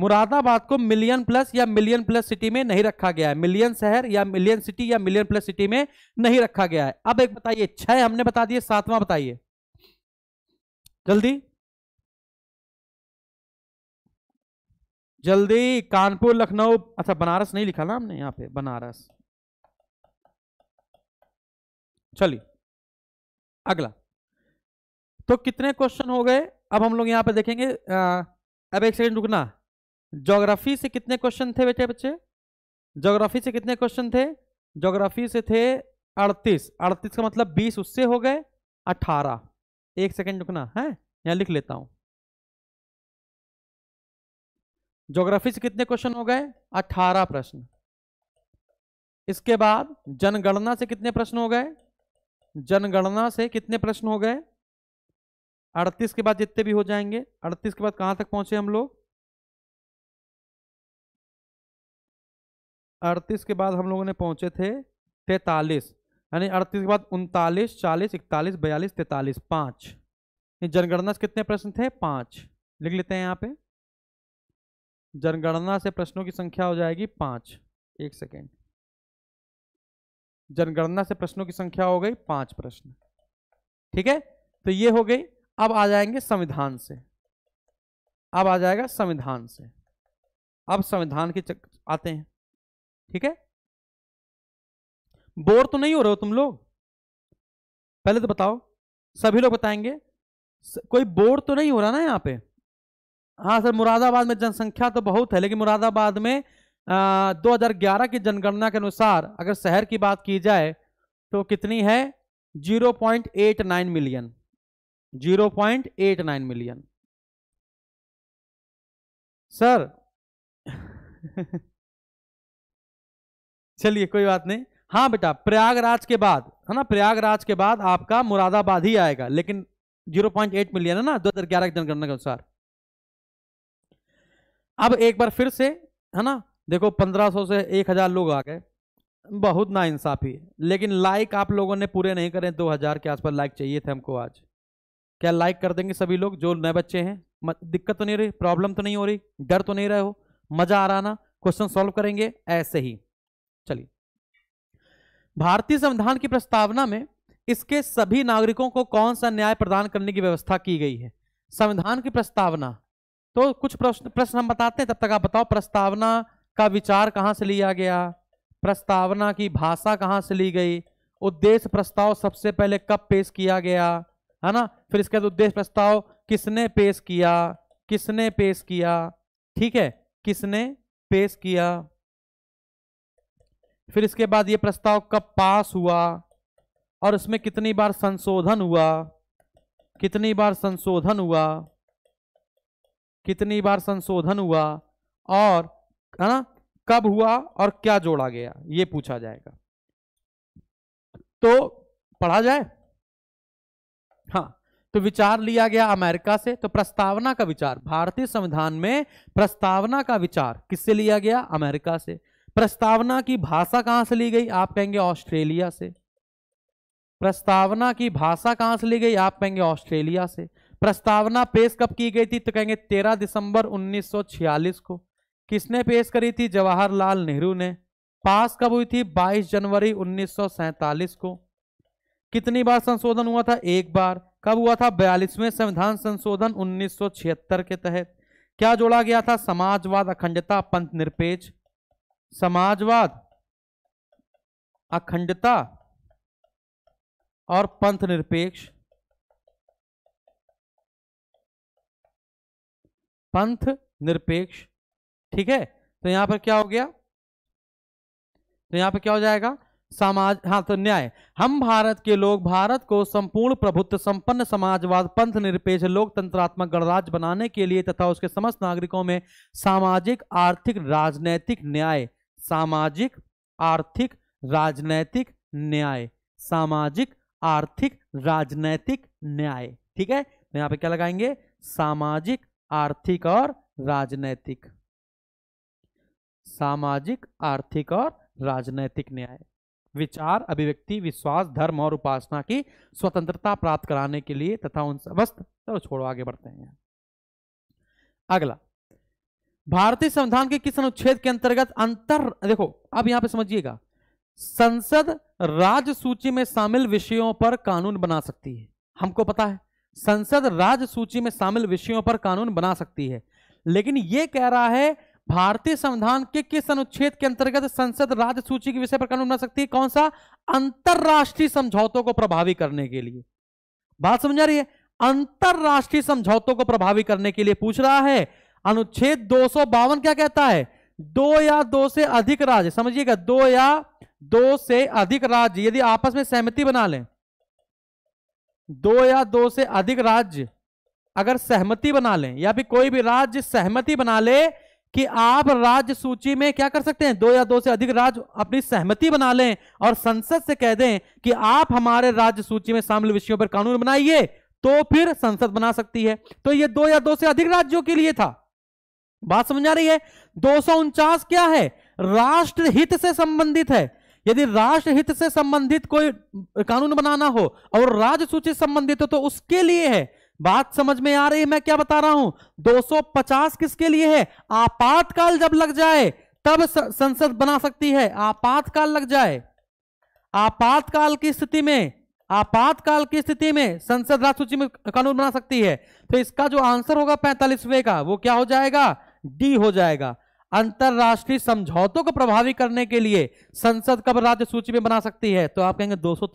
मुरादाबाद को मिलियन प्लस या मिलियन प्लस सिटी में नहीं रखा गया है मिलियन शहर या मिलियन सिटी या मिलियन प्लस सिटी में नहीं रखा गया है अब एक बताइए छह हमने बता दिए सातवां बताइए जल्दी जल्दी कानपुर लखनऊ अच्छा बनारस नहीं लिखा ना हमने यहां पे बनारस चलिए अगला तो कितने क्वेश्चन हो गए अब हम लोग यहाँ पे देखेंगे आ, अब एक सेकेंड रुकना जोग्राफी से कितने क्वेश्चन थे बेटे बच्चे जोग्राफी से कितने क्वेश्चन थे जोग्राफी से थे अड़तीस अड़तीस का मतलब बीस उससे हो गए अठारह एक सेकेंड रुकना है यहाँ लिख लेता हूँ जोग्राफी से कितने क्वेश्चन हो गए अठारह प्रश्न इसके बाद जनगणना से कितने प्रश्न हो गए जनगणना से कितने प्रश्न हो गए अड़तीस के बाद जितने भी हो जाएंगे अड़तीस के बाद कहां तक पहुंचे हम लोग अड़तीस के बाद हम लोगों ने पहुंचे थे तैतालीस यानी अड़तीस के बाद उनतालीस चालीस इकतालीस बयालीस तैतालीस पांच जनगणना से कितने प्रश्न थे पांच लिख लेते हैं यहाँ पे जनगणना से प्रश्नों की संख्या हो जाएगी पांच एक सेकेंड जनगणना से प्रश्नों की संख्या हो गई पांच प्रश्न ठीक है तो ये हो गई अब आ जाएंगे संविधान से अब आ जाएगा संविधान से अब संविधान के चक आते हैं ठीक है बोर तो नहीं हो रहे हो तुम लोग पहले तो बताओ सभी लोग बताएंगे कोई बोर तो नहीं हो रहा ना यहाँ पे हाँ सर मुरादाबाद में जनसंख्या तो बहुत है लेकिन मुरादाबाद में आ, 2011 की जनगणना के अनुसार अगर शहर की बात की जाए तो कितनी है 0.89 मिलियन 0.89 मिलियन सर चलिए कोई बात नहीं हाँ बेटा प्रयागराज के बाद है ना प्रयागराज के बाद आपका मुरादाबाद ही आएगा लेकिन 0.8 मिलियन है ना दो हजार ग्यारह की जनगणना के अनुसार अब एक बार फिर से है ना देखो 1500 से 1000 लोग आ गए बहुत नाइंसाफी इंसाफी लेकिन लाइक आप लोगों ने पूरे नहीं करें 2000 के आसपास लाइक चाहिए थे हमको आज क्या लाइक कर देंगे सभी लोग जो नए बच्चे हैं दिक्कत तो नहीं रही प्रॉब्लम तो नहीं हो रही डर तो नहीं रहे हो मजा आ रहा ना क्वेश्चन सॉल्व करेंगे ऐसे ही चलिए भारतीय संविधान की प्रस्तावना में इसके सभी नागरिकों को कौन सा न्याय प्रदान करने की व्यवस्था की गई है संविधान की प्रस्तावना तो कुछ प्रश्न प्रश्न हम बताते हैं तब तक आप बताओ प्रस्तावना का विचार कहाँ से लिया गया प्रस्तावना की भाषा कहाँ से ली गई उद्देश्य प्रस्ताव सबसे पहले कब पेश किया गया है ना फिर इसके बाद उद्देश्य प्रस्ताव किसने पेश किया किसने पेश किया ठीक है किसने पेश किया फिर इसके बाद ये प्रस्ताव कब पास हुआ और इसमें कितनी बार संशोधन हुआ कितनी बार संशोधन हुआ कितनी बार संशोधन हुआ और है ना कब हुआ और क्या जोड़ा गया ये पूछा जाएगा तो पढ़ा जाए तो विचार लिया गया अमेरिका से तो प्रस्तावना का विचार भारतीय संविधान में प्रस्तावना का विचार किससे लिया गया अमेरिका से प्रस्तावना की भाषा कहां से ली गई आप कहेंगे ऑस्ट्रेलिया से प्रस्तावना की भाषा कहां से ली गई आप कहेंगे ऑस्ट्रेलिया से प्रस्तावना पेश कब की गई थी तो कहेंगे 13 दिसंबर 1946 को किसने पेश करी थी जवाहरलाल नेहरू ने पास कब हुई थी 22 जनवरी 1947 को कितनी बार संशोधन हुआ था एक बार कब हुआ था बयालीसवें संविधान संशोधन 1976 के तहत क्या जोड़ा गया था समाजवाद अखंडता पंथ निरपेक्ष समाजवाद अखंडता और पंथ निरपेक्ष पंथ निरपेक्ष ठीक है तो यहां पर क्या हो गया तो यहां पर क्या हो जाएगा समाज हाँ तो न्याय हम भारत के लोग भारत को संपूर्ण प्रभुत्व संपन्न समाजवाद पंथ निरपेक्ष लोकतंत्रात्मक गणराज्य बनाने के लिए तथा उसके समस्त नागरिकों में सामाजिक आर्थिक राजनैतिक न्याय सामाजिक आर्थिक राजनैतिक न्याय सामाजिक आर्थिक राजनैतिक न्याय ठीक है तो यहाँ पे क्या लगाएंगे सामाजिक आर्थिक और राजनैतिक सामाजिक आर्थिक और राजनैतिक न्याय विचार अभिव्यक्ति विश्वास धर्म और उपासना की स्वतंत्रता प्राप्त कराने के लिए तथा उन समस्त चलो छोड़ो आगे बढ़ते हैं अगला भारतीय संविधान के किस अनुच्छेद के अंतर्गत अंतर देखो अब यहां पे समझिएगा संसद राज्य सूची में शामिल विषयों पर कानून बना सकती है हमको पता है संसद राज्य सूची में शामिल विषयों पर कानून बना सकती है लेकिन यह कह रहा है भारतीय संविधान के किस अनुच्छेद के अंतर्गत संसद राज्य सूची के विषय पर कानून बना सकती है कौन सा अंतरराष्ट्रीय समझौतों को प्रभावी करने के लिए बात समझ आ रही है अंतरराष्ट्रीय समझौतों को प्रभावी करने के लिए पूछ रहा है अनुच्छेद दो क्या कहता है दो या दो से अधिक राज्य समझिएगा दो या दो से अधिक राज्य यदि आपस में सहमति बना लें दो या दो से अधिक राज्य अगर सहमति बना लें या फिर कोई भी राज्य सहमति बना ले कि आप राज्य सूची में क्या कर सकते हैं दो या दो से अधिक राज्य अपनी सहमति बना लें और संसद से कह दें कि आप हमारे राज्य सूची में शामिल विषयों पर कानून बनाइए तो फिर संसद बना सकती है तो ये दो या दो से अधिक राज्यों के लिए था बात समझ आ रही है दो क्या है राष्ट्र हित से संबंधित है यदि राष्ट्र हित से संबंधित कोई कानून बनाना हो और राज्य सूची संबंधित हो तो उसके लिए है बात समझ में आ रही है मैं क्या बता रहा हूं 250 किसके लिए है आपातकाल जब लग जाए तब संसद बना सकती है आपातकाल लग जाए आपातकाल की स्थिति में आपातकाल की स्थिति में संसद राज सूची में कानून बना सकती है तो इसका जो आंसर होगा पैंतालीसवे का वो क्या हो जाएगा डी हो जाएगा अंतरराष्ट्रीय समझौतों को प्रभावी करने के लिए संसद कब राज्य सूची में बना सकती है तो आप कहेंगे दो सौ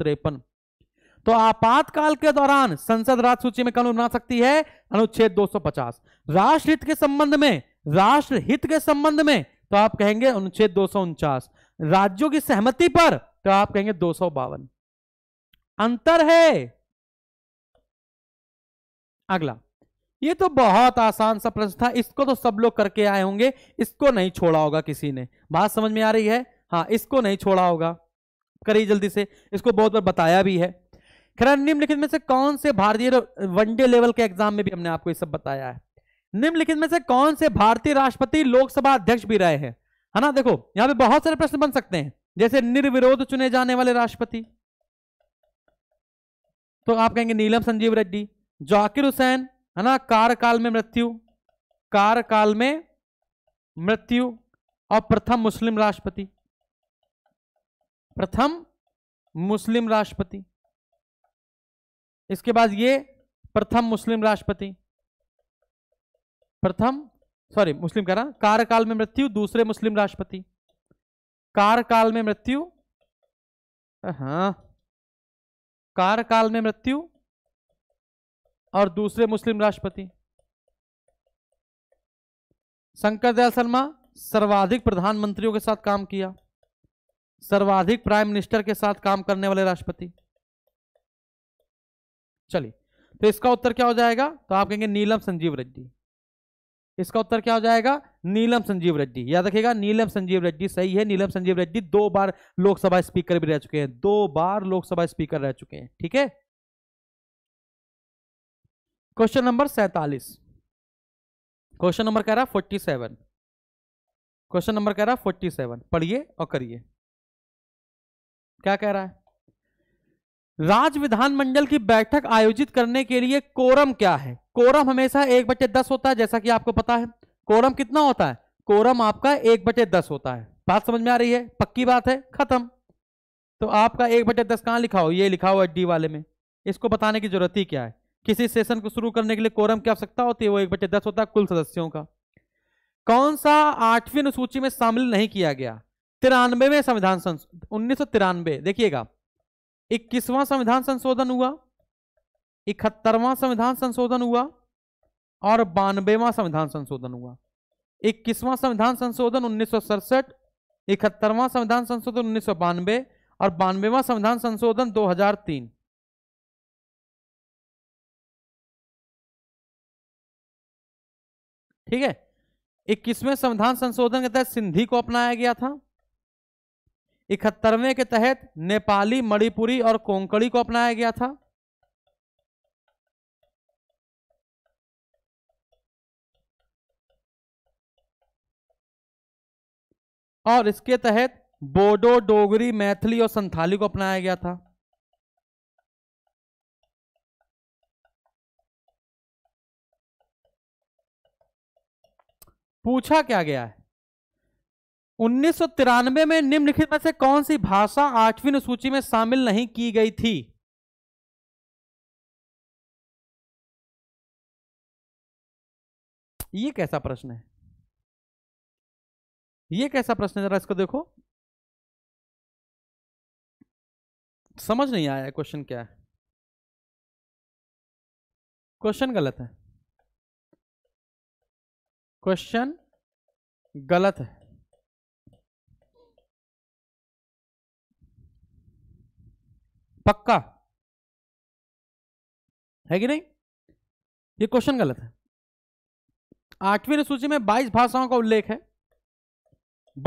तो आपातकाल के दौरान संसद राज सूची में कानून बना सकती है अनुच्छेद 250 राष्ट्र हित के संबंध में राष्ट्र हित के संबंध में तो आप कहेंगे अनुच्छेद दो राज्यों की सहमति पर तो आप कहेंगे दो अंतर है अगला ये तो बहुत आसान सा प्रश्न था इसको तो सब लोग करके आए होंगे इसको नहीं छोड़ा होगा किसी ने बात समझ में आ रही है हाँ इसको नहीं छोड़ा होगा करिए जल्दी से इसको बहुत बार बताया भी है खरा निम्नलिखित में से कौन से भारतीय वनडे लेवल के एग्जाम में भी हमने आपको ये सब बताया है निम्नलिखित में से कौन से भारतीय राष्ट्रपति लोकसभा अध्यक्ष भी रहे हैं है ना देखो यहां पे बहुत सारे प्रश्न बन सकते हैं जैसे निर्विरोध चुने जाने वाले राष्ट्रपति तो आप कहेंगे नीलम संजीव रेड्डी जाकिर हुसैन है ना कार्यकाल में मृत्यु कार्यकाल में मृत्यु और प्रथम मुस्लिम राष्ट्रपति प्रथम मुस्लिम राष्ट्रपति इसके बाद ये प्रथम मुस्लिम राष्ट्रपति प्रथम सॉरी मुस्लिम कह रहा कार्यकाल में मृत्यु दूसरे मुस्लिम राष्ट्रपति कार्यकाल में मृत्यु हाँ कार्यकाल में मृत्यु और दूसरे मुस्लिम राष्ट्रपति शंकर दयाल शर्मा सर्वाधिक प्रधानमंत्रियों के साथ काम किया सर्वाधिक प्राइम मिनिस्टर के साथ काम करने वाले राष्ट्रपति चलिए तो इसका उत्तर क्या हो जाएगा तो आप कहेंगे नीलम संजीव रेड्डी इसका उत्तर क्या हो जाएगा नीलम संजीव रेड्डी याद रखिएगा नीलम संजीव रेड्डी सही है नीलम संजीव रेड्डी दो बार लोकसभा स्पीकर भी रह चुके हैं दो बार लोकसभा स्पीकर रह चुके हैं ठीक है क्वेश्चन नंबर सैतालीस क्वेश्चन नंबर कह रहा फोर्टी सेवन क्वेश्चन नंबर कह रहा फोर्टी सेवन पढ़िए और करिए क्या कह रहा है राज्य विधानमंडल की बैठक आयोजित करने के लिए कोरम क्या है कोरम हमेशा एक बटे दस होता है जैसा कि आपको पता है कोरम कितना होता है कोरम आपका एक बटे दस होता है बात समझ में आ रही है पक्की बात है खत्म तो आपका एक बटे दस कहाँ लिखा हो ये लिखा हो एडी वाले में इसको बताने की जरूरत ही क्या है किसी सेशन को शुरू करने के लिए कोरम की आवश्यकता होती है वो एक बटे दस होता है कुल सदस्यों का कौन सा आठवीं अनुसूची में शामिल नहीं किया गया तिरानवे में संविधान संशोधन उन्नीस देखिएगा इक्कीसवां संविधान संशोधन हुआ इकहत्तरवां संविधान संशोधन हुआ और बानवेवा संविधान संशोधन हुआ इक्कीसवां संविधान संशोधन उन्नीस सौ सड़सठ इकहत्तरवां संविधान संशोधन उन्नीस सौ बानवे और बानवेवा संविधान संशोधन 2003 ठीक है इक्कीसवें संविधान संशोधन के तहत सिंधी को अपनाया गया था इकहत्तरवें के तहत नेपाली मणिपुरी और कोंकणी को अपनाया गया था और इसके तहत बोडो डोगरी मैथिली और संथाली को अपनाया गया था पूछा क्या गया है उन्नीस में निम्नलिखित में से कौन सी भाषा आठवीं अनुसूची में शामिल नहीं की गई थी ये कैसा प्रश्न है ये कैसा प्रश्न है जरा इसको देखो समझ नहीं आया क्वेश्चन क्या है क्वेश्चन गलत है क्वेश्चन गलत है पक्का है कि नहीं ये क्वेश्चन गलत है आठवीं अनुसूची में 22 भाषाओं का उल्लेख है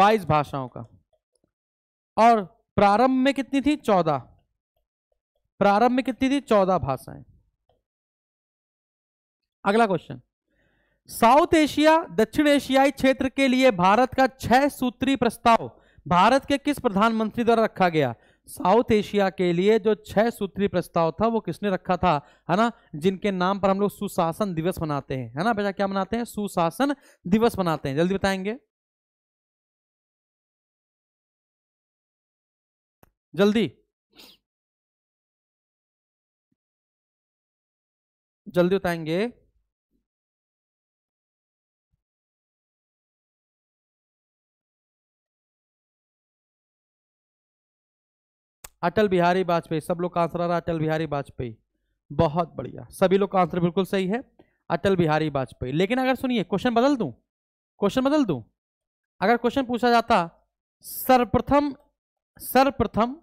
22 भाषाओं का और प्रारंभ में कितनी थी 14 प्रारंभ में कितनी थी 14 भाषाएं अगला क्वेश्चन साउथ एशिया दक्षिण एशियाई क्षेत्र के लिए भारत का छह सूत्री प्रस्ताव भारत के किस प्रधानमंत्री द्वारा रखा गया साउथ एशिया के लिए जो छह सूत्री प्रस्ताव था वो किसने रखा था है ना जिनके नाम पर हम लोग सुशासन दिवस मनाते हैं है ना बेटा क्या मनाते हैं सुशासन दिवस मनाते हैं जल्दी बताएंगे जल्दी जल्दी बताएंगे अटल बिहारी वाजपेयी सब लोग का आंसर आ रहा अटल बिहारी वाजपेयी बहुत बढ़िया सभी लोग का आंसर बिल्कुल सही है अटल बिहारी वाजपेयी लेकिन अगर सुनिए क्वेश्चन बदल दूं क्वेश्चन बदल दूं अगर क्वेश्चन पूछा जाता सर्वप्रथम सर्वप्रथम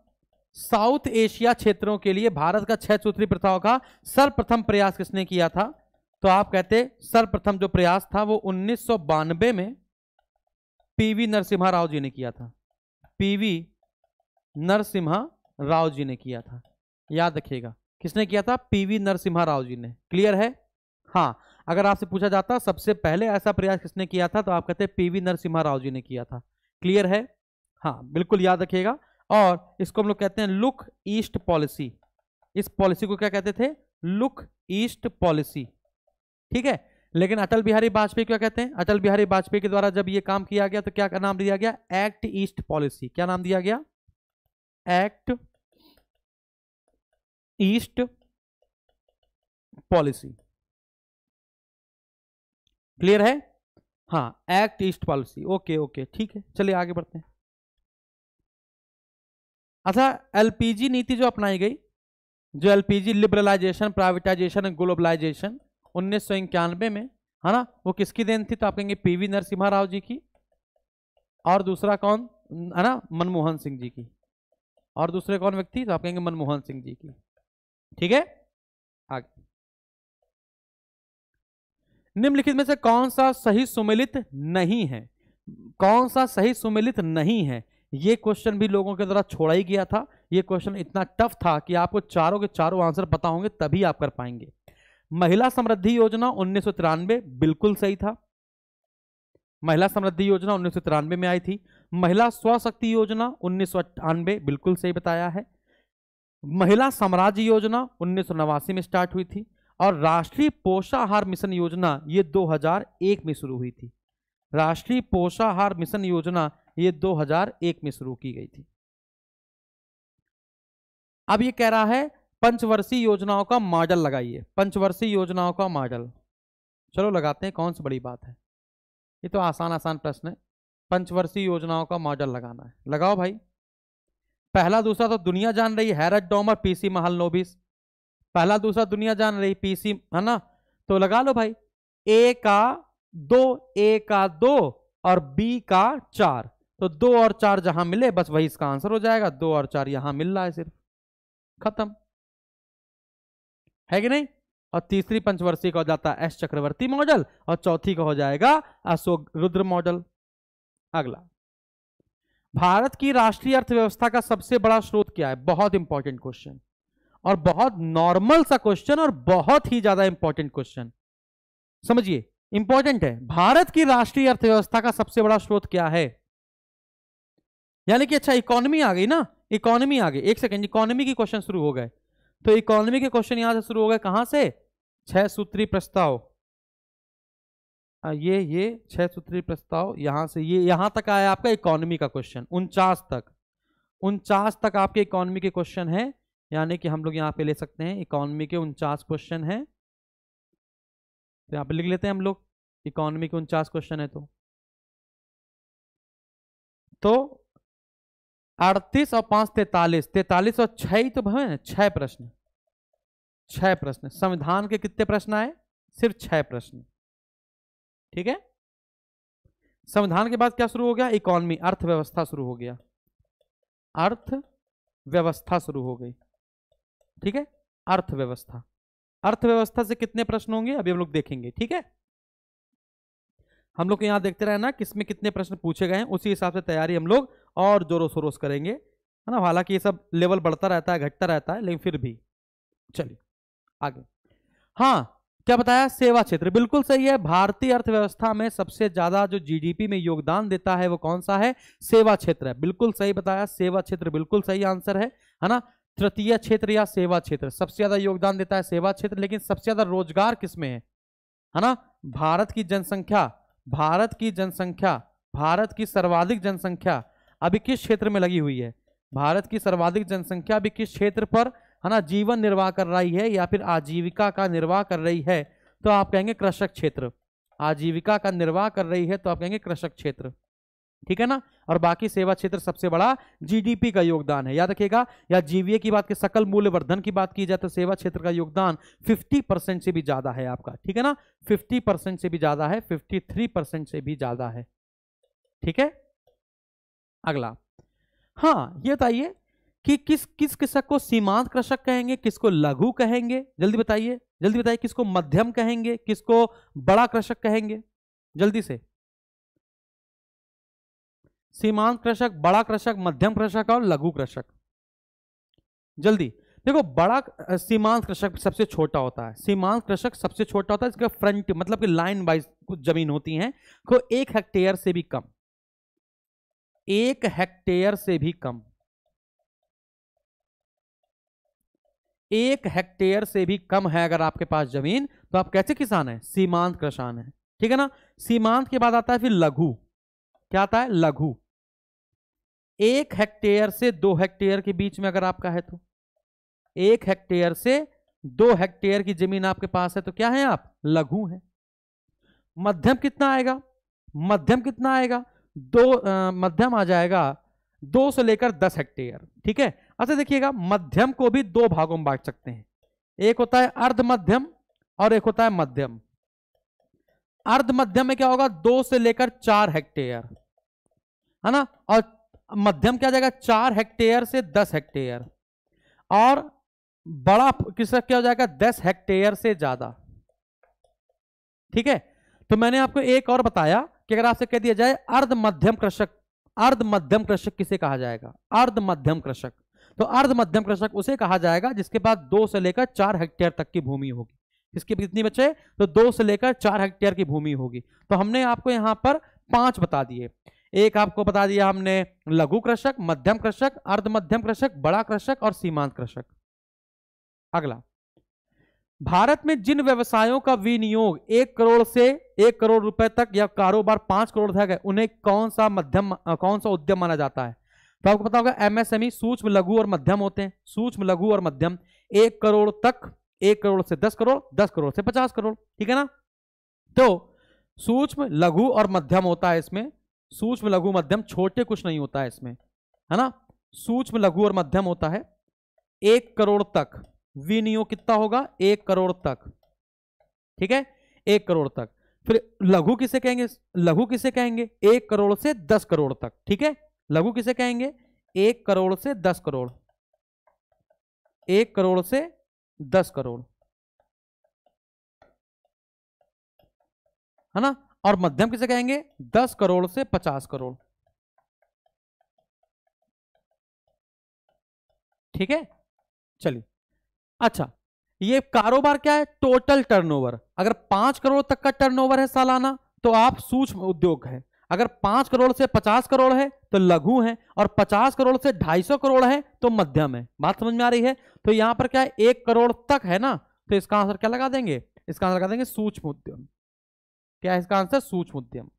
साउथ एशिया क्षेत्रों के लिए भारत का छह सूत्री प्रथाओं का सर्वप्रथम प्रयास किसने किया था तो आप कहते सर्वप्रथम जो प्रयास था वो उन्नीस में पीवी नरसिम्हा राव जी ने किया था पीवी नरसिम्हा राव जी ने किया था याद रखिएगा किसने किया था पीवी नरसिम्हा राव जी ने क्लियर है हाँ अगर आपसे पूछा जाता सबसे पहले ऐसा प्रयास किसने किया था तो आप कहते पीवी नरसिम्हा राव जी ने किया था क्लियर है हाँ बिल्कुल याद रखिएगा और इसको हम लोग कहते हैं लुक ईस्ट पॉलिसी इस पॉलिसी को क्या कहते थे लुक ईस्ट पॉलिसी ठीक है लेकिन अटल बिहारी वाजपेयी क्या कहते हैं अटल बिहारी वाजपेयी के द्वारा जब ये काम किया गया तो क्या नाम दिया गया एक्ट ईस्ट पॉलिसी क्या नाम दिया गया एक्ट ईस्ट पॉलिसी क्लियर है हाँ act east policy okay okay ठीक है चलिए आगे बढ़ते हैं अच्छा एलपीजी नीति जो अपनाई गई जो LPG liberalisation privatisation and globalisation उन्नीस सौ इक्यानवे में है ना वो किसकी देन थी तो आप कहेंगे पीवी नरसिम्हा राव जी की और दूसरा कौन है ना मनमोहन सिंह जी की और दूसरे कौन व्यक्ति तो आप कहेंगे मनमोहन सिंह जी की ठीक है आगे निम्नलिखित में से कौन सा सही सुमिलित नहीं है कौन सा सही सुमिलित नहीं है यह क्वेश्चन भी लोगों के द्वारा छोड़ा ही गया था यह क्वेश्चन इतना टफ था कि आपको चारों के चारों आंसर पता होंगे तभी आप कर पाएंगे महिला समृद्धि योजना उन्नीस बिल्कुल सही था महिला समृद्धि योजना उन्नीस में आई थी महिला स्वशक्ति योजना उन्नीस बिल्कुल सही बताया है महिला साम्राज्य योजना उन्नीस में स्टार्ट हुई थी और राष्ट्रीय पोषाहार मिशन योजना ये 2001 में शुरू हुई थी राष्ट्रीय पोषाहार मिशन योजना ये 2001 में शुरू की गई थी अब ये कह रहा है पंचवर्षीय योजनाओं का मॉडल लगाइए पंचवर्षीय योजनाओं का मॉडल चलो लगाते हैं कौन सी बड़ी बात है ये तो आसान आसान प्रश्न है पंचवर्षीय योजनाओं का मॉडल लगाना है लगाओ भाई पहला दूसरा तो दुनिया जान रही हैरत डोमर पीसी महल नोबिस पहला दूसरा दुनिया जान रही पीसी है ना तो लगा लो भाई ए का दो ए का दो और बी का चार तो दो और चार जहां मिले बस वही इसका आंसर हो जाएगा दो और चार यहां मिल रहा है सिर्फ खत्म है कि नहीं और तीसरी पंचवर्षीय का हो जाता है एस चक्रवर्ती मॉडल और चौथी का हो जाएगा अशोक रुद्र मॉडल अगला भारत की राष्ट्रीय अर्थव्यवस्था का सबसे बड़ा स्रोत क्या है बहुत इंपॉर्टेंट क्वेश्चन और बहुत नॉर्मल सा क्वेश्चन और बहुत ही ज्यादा इंपॉर्टेंट क्वेश्चन समझिए इंपॉर्टेंट है भारत की राष्ट्रीय अर्थव्यवस्था का सबसे बड़ा स्रोत क्या है यानी कि अच्छा इकोनॉमी आ गई ना इकोनॉमी आ गई एक सेकेंड इकोनॉमी के क्वेश्चन शुरू हो गए तो इकोनॉमी के क्वेश्चन यहां से शुरू हो गए कहां से छह सूत्री प्रस्ताव ये ये छह सूत्री प्रस्ताव यहाँ से ये यहां तक आया आपका इकोनॉमी का क्वेश्चन उनचास तक उनचास तक आपके इकोनॉमी के क्वेश्चन है यानी कि हम लोग यहाँ पे ले सकते हैं इकोनॉमी के उनचास क्वेश्चन है तो यहाँ पे लिख लेते हैं हम लोग इकोनॉमी के उनचास क्वेश्चन है तो तो अड़तीस और पांच तैतालीस तैतालीस और छह ही तो भवे ना छह प्रश्न छह प्रश्न संविधान के कितने प्रश्न आए सिर्फ छह प्रश्न ठीक है संविधान के बाद क्या शुरू हो गया इकोनॉमी अर्थव्यवस्था शुरू हो गया अर्थ व्यवस्था शुरू हो गई ठीक है अर्थव्यवस्था अर्थव्यवस्था से कितने प्रश्न होंगे अभी हम लोग देखेंगे ठीक है हम लोग यहां देखते रहे ना किसमें कितने प्रश्न पूछे गए हैं उसी हिसाब से तैयारी हम लोग और जोरों शोरों करेंगे है ना हालांकि ये सब लेवल बढ़ता रहता है घटता रहता है लेकिन फिर भी चलिए आगे हाँ क्या बताया सेवा क्षेत्र बिल्कुल सही है भारतीय अर्थव्यवस्था में सबसे ज्यादा जो जीडीपी में योगदान देता है वो कौन सा है सेवा क्षेत्र है बिल्कुल सही बताया सेवा क्षेत्र बिल्कुल सही आंसर है है ना तृतीय क्षेत्र या सेवा क्षेत्र सबसे ज्यादा योगदान देता है सेवा क्षेत्र लेकिन सबसे ज्यादा रोजगार किसमें है है ना भारत की जनसंख्या भारत की जनसंख्या भारत की सर्वाधिक जनसंख्या अभी किस क्षेत्र में लगी हुई है भारत की सर्वाधिक जनसंख्या अभी किस क्षेत्र पर है ना जीवन निर्वाह कर रही है या फिर आजीविका का निर्वाह कर रही है तो आप कहेंगे कृषक क्षेत्र आजीविका का निर्वाह कर रही है तो आप कहेंगे कृषक क्षेत्र ठीक है ना और बाकी सेवा क्षेत्र सबसे बड़ा जीडीपी का योगदान है याद रखिएगा या जीवीए की बात की सकल मूल्य वर्धन की बात की जाए तो सेवा क्षेत्र का योगदान 50 परसेंट से भी ज्यादा है आपका ठीक है ना 50 परसेंट से भी ज्यादा है 53 परसेंट से भी ज्यादा है ठीक है अगला हाँ ये बताइए कि किस किस कृषक को सीमांत कृषक कहेंगे किसको लघु कहेंगे जल्दी बताइए जल्दी बताइए किसको मध्यम कहेंगे किसको बड़ा कृषक कहेंगे जल्दी से सीमांत कृषक बड़ा कृषक मध्यम कृषक और लघु कृषक जल्दी देखो बड़ा सीमांत कृषक सबसे छोटा होता है सीमांत कृषक सबसे छोटा होता है इसका फ्रंट मतलब कि लाइन वाइज कुछ जमीन होती है को एक हेक्टेयर से भी कम एक हेक्टेयर से भी कम एक हेक्टेयर से भी कम है अगर आपके पास जमीन तो आप कैसे किसान हैं सीमांत किसान हैं ठीक है ना सीमांत के बाद आता है फिर लघु क्या आता है लघु एक हेक्टेयर से दो हेक्टेयर के बीच में अगर आपका है तो एक हेक्टेयर से दो हेक्टेयर की जमीन आपके पास है तो क्या है आप लघु हैं मध्यम कितना आएगा मध्यम कितना आएगा दो आ, मध्यम आ जाएगा दो से लेकर दस हेक्टेयर ठीक है अच्छा देखिएगा मध्यम को भी दो भागों में बांट सकते हैं एक होता है अर्ध मध्यम और एक होता है मध्यम अर्ध मध्यम में क्या होगा दो से लेकर चार हेक्टेयर है ना और मध्यम क्या जाएगा चार हेक्टेयर से दस हेक्टेयर और बड़ा कृषक क्या हो जाएगा दस हेक्टेयर से ज्यादा ठीक है तो मैंने आपको एक और बताया कि अगर आपसे कह दिया जाए अर्ध मध्यम कृषक अर्ध मध्यम कृषक किसे कहा जाएगा अर्ध मध्यम कृषक तो अर्ध मध्यम कृषक उसे कहा जाएगा जिसके पास दो से लेकर चार हेक्टेयर तक की भूमि होगी इसके कितनी बचे तो दो से लेकर चार हेक्टेयर की भूमि होगी तो हमने आपको यहाँ पर पांच बता दिए एक आपको बता दिया हमने लघु कृषक मध्यम कृषक अर्ध मध्यम कृषक बड़ा कृषक और सीमांत कृषक अगला भारत में जिन व्यवसायों का विनियोग एक करोड़ से एक करोड़ रुपए तक या कारोबार पांच करोड़ तक है उन्हें कौन सा मध्यम कौन सा उद्यम माना जाता है तो आपको पता होगा एमएसएमई e सूक्ष्म लघु और मध्यम होते हैं सूक्ष्म लघु और मध्यम एक करोड़ तक एक करोड़ से दस करोड़ दस करोड़ से पचास करोड़ ठीक है ना तो सूक्ष्म लघु और मध्यम होता है इसमें सूक्ष्म लघु मध्यम छोटे कुछ नहीं होता है इसमें है ना सूक्ष्म लघु और मध्यम होता है एक करोड़ तक विनियोग कितना होगा एक करोड़ तक ठीक है एक करोड़ तक फिर लघु किसे कहेंगे लघु किसे कहेंगे एक करोड़ से दस करोड़ तक ठीक है लघु किसे कहेंगे एक करोड़ से दस करोड़ एक करोड़ से दस करोड़ है ना और मध्यम किसे कहेंगे दस करोड़ से पचास करोड़ ठीक है चलिए अच्छा ये कारोबार क्या है टोटल टर्नओवर अगर पांच करोड़ तक का टर्नओवर है सालाना तो आप सूक्ष्म उद्योग है अगर पांच करोड़ से पचास करोड़ है तो लघु है और पचास करोड़ से ढाई सौ करोड़ है तो मध्यम है बात समझ में आ रही है तो यहां पर क्या है एक करोड़ तक है ना तो इसका आंसर क्या लगा देंगे इसका आंसर लगा देंगे सूक्ष्म उद्यम क्या है इसका आंसर सूक्ष्म उद्यम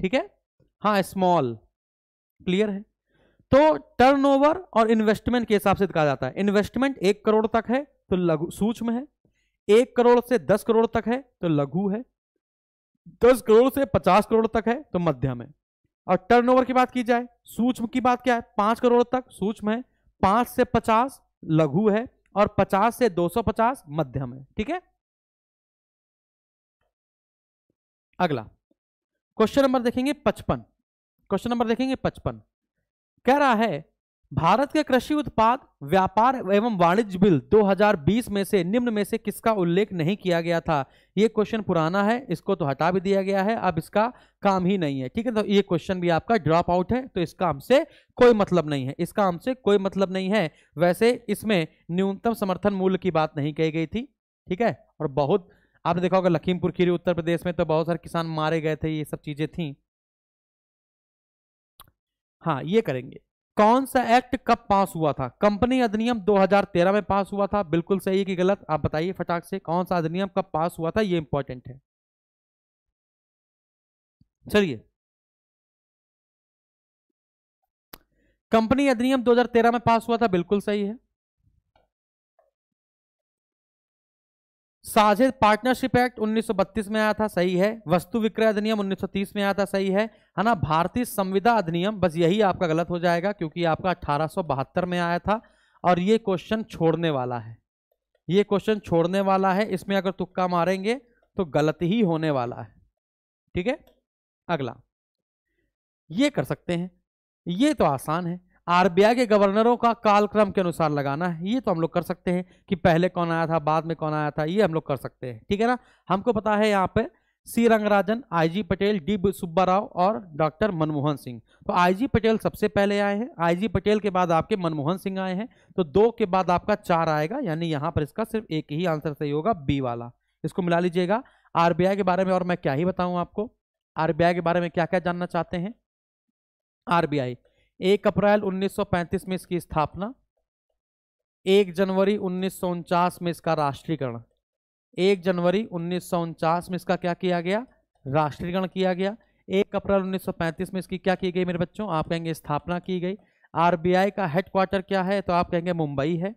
ठीक है हाँ स्मॉल क्लियर है तो टर्नओवर और इन्वेस्टमेंट के हिसाब से कहा जाता है इन्वेस्टमेंट एक करोड़ तक है तो लघु सूक्ष्म है एक करोड़ से दस करोड़ तक है तो लघु है दस करोड़ से पचास करोड़ तक है तो मध्यम है और टर्नओवर की बात की जाए सूक्ष्म की बात क्या है पांच करोड़ तक सूक्ष्म है पांच से पचास लघु है और पचास से दो सौ पचास मध्यम है ठीक है अगला क्वेश्चन नंबर देखेंगे पचपन क्वेश्चन नंबर देखेंगे पचपन कह रहा है भारत के कृषि उत्पाद व्यापार एवं वाणिज्य बिल 2020 में से निम्न में से किसका उल्लेख नहीं किया गया था ये क्वेश्चन पुराना है इसको तो हटा भी दिया गया है अब इसका काम ही नहीं है ठीक है तो ये क्वेश्चन भी आपका ड्रॉप आउट है तो इसका हमसे कोई मतलब नहीं है इसका हमसे कोई मतलब नहीं है वैसे इसमें न्यूनतम समर्थन मूल्य की बात नहीं कही गई थी ठीक है और बहुत आपने देखा होगा लखीमपुर खीरी उत्तर प्रदेश में तो बहुत सारे किसान मारे गए थे ये सब चीज़ें थी हाँ ये करेंगे कौन सा एक्ट कब पास हुआ था कंपनी अधिनियम 2013 में पास हुआ था बिल्कुल सही कि गलत आप बताइए फटाक से कौन सा अधिनियम कब पास हुआ था ये इंपॉर्टेंट है चलिए कंपनी अधिनियम 2013 में पास हुआ था बिल्कुल सही है साझे पार्टनरशिप एक्ट 1932 में आया था सही है वस्तु विक्रय अधिनियम 1930 में आया था सही है है ना भारतीय संविदा अधिनियम बस यही आपका गलत हो जाएगा क्योंकि आपका 1872 में आया था और ये क्वेश्चन छोड़ने वाला है ये क्वेश्चन छोड़ने वाला है इसमें अगर तुक्का मारेंगे तो गलत ही होने वाला है ठीक है अगला ये कर सकते हैं ये तो आसान है आरबीआई के गवर्नरों का कालक्रम के अनुसार लगाना है ये तो हम लोग कर सकते हैं कि पहले कौन आया था बाद में कौन आया था ये हम लोग कर सकते हैं ठीक है ना हमको पता है यहाँ पे C Rangarajan I G Patel D Subba Rao और डॉक्टर मनमोहन सिंह तो आईजी पटेल सबसे पहले आए हैं आईजी पटेल के बाद आपके मनमोहन सिंह आए हैं तो दो के बाद आपका चार आएगा यानी यहाँ पर इसका सिर्फ एक ही आंसर सही होगा बी वाला इसको मिला लीजिएगा आर के बारे में और मैं क्या ही बताऊँ आपको आर के बारे में क्या क्या जानना चाहते हैं आई एक अप्रैल 1935 में इसकी स्थापना एक जनवरी उन्नीस में इसका राष्ट्रीयकरण एक जनवरी उन्नीस में इसका क्या किया गया राष्ट्रीयकरण किया गया एक अप्रैल 1935 में इसकी क्या की गई मेरे बच्चों आप कहेंगे स्थापना की गई आरबीआई का हेडक्वार्टर क्या है तो आप कहेंगे मुंबई है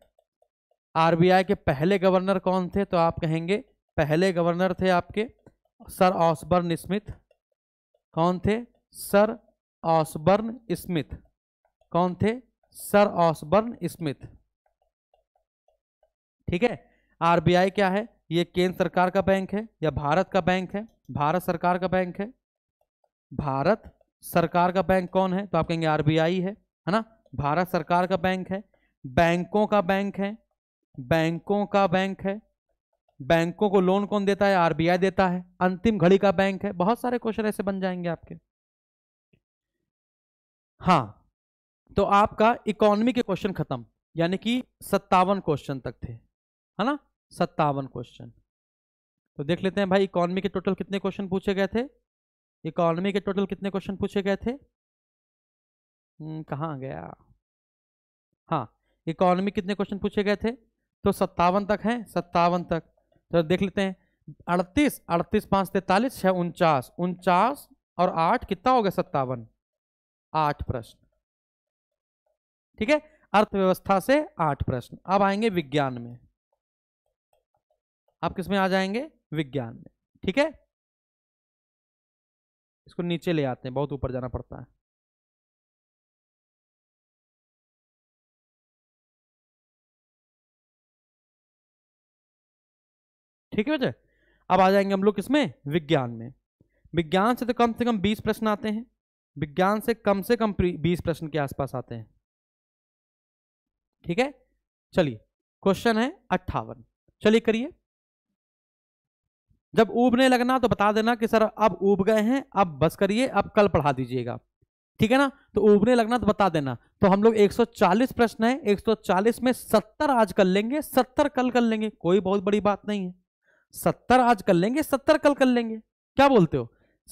आरबीआई के पहले गवर्नर कौन थे तो आप कहेंगे पहले गवर्नर थे आपके सर ऑसबर्न स्मिथ कौन थे सर ऑसबर्न स्मिथ कौन थे सर ऑसबर्न स्मिथ ठीक है आरबीआई क्या है ये केंद्र सरकार का बैंक है या भारत का बैंक है भारत सरकार का बैंक है भारत सरकार का बैंक कौन है तो आप कहेंगे आरबीआई है है ना भारत सरकार का बैंक है बैंकों का बैंक है बैंकों का बैंक है बैंकों को लोन कौन देता है आरबीआई देता है अंतिम घड़ी का बैंक है बहुत सारे क्वेश्चन ऐसे बन जाएंगे आपके हाँ तो आपका इकोनॉमी के क्वेश्चन खत्म यानी कि सत्तावन क्वेश्चन तक थे है ना सत्तावन क्वेश्चन तो देख लेते हैं भाई इकोनॉमी के टोटल कितने क्वेश्चन पूछे गए थे इकोनॉमी के टोटल कितने क्वेश्चन पूछे गए थे हम्म, कहाँ गया हाँ इकोनॉमी कितने क्वेश्चन पूछे गए थे तो सत्तावन तक हैं सत्तावन तक तो देख लेते हैं अड़तीस अड़तीस पाँच तैतालीस छः उनचास उनचास और आठ कितना हो गया सत्तावन आठ प्रश्न ठीक है अर्थव्यवस्था से आठ प्रश्न अब आएंगे विज्ञान में आप किसमें आ जाएंगे विज्ञान में ठीक है इसको नीचे ले आते हैं बहुत ऊपर जाना पड़ता है ठीक है बच्चे अब आ जाएंगे हम लोग किसमें विज्ञान में विज्ञान से तो कम से कम बीस प्रश्न आते हैं विज्ञान से कम से कम बीस प्रश्न के आसपास आते हैं ठीक है चलिए क्वेश्चन है अट्ठावन चलिए करिए जब उबने लगना तो बता देना कि सर अब उब गए हैं अब बस करिए अब कल पढ़ा दीजिएगा ठीक है ना तो उबने लगना तो बता देना तो हम लोग 140 प्रश्न है 140 में 70 आज कर लेंगे 70 कल कर लेंगे कोई बहुत बड़ी बात नहीं है 70 आज कर लेंगे 70 कल कर लेंगे क्या बोलते हो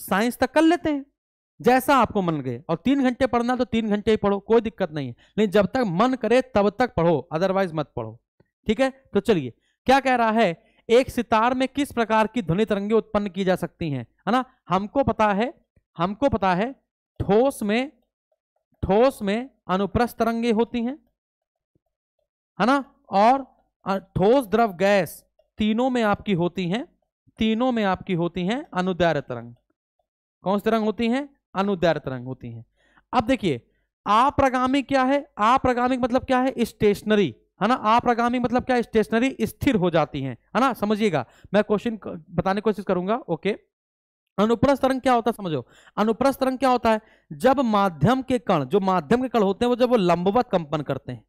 साइंस तक कर लेते हैं जैसा आपको मन गए और तीन घंटे पढ़ना तो तीन घंटे ही पढ़ो कोई दिक्कत नहीं है लेकिन जब तक मन करे तब तक पढ़ो अदरवाइज मत पढ़ो ठीक है तो चलिए क्या कह रहा है एक सितार में किस प्रकार की ध्वनि तरंगे उत्पन्न की जा सकती हैं है ना हमको पता है हमको पता है ठोस में ठोस में अनुप्रस्थ तरंगे होती हैं है ना और ठोस द्रव गैस तीनों में आपकी होती हैं तीनों में आपकी होती हैं अनुदार तरंग कौन सी तरंग होती हैं अनुदैर तरंग होती हैं अब देखिए आप्रगामी क्या है आप्रगामी मतलब क्या है स्टेशनरी है ना आप्रगामी मतलब क्या स्टेशनरी स्थिर हो जाती हैं है ना समझिएगा मैं क्वेश्चन बताने की कोशिश करूंगा ओके अनुप्रस्थ तरंग क्या होता है समझो अनुप्रस्थ तरंग क्या होता है जब माध्यम के कण जो माध्यम के कण होते हैं वो जब वो लंबवत कंपन करते हैं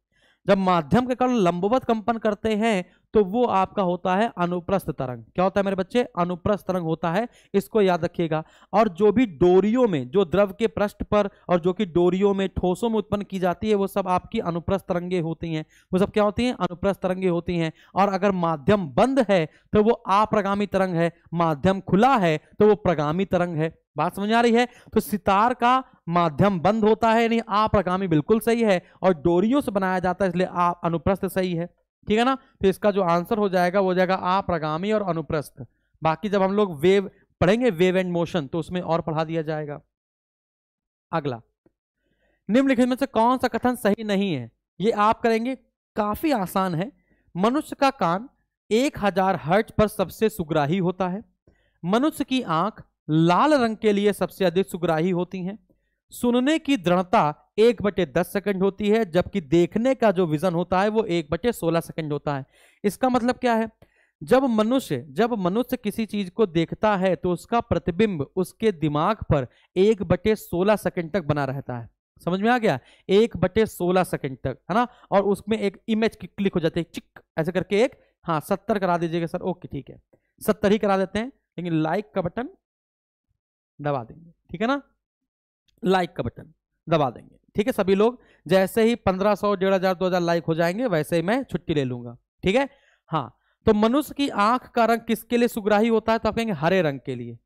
जब माध्यम के कण लंबवत कंपन करते हैं तो वो आपका होता है अनुप्रस्थ तरंग क्या होता है मेरे बच्चे अनुप्रस्थ तरंग होता है इसको याद रखिएगा और जो भी डोरियों में जो द्रव के पृष्ठ पर और जो कि डोरियों में ठोसों में उत्पन्न की जाती है वो सब आपकी अनुप्रस्थ तरंगे होती हैं वो सब क्या होती हैं अनुप्रस्थ तरंगे होती हैं और अगर माध्यम बंद है तो वो आप्रगामी तरंग है माध्यम खुला है तो वो प्रगामी तरंग है बात समझ आ रही है तो सितार का माध्यम बंद होता है यानी आप बिल्कुल सही है और डोरियों से बनाया जाता है इसलिए आप अनुप्रस्थ सही है ठीक है ना तो इसका जो आंसर हो जाएगा वो हो जाएगा आप और अनुप्रस्थ बाकी जब हम लोग वेव पढ़ेंगे वेव एंड मोशन तो उसमें और पढ़ा दिया जाएगा अगला निम्नलिखित में से कौन सा कथन सही नहीं है ये आप करेंगे काफी आसान है मनुष्य का कान एक हजार हर्ट पर सबसे सुग्राही होता है मनुष्य की आंख लाल रंग के लिए सबसे अधिक सुग्राही होती हैं सुनने की दृढ़ता एक बटे दस सेकेंड होती है जबकि देखने का जो विजन होता है वो एक बटे सोलह सेकेंड होता है इसका मतलब क्या है जब मनुष्य जब मनुष्य किसी चीज को देखता है तो उसका प्रतिबिंब उसके दिमाग पर एक बटे सोलह सेकेंड तक बना रहता है समझ में आ गया एक बटे सोलह सेकेंड तक है ना और उसमें एक इमेज क्लिक हो जाती है चिक ऐसे करके एक हाँ सत्तर करा दीजिएगा सर ओके ठीक है सत्तर ही करा देते हैं लेकिन लाइक का बटन दबा देंगे ठीक है ना लाइक का बटन दबा देंगे ठीक है सभी लोग जैसे ही 1500 सौ डेढ़ हजार दो हजार लाइक हो जाएंगे वैसे ही मैं छुट्टी ले लूंगा ठीक है हाँ तो मनुष्य की आंख का रंग किसके लिए सुग्राही होता है तो आप कहेंगे हरे रंग के लिए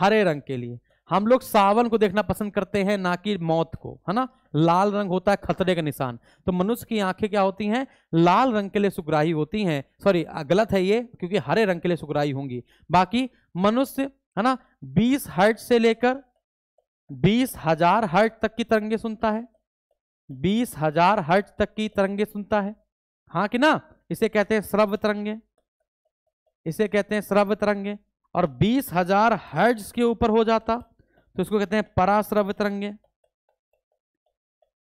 हरे रंग के लिए हम लोग सावन को देखना पसंद करते हैं ना कि मौत को है ना लाल रंग होता है खतरे का निशान तो मनुष्य की आंखें क्या होती हैं लाल रंग के लिए सुग्राही होती हैं सॉरी गलत है ये क्योंकि हरे रंग के लिए सुग्राही होंगी बाकी मनुष्य है ना 20 हर्ट से लेकर बीस हजार हर्ट तक की तरंगे सुनता है बीस हजार हर्ट तक की तरंगे सुनता है हाँ कि ना इसे कहते हैं श्रव्य तरंगे इसे कहते हैं श्रव्य तरंगे और बीस हजार हर्ज के ऊपर हो जाता तो इसको कहते हैं पराश्रव्य तरंगे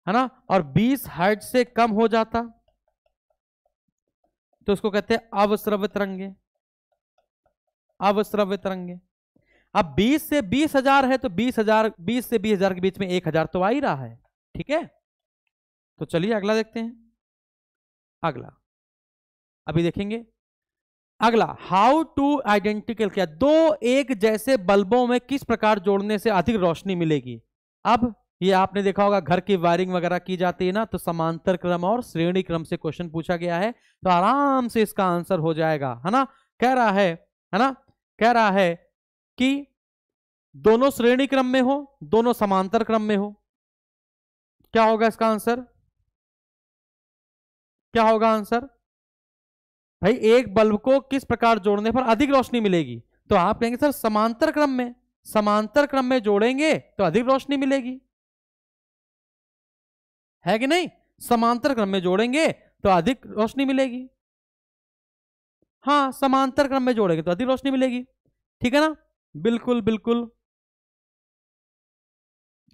है ना और बीस हर्ट से कम हो जाता तो उसको कहते हैं अवश्रव्य तरंगे अवश्रव्य तरंगे अब बीस से बीस हजार है तो बीस हजार बीस से बीस हजार के बीच में एक हजार तो आ ही रहा है ठीक है तो चलिए अगला देखते हैं अगला अभी देखेंगे अगला हाउ टू आइडेंटिकल क्या दो एक जैसे बल्बों में किस प्रकार जोड़ने से अधिक रोशनी मिलेगी अब ये आपने देखा होगा घर की वायरिंग वगैरह की जाती है ना तो समांतर क्रम और श्रेणी क्रम से क्वेश्चन पूछा गया है तो आराम से इसका आंसर हो जाएगा है ना कह रहा है है ना कह रहा है कि दोनों श्रेणी क्रम में हो दोनों समांतर क्रम में हो क्या होगा इसका आंसर क्या होगा आंसर भाई एक बल्ब को किस प्रकार जोड़ने पर अधिक रोशनी मिलेगी तो आप कहेंगे सर समांतर क्रम में समांतर क्रम में जोड़ेंगे तो अधिक रोशनी मिलेगी है कि नहीं समांतर क्रम में जोड़ेंगे तो अधिक रोशनी मिलेगी हाँ समांतर क्रम में जोड़ेंगे तो अधिक रोशनी मिलेगी ठीक है ना बिल्कुल बिल्कुल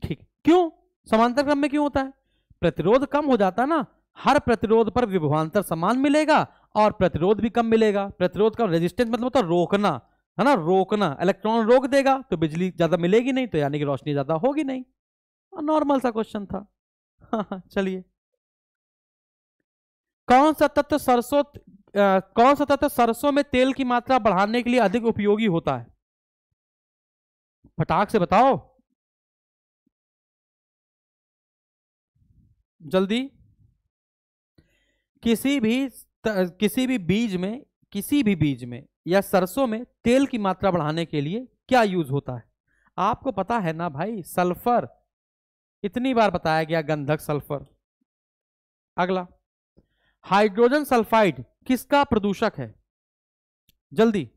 ठीक क्यों समांतर क्रम में क्यों होता है प्रतिरोध कम हो जाता ना हर प्रतिरोध पर विभवांतर समान मिलेगा और प्रतिरोध भी कम मिलेगा प्रतिरोध का रेजिस्टेंस मतलब होता है रोकना है ना रोकना इलेक्ट्रॉन रोक देगा तो बिजली ज्यादा मिलेगी नहीं तो यानी कि रोशनी ज्यादा होगी नहीं नॉर्मल सा क्वेश्चन था हाँ, हाँ, चलिए कौन सा तत्व सरसों कौन सा तत्व सरसों में तेल की मात्रा बढ़ाने के लिए अधिक उपयोगी होता है फटाक से बताओ जल्दी किसी भी त, किसी भी बीज में किसी भी बीज में या सरसों में तेल की मात्रा बढ़ाने के लिए क्या यूज होता है आपको पता है ना भाई सल्फर इतनी बार बताया गया गंधक सल्फर अगला हाइड्रोजन सल्फाइड किसका प्रदूषक है जल्दी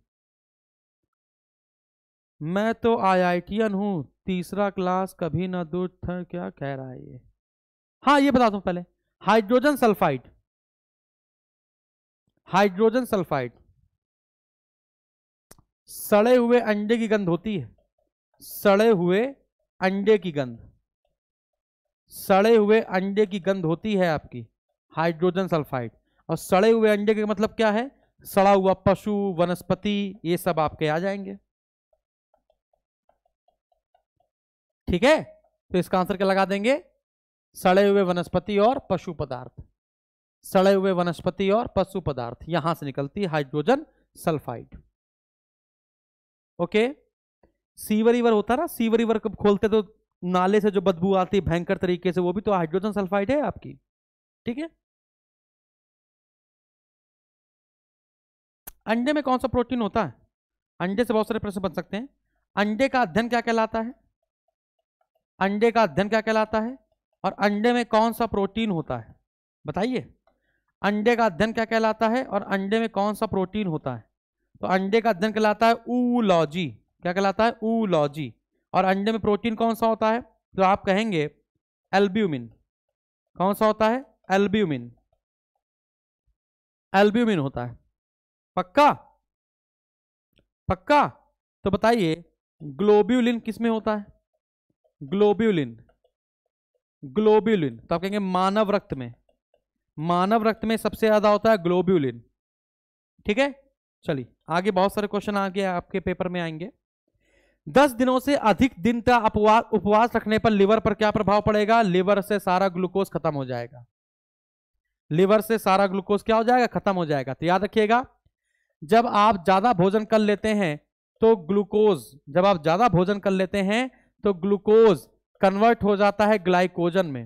मैं तो आईआईटीएन हूँ तीसरा क्लास कभी ना दूर था क्या कह रहा है ये हाँ ये बता दू पहले हाइड्रोजन सल्फाइड हाइड्रोजन सल्फाइड सड़े हुए अंडे की गंध होती है सड़े हुए अंडे की गंध सड़े हुए अंडे की गंध होती है आपकी हाइड्रोजन सल्फाइड और सड़े हुए अंडे के मतलब क्या है सड़ा हुआ पशु वनस्पति ये सब आपके आ जाएंगे ठीक है तो इसका आंसर क्या लगा देंगे सड़े हुए वनस्पति और पशु पदार्थ सड़े हुए वनस्पति और पशु पदार्थ यहां से निकलती हाइड्रोजन सल्फाइड ओके सीवर होता ना सीवर ईवर कब खोलते तो नाले से जो बदबू आती है भयंकर तरीके से वो भी तो हाइड्रोजन सल्फाइड है आपकी ठीक है अंडे में कौन सा प्रोटीन होता है अंडे से बहुत सारे प्रश्न बन सकते हैं अंडे का अध्ययन क्या कहलाता है अंडे का अध्ययन क्या कहलाता है और अंडे में कौन सा प्रोटीन होता है बताइए अंडे का अध्ययन क्या कहलाता है और अंडे में कौन सा प्रोटीन होता है तो अंडे का अध्ययन कहलाता है ऊलॉजी क्या कहलाता है ऊलॉजी और अंडे में प्रोटीन कौन सा होता है तो आप कहेंगे एल्ब्यूमिन कौन सा होता है एल्ब्यूमिन एल्ब्यूमिन होता है पक्का पक्का तो बताइए ग्लोब्यूलिन किसमें होता है ग्लोब्यूलिन ग्लोब्यूलिन तो आप कहेंगे मानव रक्त में मानव रक्त में सबसे ज्यादा होता है ग्लोब्यूलिन ठीक है चलिए आगे बहुत सारे क्वेश्चन आगे आपके पेपर में आएंगे दस दिनों से अधिक दिन का उपवास उपवास रखने पर लिवर पर क्या प्रभाव पड़ेगा लिवर से सारा ग्लूकोज खत्म हो जाएगा लिवर से सारा ग्लूकोज क्या हो जाएगा खत्म हो जाएगा तो याद रखिएगा जब आप ज्यादा भोजन कर लेते हैं तो ग्लूकोज जब आप ज्यादा भोजन कर लेते हैं तो ग्लूकोज कन्वर्ट हो जाता है ग्लाइकोजन में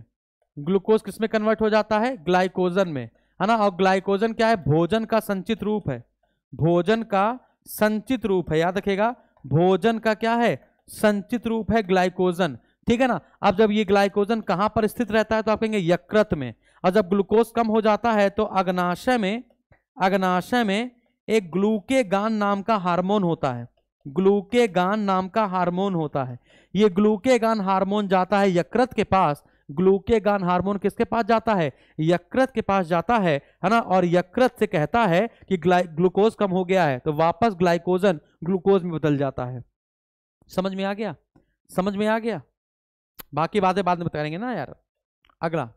ग्लूकोज किसमें कन्वर्ट हो जाता है ग्लाइकोजन में है ना और ग्लाइकोजन क्या है भोजन का संचित रूप है भोजन का संचित रूप है याद रखेगा भोजन का क्या है संचित रूप है ग्लाइकोजन ठीक है ना अब जब ये ग्लाइकोजन कहां पर स्थित रहता है तो आप कहेंगे यकृत में और जब ग्लूकोज कम हो जाता है तो अग्नाशय में अग्नाशय में एक ग्लूकेगान नाम का हार्मोन होता है ग्लूकेगान नाम का हार्मोन होता है ये ग्लूकेगान हार्मोन जाता है यकृत के पास ग्लूकेगान हार्मोन किसके पास जाता है यकृत के पास जाता है है ना और यकृत से कहता है कि ग्लूकोज कम हो गया है तो वापस ग्लाइकोजन ग्लूकोज में बदल जाता है समझ में आ गया समझ में आ गया बाकी बातें बाद में बताएंगे ना यार अगला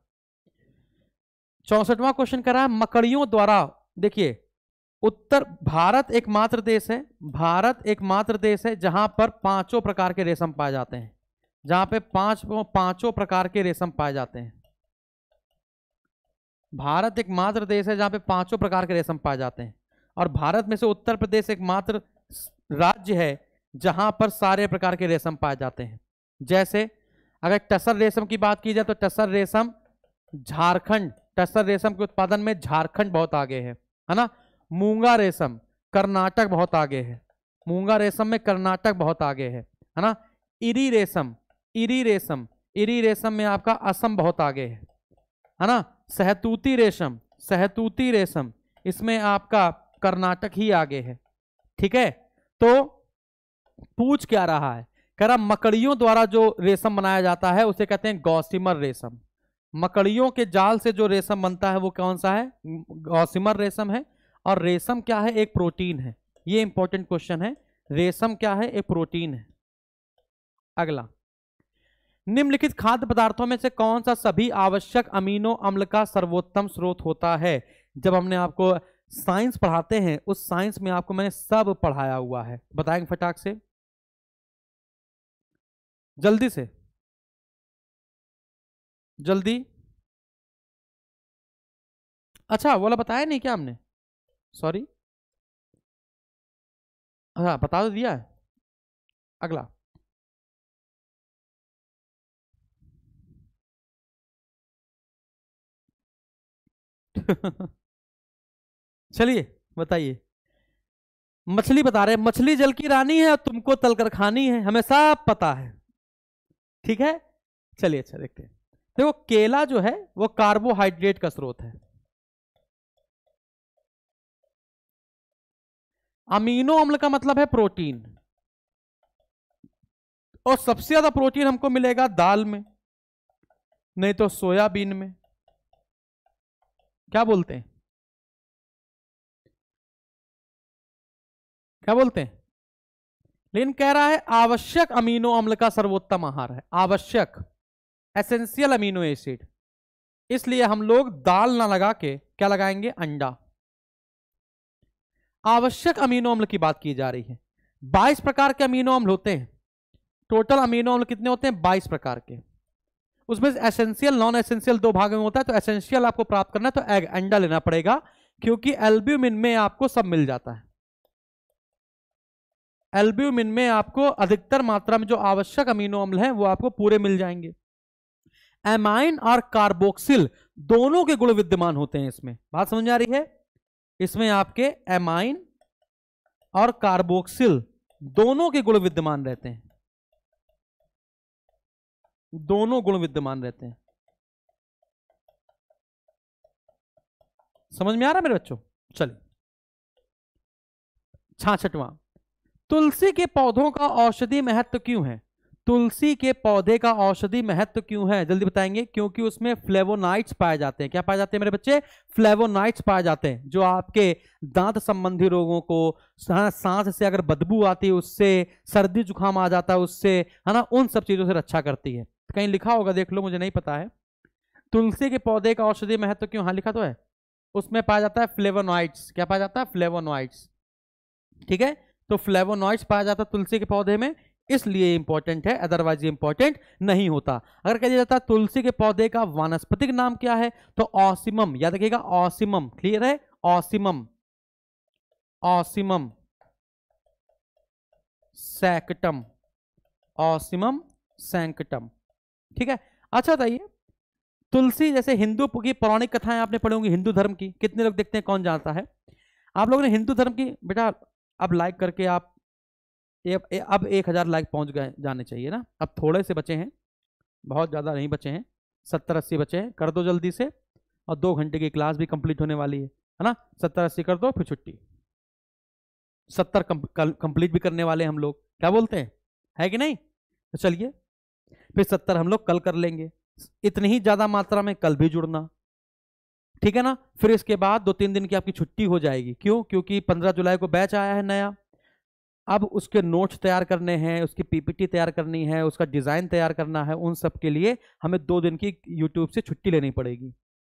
चौसठवां क्वेश्चन करा है मकड़ियों द्वारा देखिए उत्तर भारत एकमात्र देश है भारत एकमात्र देश है जहां पर पांचों प्रकार के रेशम पाए जाते हैं जहां पे पांच पांचों प्रकार के रेशम पाए जाते हैं भारत एकमात्र देश है जहां पे पांचों प्रकार के रेशम पाए जाते हैं और भारत में से उत्तर प्रदेश एकमात्र राज्य है जहां पर सारे प्रकार के रेशम पाए जाते हैं जैसे अगर टसर रेशम की बात की जाए तो टसर रेशम झारखंड टसर रेशम के उत्पादन में झारखंड बहुत आगे है है ना मूंगा रेशम कर्नाटक बहुत आगे है मूंगा रेशम में कर्नाटक बहुत आगे है है ना इरी रेशम इरी रेशम इरी रेशम में आपका असम बहुत आगे है है ना सहतूती रेशम सहतूती रेशम इसमें आपका कर्नाटक ही आगे है ठीक है तो पूछ क्या रहा है कह रहा मकड़ियों द्वारा जो रेशम बनाया जाता है उसे कहते हैं गौसिमर रेशम मकड़ियों के जाल से जो रेशम बनता है वो कौन सा है गौसिमर रेशम है और रेशम क्या है एक प्रोटीन है ये इंपॉर्टेंट क्वेश्चन है रेशम क्या है एक प्रोटीन है अगला निम्नलिखित खाद्य पदार्थों में से कौन सा सभी आवश्यक अमीनो अम्ल का सर्वोत्तम स्रोत होता है जब हमने आपको साइंस पढ़ाते हैं उस साइंस में आपको मैंने सब पढ़ाया हुआ है बताएंगे फटाक से जल्दी से जल्दी अच्छा बोला बताया नहीं क्या हमने सॉरी हाँ बता तो दिया है अगला चलिए बताइए मछली बता रहे मछली जल की रानी है और तुमको तलकर खानी है हमें सब पता है ठीक है चलिए अच्छा देखते हैं देखो केला जो है वो कार्बोहाइड्रेट का स्रोत है अमीनो अम्ल का मतलब है प्रोटीन और सबसे ज्यादा प्रोटीन हमको मिलेगा दाल में नहीं तो सोयाबीन में क्या बोलते हैं क्या बोलते हैं लेकिन कह रहा है आवश्यक अमीनो अम्ल का सर्वोत्तम आहार है आवश्यक एसेंशियल अमीनो एसिड इसलिए हम लोग दाल ना लगा के क्या लगाएंगे अंडा आवश्यक अमीनो अम्ल की बात की जा रही है बाईस प्रकार के अमीनो अम्ल होते हैं टोटल अमीनो अम्ल कितने होते हैं बाईस प्रकार के उसमें एसेंशियल नॉन एसेंशियल दो भाग में होता है तो एसेंशियल आपको प्राप्त करना है तो एग अंडा लेना पड़ेगा क्योंकि एल्ब्यूमिन में आपको सब मिल जाता है एल्ब्यूमिन में आपको अधिकतर मात्रा में जो आवश्यक अमीनो अम्ल है वो आपको पूरे मिल जाएंगे एमाइन और कार्बोक्सिल दोनों के गुण विद्यमान होते हैं इसमें बात समझ आ रही है इसमें आपके एमाइन और कार्बोक्सिल दोनों के गुण विद्यमान रहते हैं दोनों गुण विद्यमान रहते हैं समझ में आ रहा है मेरे बच्चों चलिए छाछवा तुलसी के पौधों का औषधि महत्व क्यों है तुलसी के पौधे का औषधि महत्व क्यों है जल्दी बताएंगे क्योंकि उसमें फ्लेवोनाइट्स पाए जाते हैं क्या पाए जाते हैं मेरे बच्चे फ्लेवोनाइट्स पाए जाते हैं जो आपके दांत संबंधी रोगों को सांस से अगर बदबू आती है उससे सर्दी जुकाम आ जाता है उससे है ना उन सब चीज़ों से रक्षा करती है तो कहीं लिखा होगा देख लो मुझे नहीं पता है तुलसी के पौधे का औषधि महत्व क्यों हाँ लिखा तो है उसमें पाया जाता है फ्लेवोनाइट्स क्या पाया जाता है फ्लेवोनॉइट्स ठीक है तो फ्लेवोनॉइड्स पाया जाता है तुलसी के पौधे में इसलिए इंपॉर्टेंट है अदरवाइज इंपॉर्टेंट नहीं होता अगर कह दिया जाता तुलसी के पौधे का वानस्पतिक नाम क्या है तो ऑसिमम याद रखिएगा ऑसिमम क्लियर है Ocimum Ocimum sanctum Ocimum sanctum ठीक है अच्छा बताइए तुलसी जैसे हिंदू की पौराणिक कथाएं आपने पढ़ी होंगी हिंदू धर्म की कितने लोग देखते हैं कौन जानता है आप लोगों ने हिंदू धर्म की बेटा अब लाइक करके आप ये अब एक हज़ार लाइक पहुंच गए जाने चाहिए ना अब थोड़े से बचे हैं बहुत ज़्यादा नहीं बचे हैं सत्तर अस्सी बचे हैं कर दो जल्दी से और दो घंटे की क्लास भी कंप्लीट होने वाली है है ना सत्तर अस्सी कर दो फिर छुट्टी सत्तर कंप्लीट भी करने वाले हम लोग क्या बोलते हैं है कि नहीं तो चलिए फिर सत्तर हम लोग कल कर लेंगे इतनी ही ज़्यादा मात्रा में कल भी जुड़ना ठीक है ना फिर इसके बाद दो तीन दिन की आपकी छुट्टी हो जाएगी क्यों क्योंकि पंद्रह जुलाई को बैच आया है नया अब उसके नोट्स तैयार करने हैं उसकी पीपीटी तैयार करनी है उसका डिज़ाइन तैयार करना है उन सब के लिए हमें दो दिन की यूट्यूब से छुट्टी लेनी पड़ेगी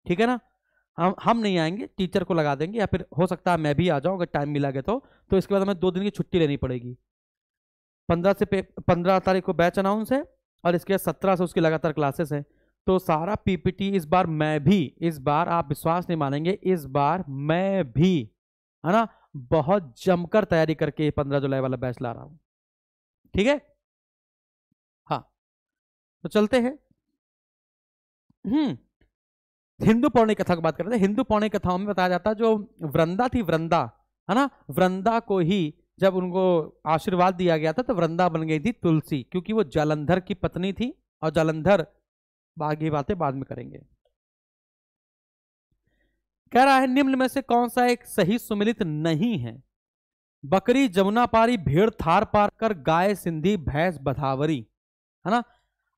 ठीक है ना हम हम नहीं आएंगे टीचर को लगा देंगे या फिर हो सकता है मैं भी आ जाऊँ अगर टाइम मिला गया तो तो इसके बाद हमें दो दिन की छुट्टी लेनी पड़ेगी पंद्रह से पंद्रह तारीख को बैच अनाउंस है और इसके बाद सत्रह से उसकी लगातार क्लासेस हैं तो सारा पीपीटी इस बार मैं भी इस बार आप विश्वास नहीं मानेंगे इस बार मैं भी है ना बहुत जमकर तैयारी करके पंद्रह जुलाई वाला बैच ला रहा हूं ठीक है हाँ तो चलते हैं हम्म हिंदू पौणी कथा की बात करते हैं हिंदू पौणी कथाओं में बताया जाता है जो वृंदा थी वृंदा है ना वृंदा को ही जब उनको आशीर्वाद दिया गया था तो वृंदा बन गई थी तुलसी क्योंकि वो जालंधर की पत्नी थी और जालंधर बागी बातें बाद में करेंगे कह रहा है निम्न में से कौन सा एक सही सुमिलित नहीं है बकरी जमुना पारी भेड़ थार पार कर गाय सिंधी भैंस भदावरी है ना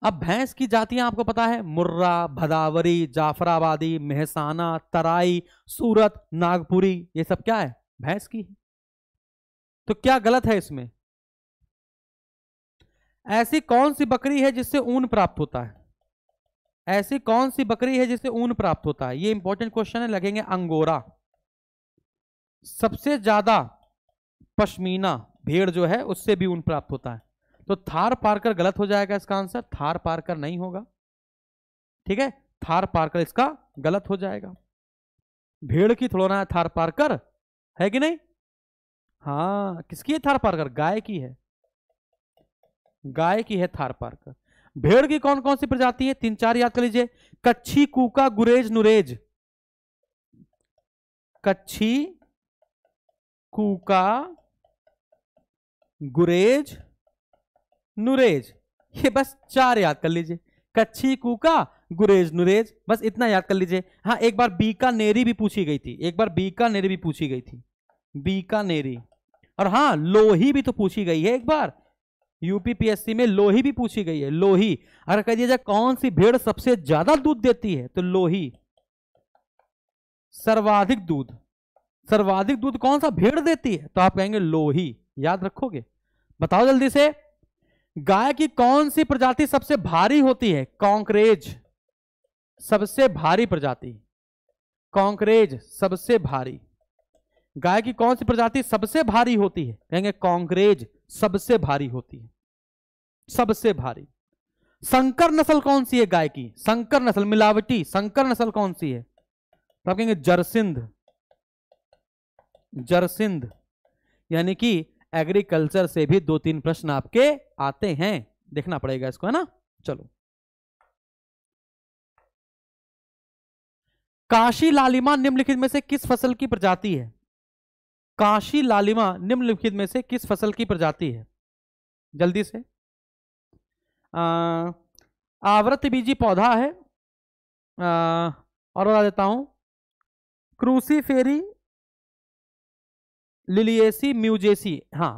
अब भैंस की जातियां आपको पता है मुर्रा भदावरी जाफराबादी मेहसाना तराई सूरत नागपुरी ये सब क्या है भैंस की है तो क्या गलत है इसमें ऐसी कौन सी बकरी है जिससे ऊन प्राप्त होता है ऐसी कौन सी बकरी है जिसे ऊन प्राप्त होता है ये इंपॉर्टेंट क्वेश्चन है लगेंगे अंगोरा सबसे ज्यादा पश्मीना भेड़ जो है उससे भी ऊन प्राप्त होता है तो थार पारकर गलत हो जाएगा इसका आंसर थार पारकर नहीं होगा ठीक है थार पारकर इसका गलत हो जाएगा भेड़ की थोड़ा है थार पारकर है कि नहीं हाँ किसकी है थार पारकर गाय की है गाय की है थार पारकर भेड़ की कौन कौन सी प्रजाति है तीन चार याद कर लीजिए कच्छी कूका गुरेज नुरेज कच्छी कूका गुरेज नुरेज ये बस चार याद कर लीजिए कच्छी कूका गुरेज नुरेज बस इतना याद कर लीजिए हाँ एक बार बीकानेरी भी पूछी गई थी एक बार बीकानेरी भी पूछी गई थी बीकानेरी और हाँ लोही भी तो पूछी गई है एक बार यूपीपीएससी में लोही भी पूछी गई है लोही अगर कह दिया जाए कौन सी भेड़ सबसे ज्यादा दूध देती है तो लोही सर्वाधिक दूध सर्वाधिक दूध कौन सा भेड़ देती है तो आप कहेंगे लोही याद रखोगे बताओ जल्दी से गाय की कौन सी प्रजाति सबसे भारी होती है कॉन्क्रेज सबसे भारी प्रजाति कॉन्क्रेज सबसे भारी गाय की कौन सी प्रजाति सबसे भारी होती है कहेंगे कॉन्क्रेज सबसे भारी होती है सबसे भारी संकर नस्ल कौन सी है गाय की संकर नस्ल मिलावटी संकर नस्ल कौन सी है तो आप कहेंगे जरसिंध जरसिंध यानी कि एग्रीकल्चर से भी दो तीन प्रश्न आपके आते हैं देखना पड़ेगा इसको है ना चलो काशी लालिमा निम्नलिखित में से किस फसल की प्रजाति है काशी लालिमा निम्नलिखित में से किस फसल की प्रजाति है जल्दी से आवृत बीजी पौधा है आ, और बता देता हूं क्रूसी फेरी लिलियेसी म्यूजेसी हाँ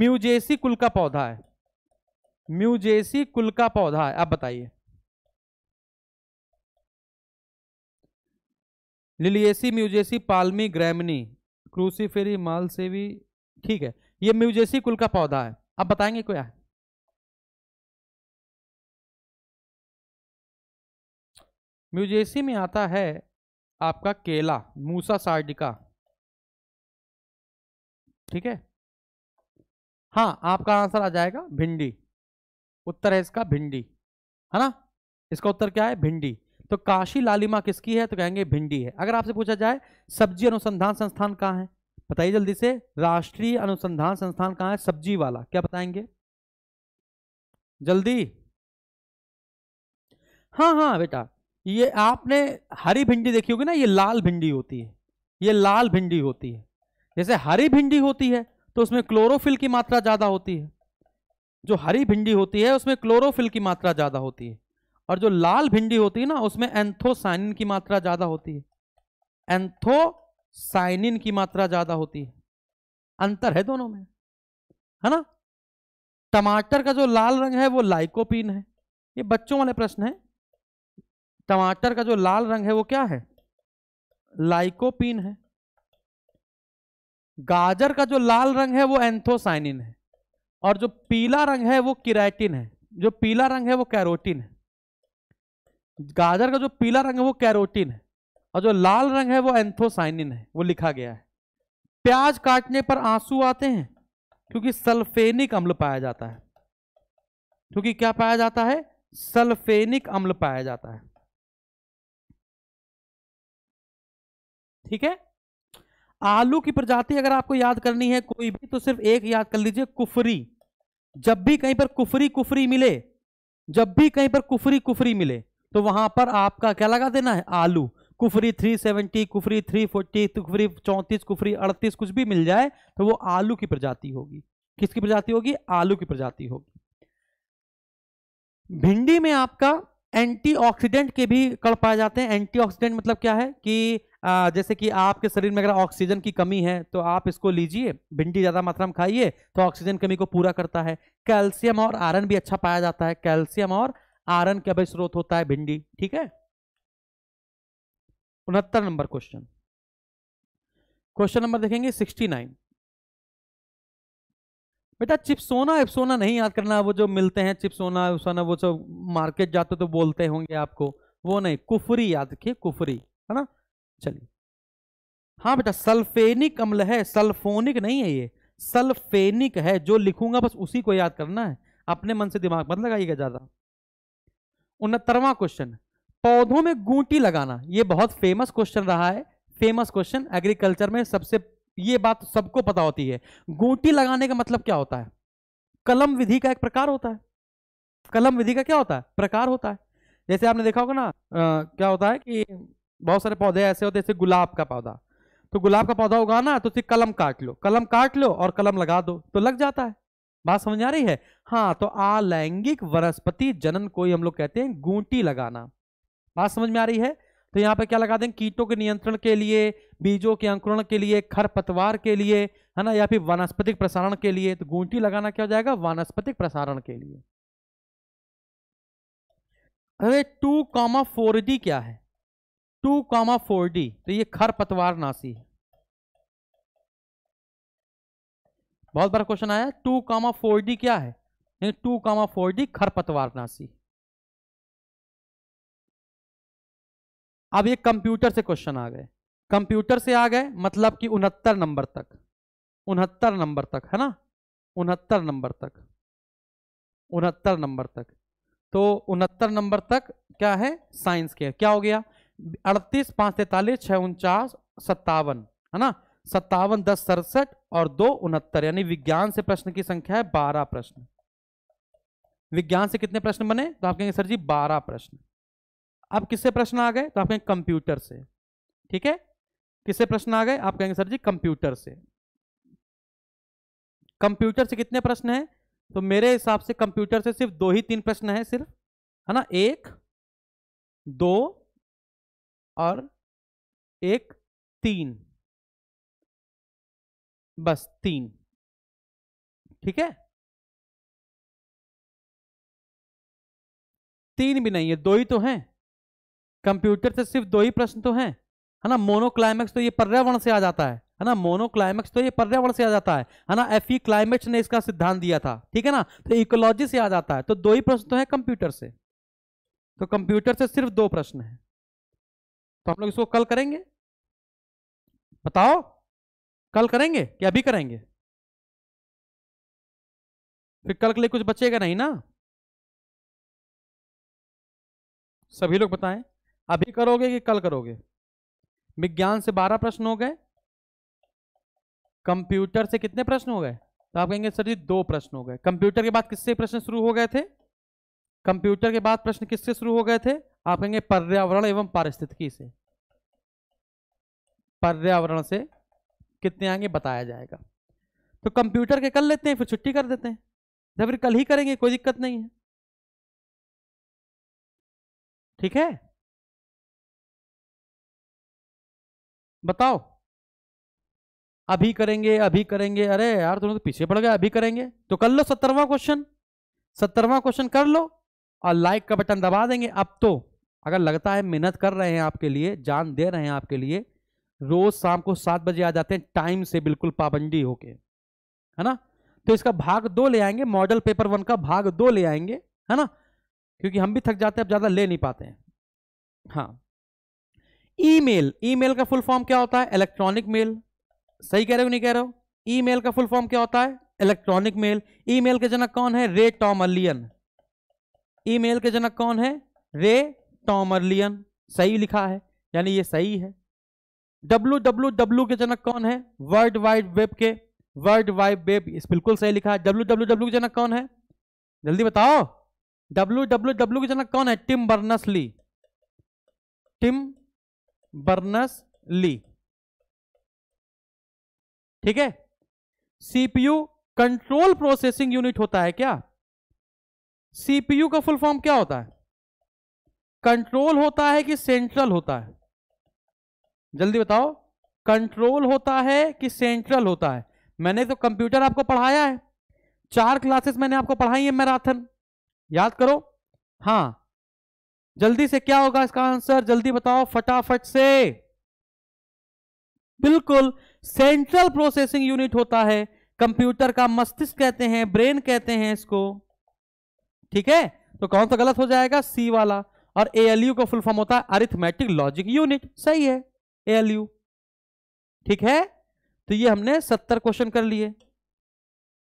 म्यूजेसी कुल का पौधा है म्यूजेसी कुल का पौधा है आप बताइए लिलियेसी म्यूजेसी पालमी ग्रैमनी क्रूसीफेरी भी ठीक है ये म्यूजेसी कुल का पौधा है आप बताएंगे क्या है म्यूजेसी में आता है आपका केला मूसा सार्डिका ठीक है हाँ आपका आंसर आ जाएगा भिंडी उत्तर है इसका भिंडी है ना इसका उत्तर क्या है भिंडी तो काशी लालिमा किसकी है तो कहेंगे भिंडी है अगर आपसे पूछा जाए सब्जी अनुसंधान संस्थान कहाँ है बताइए जल्दी से राष्ट्रीय अनुसंधान संस्थान कहाँ है सब्जी वाला क्या बताएंगे जल्दी हाँ हाँ बेटा ये आपने हरी भिंडी देखी होगी ना ये लाल भिंडी होती है ये लाल भिंडी होती है जैसे हरी भिंडी होती है तो उसमें क्लोरोफिल की मात्रा ज़्यादा होती है जो हरी भिंडी होती है उसमें क्लोरोफिल की मात्रा ज़्यादा होती है और जो लाल भिंडी होती है ना उसमें एंथोसाइनिन की मात्रा ज्यादा होती है एंथोसाइनिन की मात्रा ज्यादा होती है अंतर है दोनों में है ना टमाटर का जो लाल रंग है वो लाइकोपिन है ये बच्चों वाले प्रश्न है टमाटर का जो लाल रंग है वो क्या है लाइकोपिन है गाजर का जो लाल रंग है वो एंथोसाइनिन है और जो पीला रंग है वो किराटिन है जो पीला रंग है वो कैरोटिन है गाजर का जो पीला रंग है वो कैरोटीन है और जो लाल रंग है वो एंथोसाइनिन है वो लिखा गया है प्याज काटने पर आंसू आते हैं क्योंकि सल्फेनिक अम्ल पाया जाता है क्योंकि क्या पाया जाता है सल्फेनिक अम्ल पाया जाता है ठीक है आलू की प्रजाति अगर आपको याद करनी है कोई भी तो सिर्फ एक याद कर लीजिए कुफरी जब भी कहीं पर कुफरी कुफरी मिले जब भी कहीं पर कुफरी कुफरी मिले तो वहां पर आपका क्या लगा देना है आलू कुफरी 370 कुफरी 340 कुफरी 34 कुफरी 38 कुछ भी मिल जाए तो वो आलू की प्रजाति होगी किसकी प्रजाति होगी आलू की प्रजाति होगी भिंडी में आपका एंटीऑक्सीडेंट के भी कण पाए जाते हैं एंटीऑक्सीडेंट मतलब क्या है कि आ, जैसे कि आपके शरीर में अगर ऑक्सीजन की कमी है तो आप इसको लीजिए भिंडी ज़्यादा मात्रा में खाइए तो ऑक्सीजन कमी को पूरा करता है कैल्शियम और आयरन भी अच्छा पाया जाता है कैल्शियम और आरन का स्रोत होता है भिंडी ठीक है उनहत्तर नंबर क्वेश्चन क्वेश्चन नंबर देखेंगे सिक्सटी नाइन बेटा चिप्सोना एप्सोना नहीं याद करना वो जो मिलते हैं चिप्सोना एप्सोना वो सब मार्केट जाते तो बोलते होंगे आपको वो नहीं कुफरी याद रखिए कुफरी है ना चलिए हाँ बेटा सल्फेनिक अम्ल है सल्फोनिक नहीं है ये सल्फेनिक है जो लिखूंगा बस उसी को याद करना है अपने मन से दिमाग मत लगाइएगा ज़्यादा उनहत्तरवा क्वेश्चन पौधों में गूंटी लगाना ये बहुत फेमस क्वेश्चन रहा है फेमस क्वेश्चन एग्रीकल्चर में सबसे ये बात सबको पता होती है गूंटी लगाने का मतलब क्या होता है कलम विधि का एक प्रकार होता है कलम विधि का क्या होता है प्रकार होता है जैसे आपने देखा होगा ना आ, क्या होता है कि बहुत सारे पौधे ऐसे होते हैं जैसे गुलाब का पौधा तो गुलाब का पौधा उगाना तो उसे कलम काट लो कलम काट लो और कलम लगा दो तो लग जाता है बात समझ आ रही है हाँ तो आलैंगिक वनस्पति जनन को ही हम लोग कहते हैं गूंटी लगाना बात समझ में आ रही है तो यहाँ पे क्या लगा दें कीटों के नियंत्रण के लिए बीजों के अंकुरण के लिए खरपतवार के लिए है ना या फिर वनस्पतिक प्रसारण के लिए तो गूंटी लगाना क्या हो जाएगा वनस्पतिक प्रसारण के लिए अरे टू कॉमा फोर डी क्या है टू कॉमा फोर डी तो ये खरपतवार नासी है बहुत बड़ा क्वेश्चन आया टू कामा फोर डी क्या है टू कामा फोर डी खरपतवार नाशी अब ये कंप्यूटर से क्वेश्चन आ गए कंप्यूटर से आ गए मतलब कि उनहत्तर नंबर तक उनहत्तर नंबर तक है ना उनहत्तर नंबर तक उनहत्तर नंबर तक तो उनहत्तर नंबर तक क्या है साइंस के क्या हो गया अड़तीस पांच तैतालीस छः उनचास सत्तावन है ना सत्तावन दस सड़सठ और दो उनहत्तर यानी विज्ञान से प्रश्न की संख्या है बारह प्रश्न विज्ञान से कितने प्रश्न बने तो आप कहेंगे सर जी बारह प्रश्न अब किससे प्रश्न आ गए तो आप कहेंगे कंप्यूटर से ठीक है किससे प्रश्न आ गए आप कहेंगे सर जी कंप्यूटर से कंप्यूटर से कितने प्रश्न हैं तो मेरे हिसाब से कंप्यूटर से सिर्फ दो ही तीन प्रश्न हैं सिर्फ है ना एक दो और एक तीन बस तीन ठीक है तीन भी नहीं है दो ही तो हैं कंप्यूटर से सिर्फ दो ही प्रश्न तो हैं है ना मोनोक्लाइमैक्स तो ये पर्यावरण से आ जाता है है ना मोनोक्लाइमैक्स तो ये पर्यावरण से आ जाता है है ना एफ ई क्लाइमेक्स ने इसका सिद्धांत दिया था ठीक है ना तो इकोलॉजी से आ जाता है तो दो ही प्रश्न तो है कंप्यूटर से तो कंप्यूटर से सिर्फ दो प्रश्न है तो हम लोग इसको कल करेंगे बताओ कल करेंगे या अभी करेंगे फिर कल के लिए कुछ बचेगा नहीं ना सभी लोग बताएं अभी करोगे कि कल करोगे विज्ञान से बारह प्रश्न हो गए कंप्यूटर से कितने प्रश्न हो गए तो आप कहेंगे सर जी दो प्रश्न हो गए कंप्यूटर के बाद किससे प्रश्न शुरू हो गए थे कंप्यूटर के बाद प्रश्न किससे शुरू हो गए थे आप कहेंगे पर्यावरण एवं पारिस्थितिकी से पर्यावरण से कितने आएंगे बताया जाएगा तो कंप्यूटर के कर लेते हैं फिर छुट्टी कर देते हैं या फिर कल ही करेंगे कोई दिक्कत नहीं है ठीक है बताओ अभी करेंगे अभी करेंगे अरे यार तुम तो पीछे पड़ गए अभी करेंगे तो कर लो सत्तरवा क्वेश्चन सत्तरवा क्वेश्चन कर लो और लाइक का बटन दबा देंगे अब तो अगर लगता है मेहनत कर रहे हैं आपके लिए जान दे रहे हैं आपके लिए रोज शाम को सात बजे आ जाते हैं टाइम से बिल्कुल पाबंदी होके है ना तो इसका भाग दो ले आएंगे मॉडल पेपर वन का भाग दो ले आएंगे है ना क्योंकि हम भी थक जाते हैं अब ज़्यादा ले नहीं पाते हैं हाँ ईमेल ईमेल का फुल फॉर्म क्या होता है इलेक्ट्रॉनिक मेल सही कह रहे हो नहीं कह रहे हो ईमेल का फुल फॉर्म क्या होता है इलेक्ट्रॉनिक मेल ईमेल के जनक कौन है रे टॉमरलियन ईमेल के जनक कौन है रे टॉमरलियन सही लिखा है यानी ये सही है डब्ल्यू डब्ल्यू डब्ल्यू के जनक कौन है वर्ल्ड वाइड वेब के वर्ल्ड वाइड वेब इस बिल्कुल सही लिखा है डब्ल्यू डब्ल्यू डब्ल्यू के जनक कौन है जल्दी बताओ डब्ल्यू डब्ल्यू डब्ल्यू के जनक कौन है Tim Berners Lee Tim Berners Lee ठीक है सीपीयू कंट्रोल प्रोसेसिंग यूनिट होता है क्या सीपीयू का फुल फॉर्म क्या होता है कंट्रोल होता है कि सेंट्रल होता है जल्दी बताओ कंट्रोल होता है कि सेंट्रल होता है मैंने तो कंप्यूटर आपको पढ़ाया है चार क्लासेस मैंने आपको पढ़ाई है मैराथन याद करो हाँ जल्दी से क्या होगा इसका आंसर जल्दी बताओ फटाफट से बिल्कुल सेंट्रल प्रोसेसिंग यूनिट होता है कंप्यूटर का मस्तिष्क कहते हैं ब्रेन कहते हैं इसको ठीक है तो कौन सा तो गलत हो जाएगा सी वाला और एएलयू का फुल फॉर्म होता है अरिथमेटिक लॉजिक यूनिट सही है एल यू ठीक है तो ये हमने सत्तर क्वेश्चन कर लिए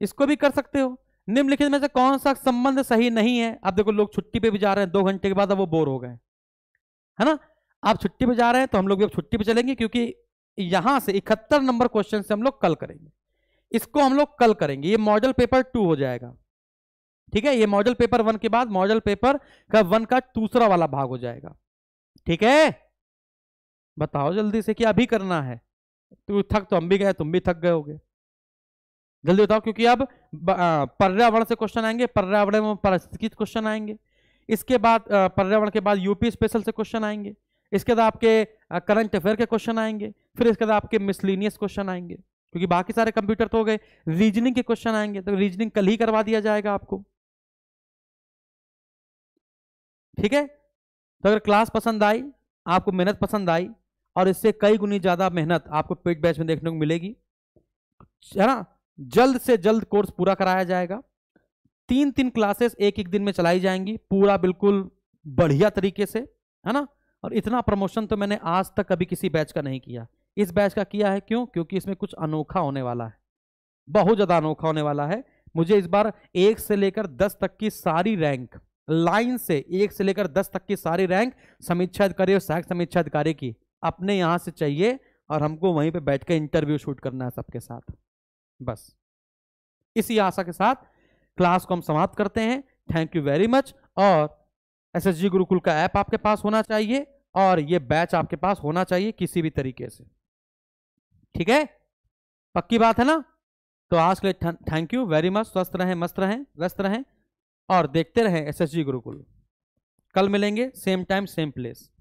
इसको भी कर सकते हो निम्नलिखित में से कौन सा संबंध सही नहीं है आप देखो लोग छुट्टी पे भी जा रहे हैं दो घंटे के बाद अब वो बोर हो गए है ना आप छुट्टी पे जा रहे हैं तो हम लोग भी अब छुट्टी पे चलेंगे क्योंकि यहां से इकहत्तर नंबर क्वेश्चन से हम लोग कल करेंगे इसको हम लोग कल करेंगे ये मॉडल पेपर टू हो जाएगा ठीक है ये मॉडल पेपर वन के बाद मॉडल पेपर का वन का दूसरा वाला भाग हो जाएगा ठीक है बताओ जल्दी से कि अभी करना है तू थक तो हम भी गए तुम भी थक गए होगे जल्दी बताओ क्योंकि अब पर्यावरण से क्वेश्चन आएंगे पर्यावरण में परिस्थिति क्वेश्चन आएंगे इसके बाद पर्यावरण के बाद यूपी स्पेशल से क्वेश्चन आएंगे इसके बाद आपके करंट अफेयर के क्वेश्चन आएंगे फिर इसके बाद आपके मिसलिनियस क्वेश्चन आएंगे क्योंकि बाकी सारे कंप्यूटर तो हो गए रीजनिंग के क्वेश्चन आएंगे तो रीजनिंग कल ही करवा दिया जाएगा आपको ठीक है तो अगर क्लास पसंद आई आपको मेहनत पसंद आई और इससे कई गुनी ज़्यादा मेहनत आपको पेट बैच में देखने को मिलेगी है ना जल्द से जल्द कोर्स पूरा कराया जाएगा तीन तीन क्लासेस एक एक दिन में चलाई जाएंगी पूरा बिल्कुल बढ़िया तरीके से है ना और इतना प्रमोशन तो मैंने आज तक कभी किसी बैच का नहीं किया इस बैच का किया है क्यों क्योंकि इसमें कुछ अनोखा होने वाला है बहुत ज़्यादा अनोखा होने वाला है मुझे इस बार एक से लेकर दस तक की सारी रैंक लाइन से एक से लेकर दस तक की सारी रैंक समीक्षा अधिकारी और सहायक समीक्षा अधिकारी की अपने यहाँ से चाहिए और हमको वहीं पे बैठ कर इंटरव्यू शूट करना है सबके साथ बस इसी आशा के साथ क्लास को हम समाप्त करते हैं थैंक यू वेरी मच और एस एस जी गुरुकुल का ऐप आपके पास होना चाहिए और ये बैच आपके पास होना चाहिए किसी भी तरीके से ठीक है पक्की बात है ना तो आज के लिए थैंक यू वेरी मच स्वस्थ रहें मस्त रहें व्यस्त रहें और देखते रहें एस एस जी गुरुकुल कल मिलेंगे सेम टाइम सेम प्लेस